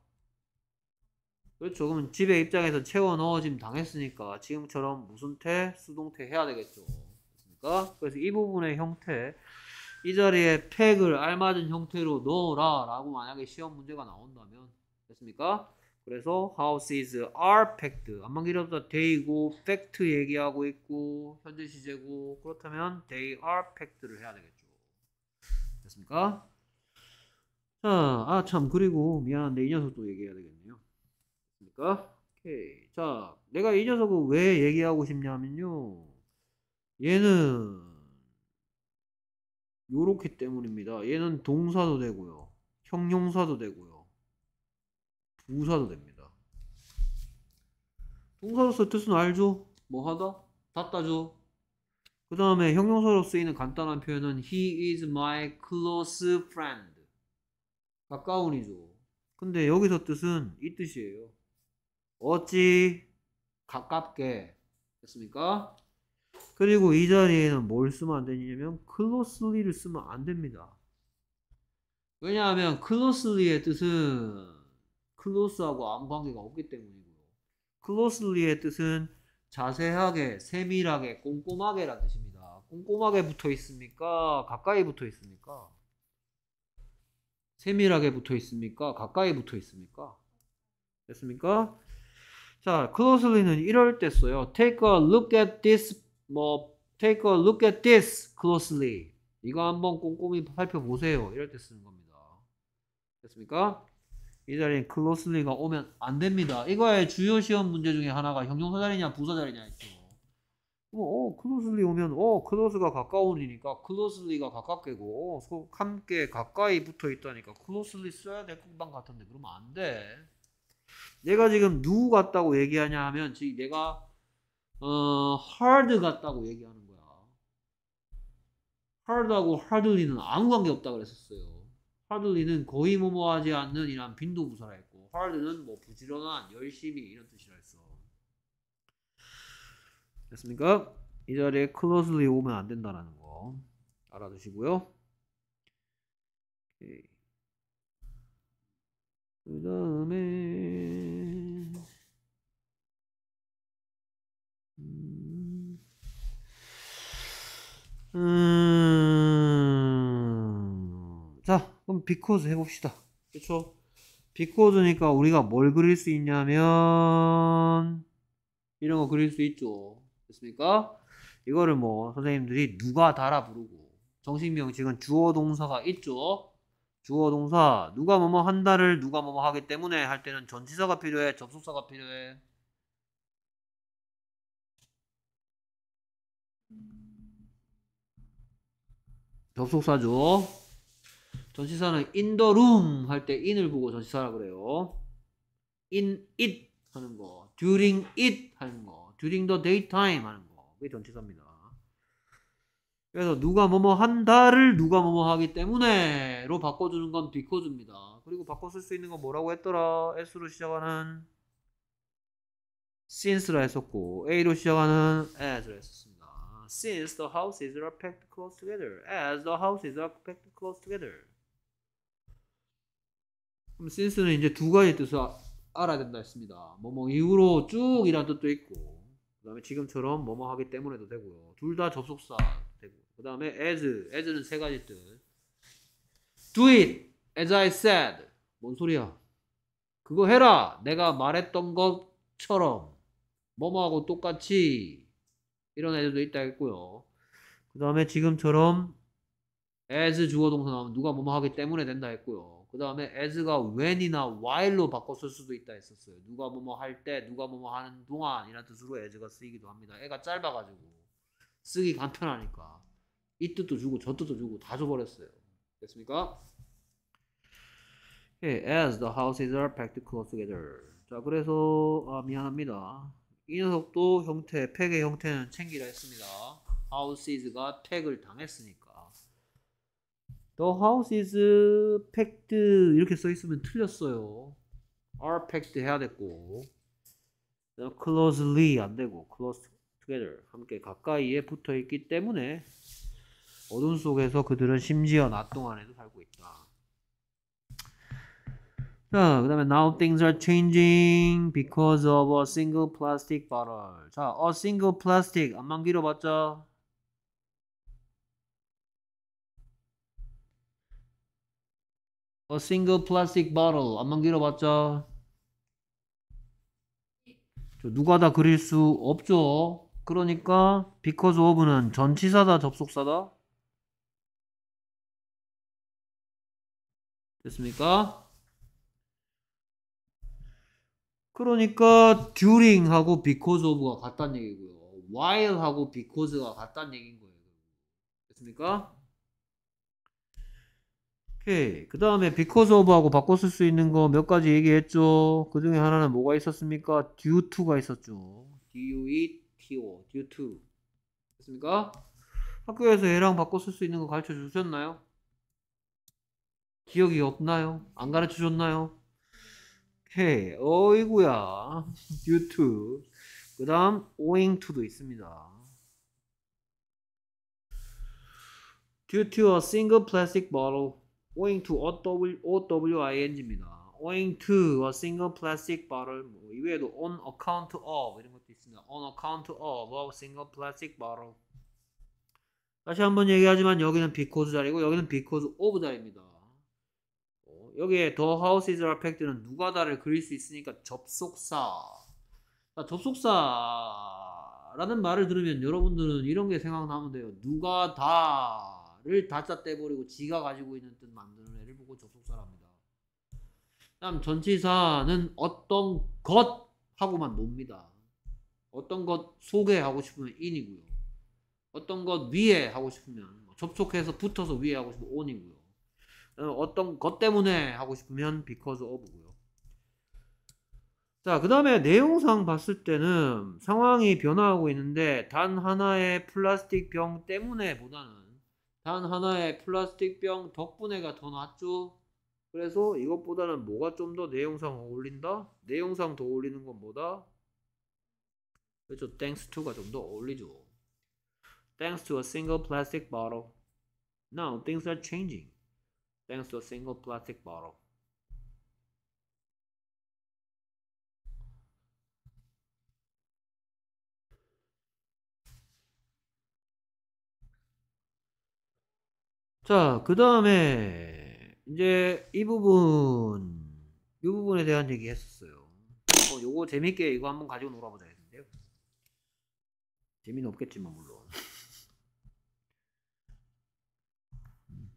그렇죠. 그럼 집의 입장에서 채워 넣어짐 당했으니까 지금처럼 무슨 태? 수동태 해야 되겠죠. 됐습니까? 그래서 이 부분의 형태, 이 자리에 팩을 알맞은 형태로 넣어라 라고 만약에 시험 문제가 나온다면 됐습니까? 그래서 houses are packed. 안만기로부 they고 fact 얘기하고 있고 현재 시제고 그렇다면 they are packed를 해야 되겠죠. 됐습니까? 자, 아 참 그리고 미안한데 이 녀석도 얘기해야 되겠네요. 됐습니까? 오케이. 자, 내가 이 녀석을 왜 얘기하고 싶냐면요. 얘는 요렇기 때문입니다. 얘는 동사도 되고요. 형용사도 되고요. 동사도 됩니다. 동사로서 뜻은 알죠? 뭐 하다? 닫다 줘. 그 다음에 형용사로 쓰이는 간단한 표현은 He is my close friend. 가까운이죠. 근데 여기서 뜻은 이 뜻이에요. 어찌 가깝게 됐습니까? 그리고 이 자리에는 뭘 쓰면 안 되냐면 closely를 쓰면 안 됩니다. 왜냐하면 closely의 뜻은 클로스하고 아무 관계가 없기 때문이고요. closely의 뜻은 자세하게, 세밀하게, 꼼꼼하게라는 뜻입니다. 꼼꼼하게 붙어 있습니까? 가까이 붙어 있습니까? 세밀하게 붙어 있습니까? 가까이 붙어 있습니까? 됐습니까? 자, closely는 이럴 때 써요. Take a look at this, 뭐, take a look at this closely. 이거 한번 꼼꼼히 살펴보세요. 이럴 때 쓰는 겁니다. 됐습니까? 이 자리에 closely가 오면 안 됩니다. 이거의 주요 시험 문제 중에 하나가 형용사 자리냐 부사 자리냐 있죠. 어, closely 오면 어, close가 가까운이니까 closely가 가깝게고 어, 함께 가까이 붙어 있다니까 closely 써야 될 것만 같은데 그러면 안 돼. 내가 지금 누구 같다고 얘기하냐 하면 지금 내가 어, hard 같다고 얘기하는 거야. hard하고 hardly는 아무 관계 없다 그랬었어요. 하들리는 거의 뭐뭐하지 않는 뭐 이런 빈도부사라 했고 하 a r 는뭐 부지런한 열심히 이런 뜻이라 했어 됐습니까? 이 자리에 closely 오면 안 된다라는 거 알아두시고요 그 다음에 음... 음 그럼 b e c 해봅시다. 그쵸? b e c 니까 우리가 뭘 그릴 수 있냐면 이런 거 그릴 수 있죠. 됐습니까? 이거를 뭐 선생님들이 누가 달아 부르고 정식명 지금 주어 동사가 있죠. 주어 동사 누가 뭐뭐 한다를 누가 뭐뭐 하기 때문에 할 때는 전치사가 필요해 접속사가 필요해 접속사죠 전치사는 in the room 할 때 in을 보고 전치사라 그래요. in it 하는 거, during it 하는 거, during the daytime 하는 거. 그게 전치사입니다. 그래서 누가 뭐뭐 한다를 누가 뭐뭐 하기 때문에로 바꿔주는 건 because입니다. 그리고 바꿔 쓸 수 있는 건 뭐라고 했더라? s로 시작하는 since라 했었고 a로 시작하는 as로 했었습니다. since the houses are packed close together as the houses are packed close together 그럼 since는 이제 두 가지 뜻을 아, 알아야 된다 했습니다. 뭐뭐 이후로 쭉이란 뜻도 있고 그 다음에 지금처럼 뭐뭐 하기 때문에도 되고요. 둘 다 접속사 되고 그 다음에 as, as는 세 가지 뜻 do it as I said 뭔 소리야 그거 해라 내가 말했던 것처럼 뭐뭐하고 똑같이 이런 애들도 있다 했고요 그 다음에 지금처럼 as 주어동사 나오면 누가 뭐뭐 하기 때문에 된다 했고요 그 다음에 as가 when이나 while로 바꿨을 수도 있다 했었어요. 누가 뭐뭐 할 때, 누가 뭐뭐 하는 동안 이런 뜻으로 as가 쓰이기도 합니다. 애가 짧아가지고 쓰기 간편하니까 이 뜻도 주고 저 뜻도 주고 다 줘버렸어요. 됐습니까? Okay, 예, as the houses are packed close together. 자, 그래서 아, 미안합니다. 이 녀석도 형태, 팩의 형태는 챙기라 했습니다. houses가 팩을 당했으니까. The house is packed 이렇게 써 있으면 틀렸어요. are packed 해야 됐고 closely 안 되고 close together 함께 가까이에 붙어 있기 때문에 어둠 속에서 그들은 심지어 낮 동안에도 살고 있다. 자, 그 다음에 now things are changing because of a single plastic bottle. 자, a single plastic 안만 길어봤자 A single plastic bottle. 안만 길어봤자. 누가 다 그릴 수 없죠. 그러니까 because of는 전치사다 접속사다? 됐습니까? 그러니까 during하고 because of가 같단 얘기고요. while하고 because가 같단 얘기인 거예요. 됐습니까? 오케이. 그 다음에 because of하고 바꿔 쓸 수 있는 거 몇 가지 얘기했죠. 그 중에 하나는 뭐가 있었습니까? due to가 있었죠. due to, due to. 됐습니까? 학교에서 얘랑 바꿔 쓸 수 있는 거 가르쳐 주셨나요? 기억이 없나요? 안 가르쳐 줬나요? 오케이. 어이구야. due to. 그 다음 owing to도 있습니다. due to a single plastic bottle owing to OWING입니다. owing to a single plastic bottle 뭐 이외에도 on account of 이런 것도 있습니다. on account of a single plastic bottle 다시 한번 얘기하지만 여기는 because 자리고 여기는 because of 자리입니다. 여기에 the houses are packed는 누가 다를 그릴 수 있으니까 접속사 접속사라는 말을 들으면 여러분들은 이런 게 생각나면 돼요. 누가 다 나를 다짜 떼버리고 지가 가지고 있는 뜻 만드는 애를 보고 접속사랍니다. 다음 전치사는 어떤 것 하고만 놉니다. 어떤 것 속에 하고 싶으면 인이고요. 어떤 것 위에 하고 싶으면 뭐 접촉해서 붙어서 위에 하고 싶으면 o 이고요 어떤 것 때문에 하고 싶으면 because of고요. 자, 그 다음에 내용상 봤을 때는 상황이 변화하고 있는데 단 하나의 플라스틱 병 때문에 보다는 단 하나의 플라스틱 병 덕분에가 더 낫죠. 그래서 이것보다는 뭐가 좀 더 내용상 어울린다? 내용상 더 어울리는 건 뭐다? 그렇죠. Thanks to가 좀 더 어울리죠. Thanks to a single plastic bottle. Now things are changing. Thanks to a single plastic bottle. 자, 그 다음에 이제 이 부분 이 부분에 대한 얘기 했었어요. 어, 요거 재밌게 이거 한번 가지고 놀아보자 했는데요. 재미는 없겠지만 물론.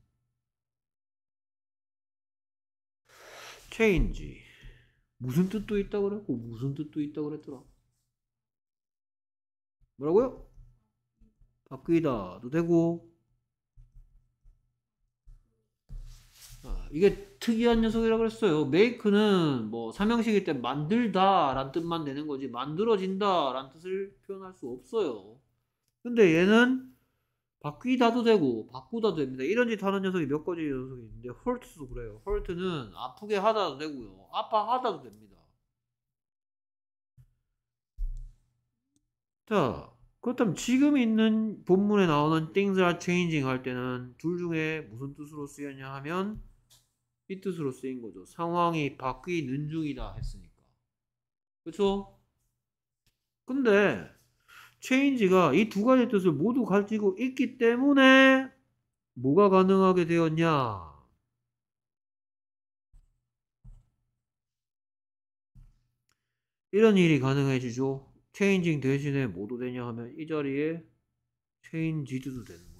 체인지 무슨 뜻도 있다 그랬고 무슨 뜻도 있다 그랬더라. 뭐라고요? 바뀌다도 되고 이게 특이한 녀석이라고 그랬어요. 메이크는 뭐 삼형식일 때 만들다 란 뜻만 되는 거지 만들어진다 란 뜻을 표현할 수 없어요. 근데 얘는 바뀌다도 되고 바꾸다도 됩니다. 이런 짓 하는 녀석이 몇 가지 녀석이 있는데 헐트도 그래요. 헐트는 아프게 하다도 되고요. 아파하다도 됩니다. 자 그렇다면 지금 있는 본문에 나오는 things are changing 할 때는 둘 중에 무슨 뜻으로 쓰였냐 하면 이 뜻으로 쓰인 거죠. 상황이 바뀌는 중이다 했으니까. 그쵸 근데 체인지가 이 두 가지 뜻을 모두 가지고 있기 때문에 뭐가 가능하게 되었냐? 이런 일이 가능해지죠. 체인징 대신에 뭐도 되냐 하면 이 자리에 체인지드도 되는 거예요.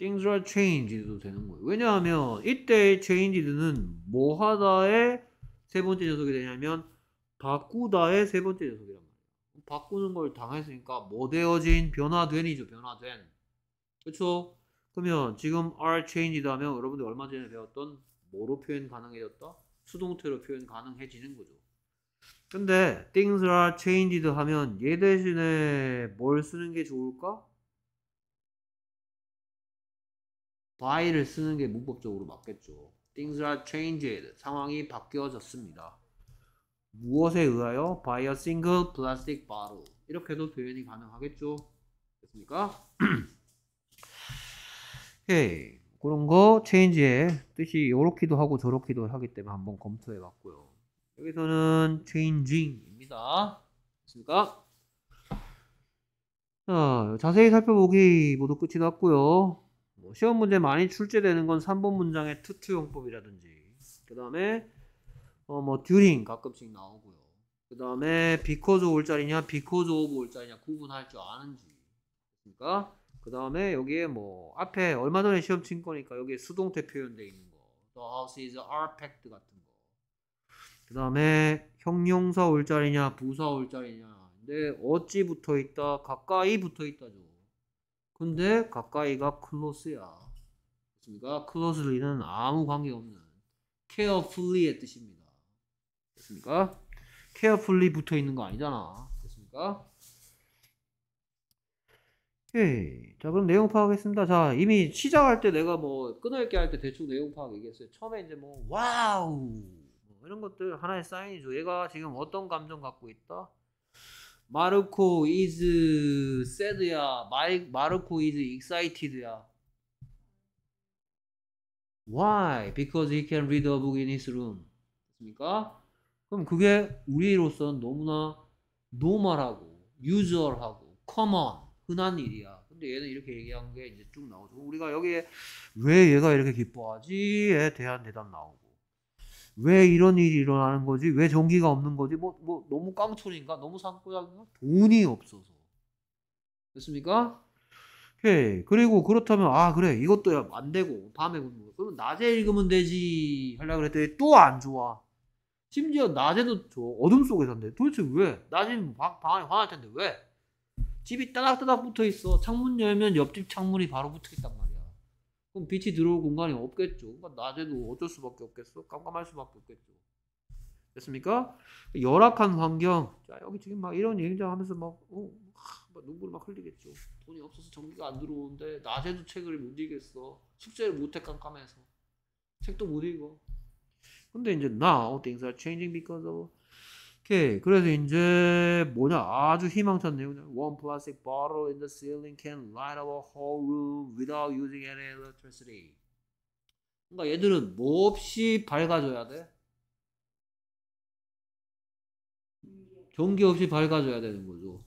things are changed도 되는 거예요. 왜냐하면 이때의 changed는 뭐하다의 세 번째 녀석이 되냐면 바꾸다의 세 번째 녀석이란 말이에요. 바꾸는 걸 당했으니까 뭐 되어진 변화된이죠. 변화된. 그렇죠? 그러면 지금 are changed 하면 여러분들 얼마 전에 배웠던 뭐로 표현 가능해졌다? 수동태로 표현 가능해지는 거죠. 근데 things are changed 하면 얘 대신에 뭘 쓰는 게 좋을까? by를 쓰는 게 문법적으로 맞겠죠. Things are changed. 상황이 바뀌어졌습니다. 무엇에 의하여? By a single plastic bottle. 이렇게도 표현이 가능하겠죠. 됐습니까? 오케이. 그런 거 change의 뜻이 이렇기도 하고 저렇기도 하기 때문에 한번 검토해 봤고요. 여기서는 changing입니다. 됐습니까? 자, 자세히 살펴보기 모두 끝이 났고요. 시험 문제 많이 출제되는 건 3번 문장의 투투 용법이라든지 그 다음에 어뭐 during 가끔씩 나오고요. 그 다음에 because 올 자리냐 because of 올 자리냐 구분할 줄 아는지 그러니까 그 다음에 여기에 뭐 앞에 얼마 전에 시험 친 거니까 여기에 수동태 표현되어 있는 거 The house is a r p a c k 같은 거그 다음에 형용사 올 자리냐 부사 올 자리냐 근데 어찌 붙어 있다 가까이 붙어 있다죠 근데 가까이가 close야. 됐습니까? closely는 아무 관계없는 carefully의 뜻입니다. 됐습니까? carefully 붙어 있는 거 아니잖아. 됐습니까? 오케이. 자, 그럼 내용 파악했습니다. 자, 이미 시작할 때 내가 뭐끊을게할 때 대충 내용 파악 얘기했어요. 처음에 이제 뭐 와우 뭐 이런 것들 하나의 사인이죠. 얘가 지금 어떤 감정 갖고 있다? 마르코 is sad야. 마이, 마르코 is excited야. Why? Because he can read a book in his room. 됐습니까? 그럼 그게 우리로서는 너무나 노멀하고 유저하고 c o 흔한 일이야. 근데 얘는 이렇게 얘기한 게 이제 쭉 나오죠. 우리가 여기에 왜 얘가 이렇게 기뻐하지에 대한 대답 나오고. 왜 이런 일이 일어나는 거지? 왜 전기가 없는 거지? 뭐, 뭐 너무 깡촌인가? 너무 산고작인가 돈이 없어서. 됐습니까? 오케이. 그리고 그렇다면 아 그래 이것도 안 되고 밤에 그러면 낮에 읽으면 되지 하려고 그랬더니 또 안 좋아. 심지어 낮에도 저 어둠 속에 산대. 도대체 왜? 낮에는 방, 방안이 화날 텐데 왜? 집이 따닥따닥 붙어 있어. 창문 열면 옆집 창문이 바로 붙어 있단 말이야. 그럼 빛이 들어올 공간이 없겠죠. 그러니까 낮에도 어쩔 수밖에 없겠어. 깜깜할 수밖에 없겠죠. 됐습니까? 열악한 환경. 자, 여기 지금 막 이런 얘기장 하면서 막, 어, 막 눈물 막 흘리겠죠. 돈이 없어서 전기가 안 들어오는데, 낮에도 책을 못 읽겠어. 숙제를 못 해 깜깜해서. 책도 못 읽어. 근데 이제 now things are changing because of 오케이. 그래서 이제 뭐냐 아주 희망찬 내용이 One plastic bottle in the ceiling can light up a whole room without using any electricity. 그러니까 얘들은 뭐 없이 밝아져야 돼? 전기 없이 밝아져야 되는 거죠.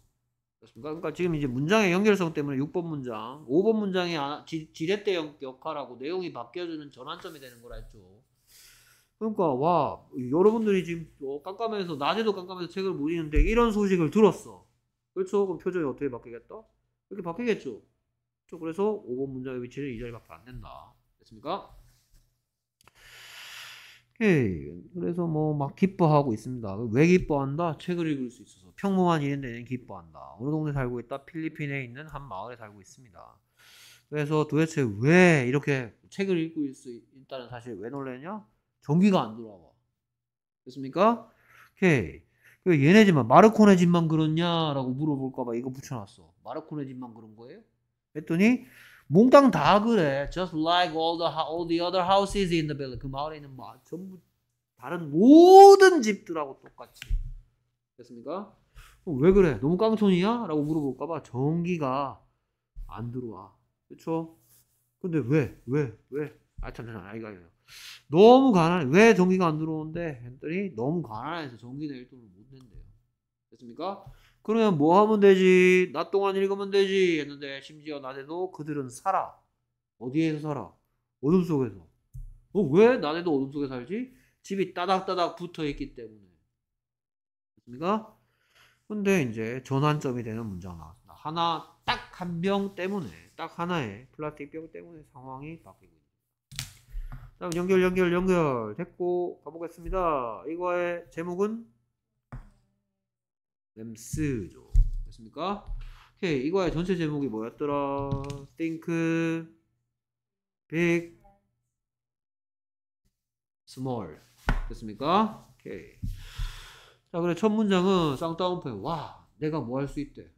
그러니까 지금 이제 문장의 연결성 때문에 6번 문장, 5번 문장이 아, 지렛대 역할하고 내용이 바뀌어주는 전환점이 되는 거라 했죠. 그러니까 와 여러분들이 지금 어, 깜깜해서 낮에도 깜깜해서 책을 못 읽는데 이런 소식을 들었어. 그렇죠? 그럼 표정이 어떻게 바뀌겠다? 이렇게 바뀌겠죠. 그렇죠? 그래서 5번 문장의 위치는 이자리밖에안 된다. 됐습니까? 오케이. 그래서 뭐 막 기뻐하고 있습니다. 왜 기뻐한다? 책을 읽을 수 있어서 평범한 일인데 얘는 기뻐한다. 어느 동네 살고 있다? 필리핀에 있는 한 마을에 살고 있습니다. 그래서 도대체 왜 이렇게 책을 읽고 있다는 사실 왜 놀래냐? 전기가 안 돌아와. 됐습니까? 오케이. 그 얘네 집만 마르코네 집만 그렇냐라고 물어볼까봐 이거 붙여놨어. 마르코네 집만 그런 거예요? 했더니 몽땅 다 그래. Just like all the all the other houses in the village. 그 마을에 있는 마 전부 다른 모든 집들하고 똑같이. 됐습니까? 어, 왜 그래? 너무 깡촌이야? 라고 물어볼까봐 전기가 안 들어와. 그쵸? 근데 왜? 왜? 왜? 아, 잠시 아이가, 이가 너무 가난해. 왜 전기가 안 들어오는데? 했더니 너무 가난해서 전기는 일도를 못 낸대요. 됐습니까? 그러면 뭐 하면 되지? 낮 동안 읽으면 되지. 했는데 심지어 낮에도 그들은 살아. 어디에서 살아? 어둠 속에서. 어, 왜 낮에도 어둠 속에 살지? 집이 따닥따닥 붙어 있기 때문에. 됐습니까? 근데 이제 전환점이 되는 문장 나왔습니다. 하나, 딱 한 병 때문에, 딱 하나의 플라스틱 병 때문에 상황이 바뀌고 있습니다. 다음 연결 연결 연결 됐고 가보겠습니다. 이거의 제목은 램스죠. 됐습니까? 오케이 이거의 전체 제목이 뭐였더라? Think Big Small 됐습니까? 오케이 자 그래 첫 문장은 쌍따옴표 와 내가 뭐 할 수 있대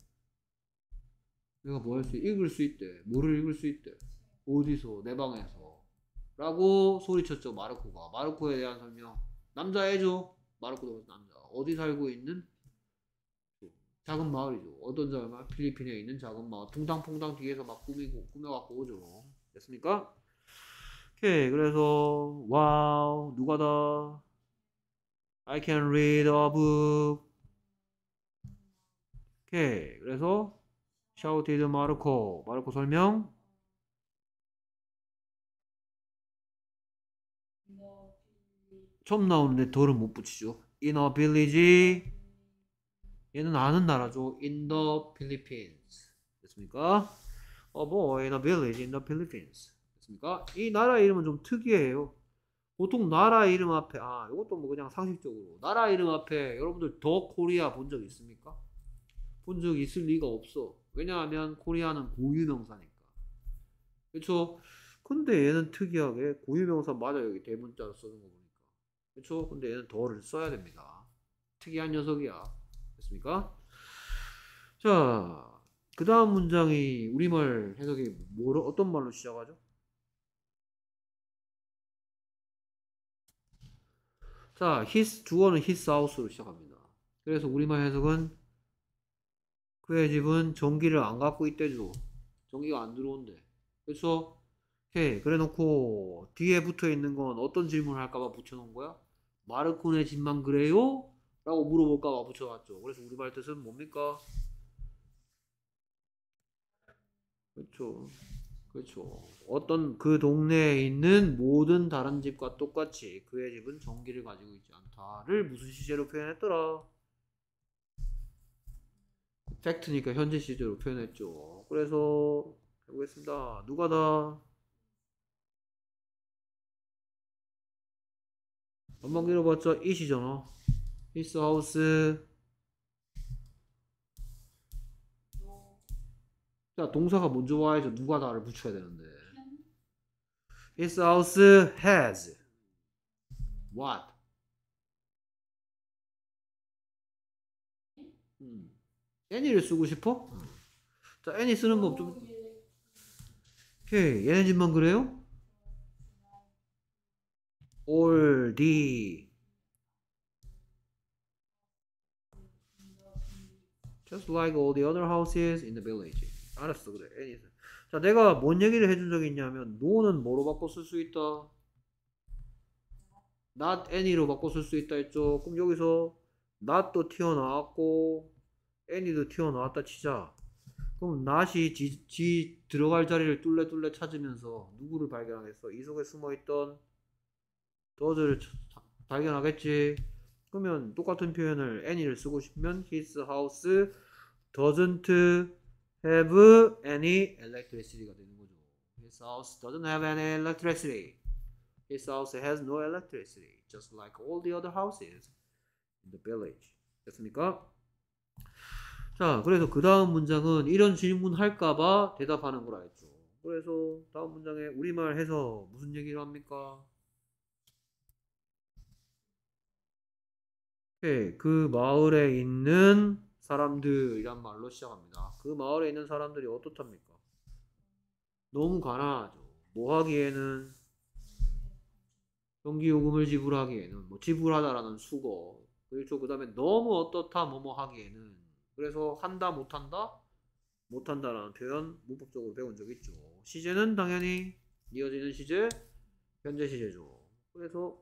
내가 뭐 할수 읽을 수 있대 뭐를 읽을 수 있대 어디서 내 방에서 라고 소리쳤죠 마르코가 마르코에 대한 설명 남자 애죠 마르코도 남자 어디 살고 있는 작은 마을이죠 어떤 사람 필리핀에 있는 작은 마을 퐁당퐁당 뒤에서 막 꾸미고 꾸며갖고 오죠 됐습니까? 오케이 그래서 와우 누가 더 I can read a book 오케이 그래서 샤 h o 드 마르코 마르코 설명 처음 나오는데 덜은 못 붙이죠. In a v i l l a g 얘는 아는 나라죠. In the Philippines. 됐습니까? 어, 뭐, o y in a village in the Philippines. 됐습니까? 이 나라 이름은 좀 특이해요. 보통 나라 이름 앞에 아 이것도 뭐 그냥 상식적으로 나라 이름 앞에 여러분들 더 코리아 본 적 있습니까? 본 적 있을 리가 없어. 왜냐하면 코리아는 고유명사니까. 그렇죠? 근데 얘는 특이하게 고유명사 맞아 요 여기 대문자로 쓰는 거 보니. 까 그렇죠? 근데 얘는 더를 써야 됩니다. 특이한 녀석이야. 됐습니까? 자, 그 다음 문장이 우리말 해석이 뭐로 어떤 말로 시작하죠? 자, his 주어는 his house로 시작합니다. 그래서 우리말 해석은 그의 집은 전기를 안 갖고 있대죠. 전기가 안 들어온대. 그래서 오케이. 그래 놓고 뒤에 붙어 있는 건 어떤 질문을 할까봐 붙여 놓은 거야? 마르코네 집만 그래요? 라고 물어볼까봐 붙여놨죠. 그래서 우리말 뜻은 뭡니까? 그렇죠. 그렇죠. 어떤 그 동네에 있는 모든 다른 집과 똑같이 그의 집은 전기를 가지고 있지 않다를 무슨 시제로 표현했더라? 팩트니까 현재 시제로 표현했죠. 그래서 해보겠습니다. 누가 다 원방 길어봤자 이시잖아 h 스 하우스. 자, 동사가 먼저 와야죠. 누가 나를 붙여야 되는데. his house has. what? 음. a n 를 쓰고 싶어? 음. 자, 애니 쓰는 법좀 오케이. 얘네 집만 그래요? 올디 just like all the other houses in the village 알았어 그래 a n y 자 내가 뭔 얘기를 해준 적이 있냐면 no는 뭐로 바꿔 쓸 수 있다 not any로 바꿔 쓸 수 있다 했죠 그럼 여기서 not도 튀어나왔고 any도 튀어나왔다 치자 그럼 not이 지, 지 들어갈 자리를 뚫레뚫레 찾으면서 누구를 발견하겠어 이 속에 숨어있던 does를 발견하겠지. 그러면 똑같은 표현을 any를 쓰고 싶으면 his house doesn't have any electricity가 되는 거죠. His house doesn't have any electricity. His house has no electricity, just like all the other houses in the village. 됐습니까? 자, 그래서 그 다음 문장은 이런 질문 할까봐 대답하는 거라 했죠. 그래서 다음 문장에 우리말 해서 무슨 얘기를 합니까? 오케이. 네, 그 마을에 있는 사람들이란 말로 시작합니다. 그 마을에 있는 사람들이 어떻답니까? 너무 가난하죠. 뭐 하기에는 전기요금을 지불하기에는 뭐 지불하다라는 수거 그렇죠. 그 다음에 너무 어떻다 뭐 뭐 하기에는 그래서 한다 못한다 못한다라는 표현 문법적으로 배운 적 있죠. 시제는 당연히 이어지는 시제 현재 시제죠. 그래서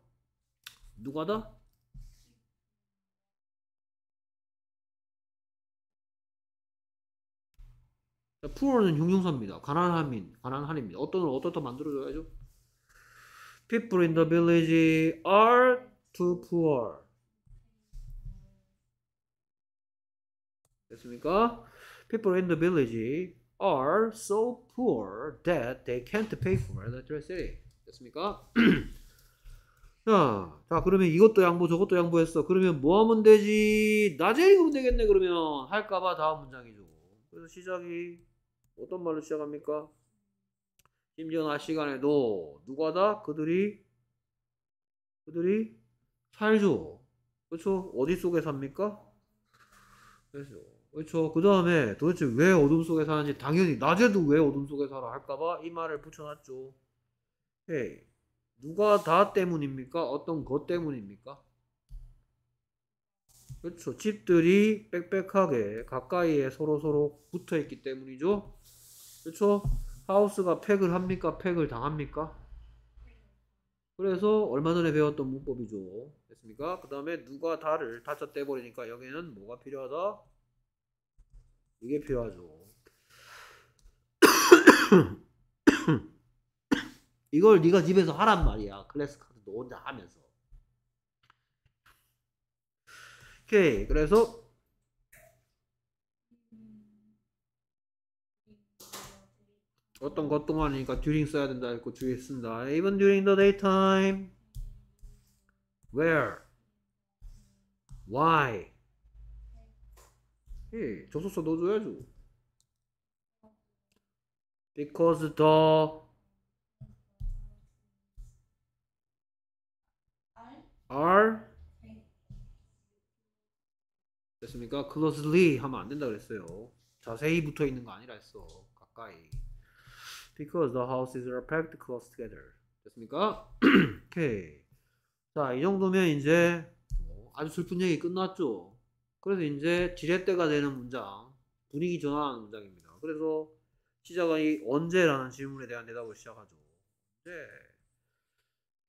누가다? poor는 형용사입니다. 가난한 민, 가난한 입니다. 어떤 어떻다 만들어줘야죠? People in the village are too poor. 됐습니까? People in the village are so poor that they can't pay for electricity. 됐습니까? 자, 자, 그러면 이것도 양보, 저것도 양보했어. 그러면 뭐 하면 되지? 낮에 읽으면 되겠네, 그러면. 할까봐 다음 문장이죠. 그래서 시작이 어떤 말로 시작합니까? 심지어 낮 시간에도 누가다 그들이 그들이 살죠. 그렇죠? 어디 속에 삽니까? 그렇죠. 그렇죠. 그 다음에 도대체 왜 어둠 속에 사는지 당연히 낮에도 왜 어둠 속에 살아 할까봐 이 말을 붙여놨죠. 헤이 누가 다 때문입니까? 어떤 것 때문입니까? 그렇죠. 집들이 빽빽하게 가까이에 서로서로 서로 붙어 있기 때문이죠. 그렇죠? 하우스가 팩을 합니까? 팩을 당합니까? 그래서 얼마 전에 배웠던 문법이죠. 됐습니까? 그 다음에 누가 달을 다쳐 떼버리니까 여기는 뭐가 필요하다? 이게 필요하죠. 이걸 네가 집에서 하란 말이야. 클래스 카드 너 혼자 하면서. 오케이. 그래서 어떤 것 동안이니까 during 써야 된다 했고 주의 쓴다. Even during the daytime. Where? Why? 예, 저소서 넣어줘야죠. Because the a 됐습니까? closely 하면 안 된다 그랬어요. 자세히 붙어 있는 거 아니라 했어. 가까이. because the houses are packed close together. 됐습니까? 오케이. 자, 이 정도면 이제 어, 아주 슬픈 얘기 끝났죠. 그래서 이제 지렛대가 되는 문장, 분위기 전환하는 문장입니다. 그래서 시작이 언제라는 질문에 대한 대답을 시작하죠.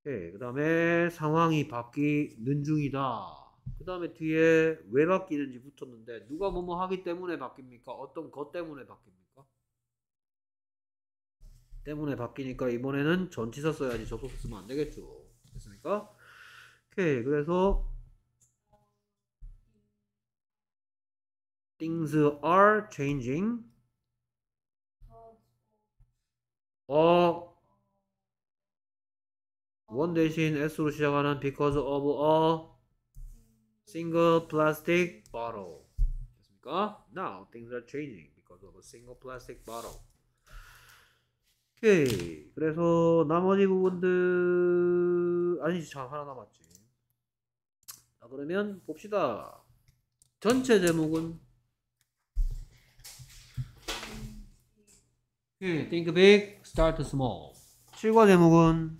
네. 그 다음에 상황이 바뀌는 중이다. 그 다음에 뒤에 왜 바뀌는지 붙었는데 누가 뭐뭐 하기 때문에 바뀝니까? 어떤 것 때문에 바뀝니까? 때문에 바뀌니까 이번에는 전치사 써야지 접속사 쓰면 안 되겠죠. 됐습니까? 오케이. 그래서 things are changing. 어원 대신 s로 시작하는 because of a single plastic bottle. 됐습니까? Now things are changing because of a single plastic bottle. 오케이. 그래서 나머지 부분들 아니지 참 하나 남았지. 자 그러면 봅시다. 전체 제목은 오케이. 예, think big, start small. 7과 제목은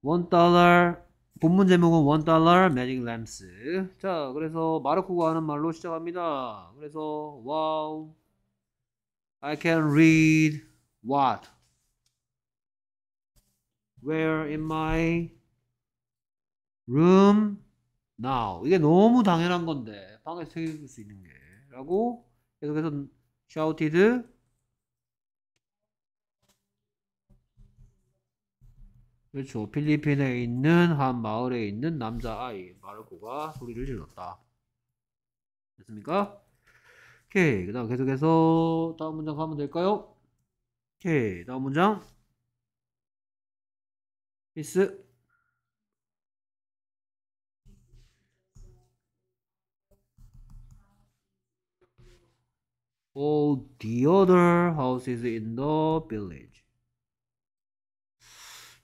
원 달러 본문 제목은 원 달러 매직 램스. 자 그래서 마르코가 하는 말로 시작합니다. 그래서 와우. Wow, I can read what? Where in my room now? 이게 너무 당연한 건데 방에서 생길 수 있는 게 라고 계속해서 shouted 그렇죠. 필리핀에 있는 한 마을에 있는 남자아이 마르코가 소리를 질렀다. 됐습니까? 오케이. 그 다음 계속해서 다음 문장 가면 될까요? 오케이 다음 문장 피스 all the other houses in the village.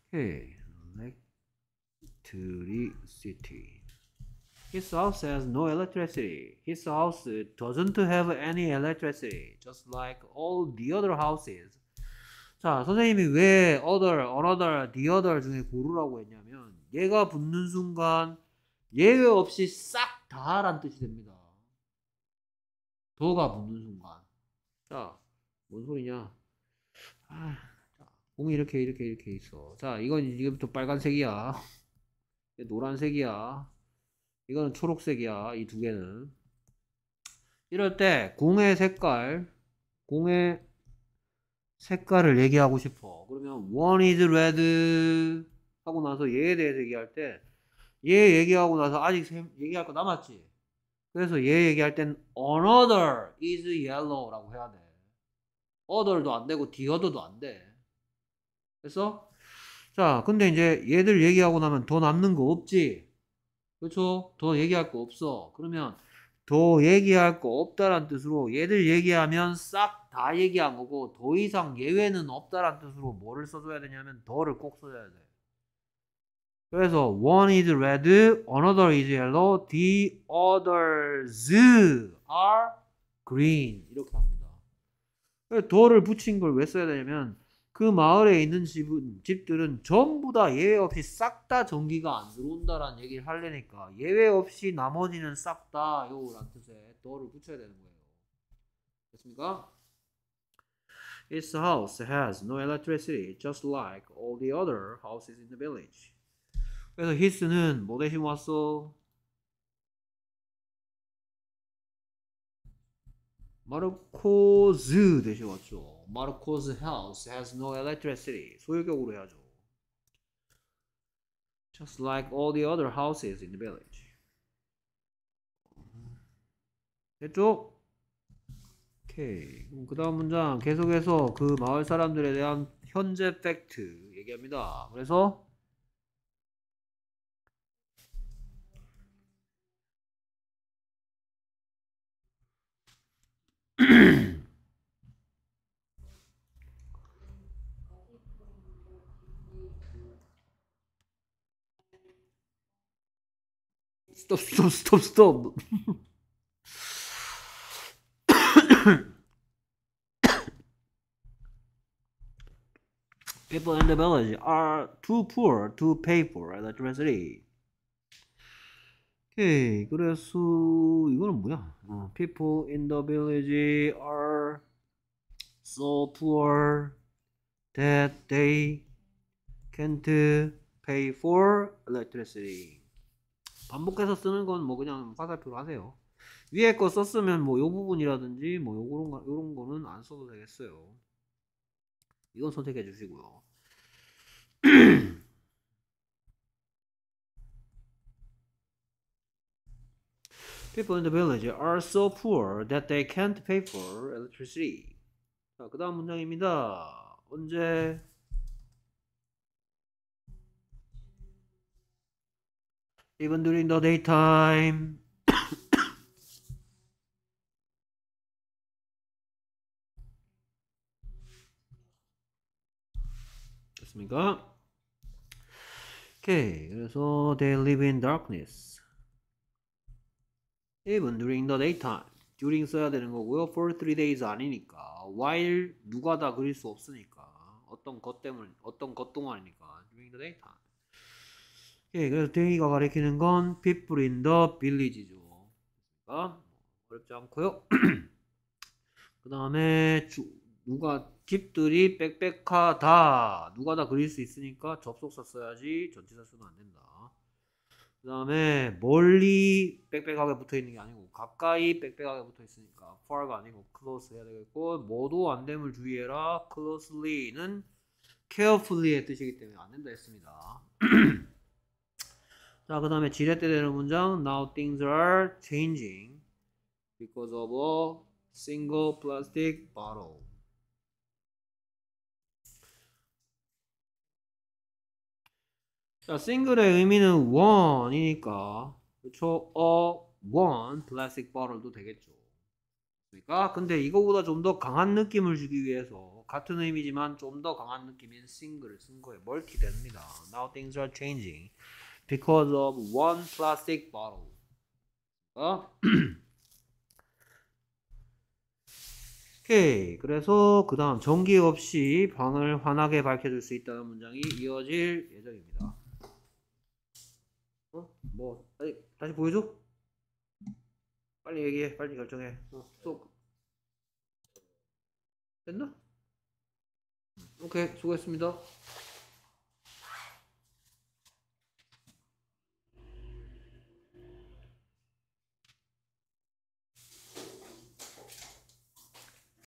Okay, back to the city. His house has no electricity. His house doesn't have any electricity, just like all the other houses. 자, 선생님이 왜 other, another, the other 중에 고르라고 했냐면 얘가 붙는 순간 예외 없이 싹 다란 뜻이 됩니다. 더가 붙는 순간. 자, 뭔 소리냐? 아, 자, 공이 이렇게 이렇게 이렇게 있어. 자, 이건 이제부터 빨간색이야. 노란색이야. 이거는 초록색이야. 이 두 개는. 이럴 때 공의 색깔, 공의 색깔을 얘기하고 싶어. 그러면 one is red 하고 나서 얘에 대해서 얘기할 때 얘 얘기하고 나서 아직 얘기할 거 남았지. 그래서 얘 얘기할 땐 another is yellow라고 해야 돼. other도 안 되고 the other도 안 돼. 됐어? 자, 근데 이제 얘들 얘기하고 나면 더 남는 거 없지. 그렇죠? 더 얘기할 거 없어. 그러면 더 얘기할 거 없다란 뜻으로 얘들 얘기하면 싹다 얘기한 거고 더 이상 예외는 없다라는 뜻으로 뭐를 써줘야 되냐면 더를 꼭 써줘야 돼. 그래서 one is red, another is yellow, the others are green 이렇게 합니다. 더를 붙인 걸 왜 써야 되냐면 그 마을에 있는 집은, 집들은 전부 다 예외 없이 싹 다 전기가 안 들어온다라는 얘기를 하려니까 예외 없이 나머지는 싹 다요라 뜻에 더를 붙여야 되는 거예요. 됐습니까? Its house has no electricity, just like all the other houses in the village. 그래서 his는 뭐 대신 왔어? 마르코즈 대신 왔죠. 마르코즈 house has no electricity. 소유격으로 해야죠. Just like all the other houses in the village. 대쪽. 오케이. 음, 그 다음 문장 계속해서 그 마을 사람들에 대한 현재 팩트 얘기합니다. 그래서 스톱 스톱 스톱 스톱 People in the village are too poor to pay for electricity. 오케이 그래서 이거는 뭐야? 어, people in the village are so poor that they can't pay for electricity. 반복해서 쓰는 건 뭐 그냥 화살표로 하세요. 위에 거 썼으면 뭐 요 부분이라든지 뭐 요런 거 요런 거는 안 써도 되겠어요. 이건 선택해 주시고요. People in the village are so poor that they can't pay for electricity. 자, 그 다음 문장입니다. 언제 Even during the daytime 됐습니까? 오케이. 그래서 they live in darkness. even during the daytime. during 써야 되는 거고요. for three days 아니니까. while 누가 다 그릴 수 없으니까. 어떤 것 때문, 어떤 것 동안이니까. during the daytime. 오케이. 그래서 대희가 가리키는 건 people in the village죠. 그러니까 어렵지 않고요. 그 다음에 주 누가 집들이 빽빽하다. 누가 다 그릴 수 있으니까 접속사 써야지 전치사 쓰면 안 된다. 그 다음에 멀리 빽빽하게 붙어 있는 게 아니고 가까이 빽빽하게 붙어 있으니까 far가 아니고 close 해야 되겠고 모두 안 됨을 주의해라. closely는 carefully의 뜻이기 때문에 안 된다 했습니다. 자, 그 다음에 지렛대 되는 문장 Now things are changing because of a single plastic bottle 자, 싱글의 의미는 원이니까 그렇죠? A 어, one plastic bottle도 되겠죠. 그러니까 근데 이거보다 좀 더 강한 느낌을 주기 위해서 같은 의미지만 좀 더 강한 느낌인 싱글을 쓴 거예요. 멀티 됩니다. Now things are changing because of one plastic bottle. 어? 오케이. 그래서 그 다음 전기 없이 방을 환하게 밝혀줄 수 있다는 문장이 이어질 예정입니다. 어? 뭐 아니, 다시 보여줘? 빨리 얘기해 빨리 결정해 어, 또 됐나? 오케이 수고했습니다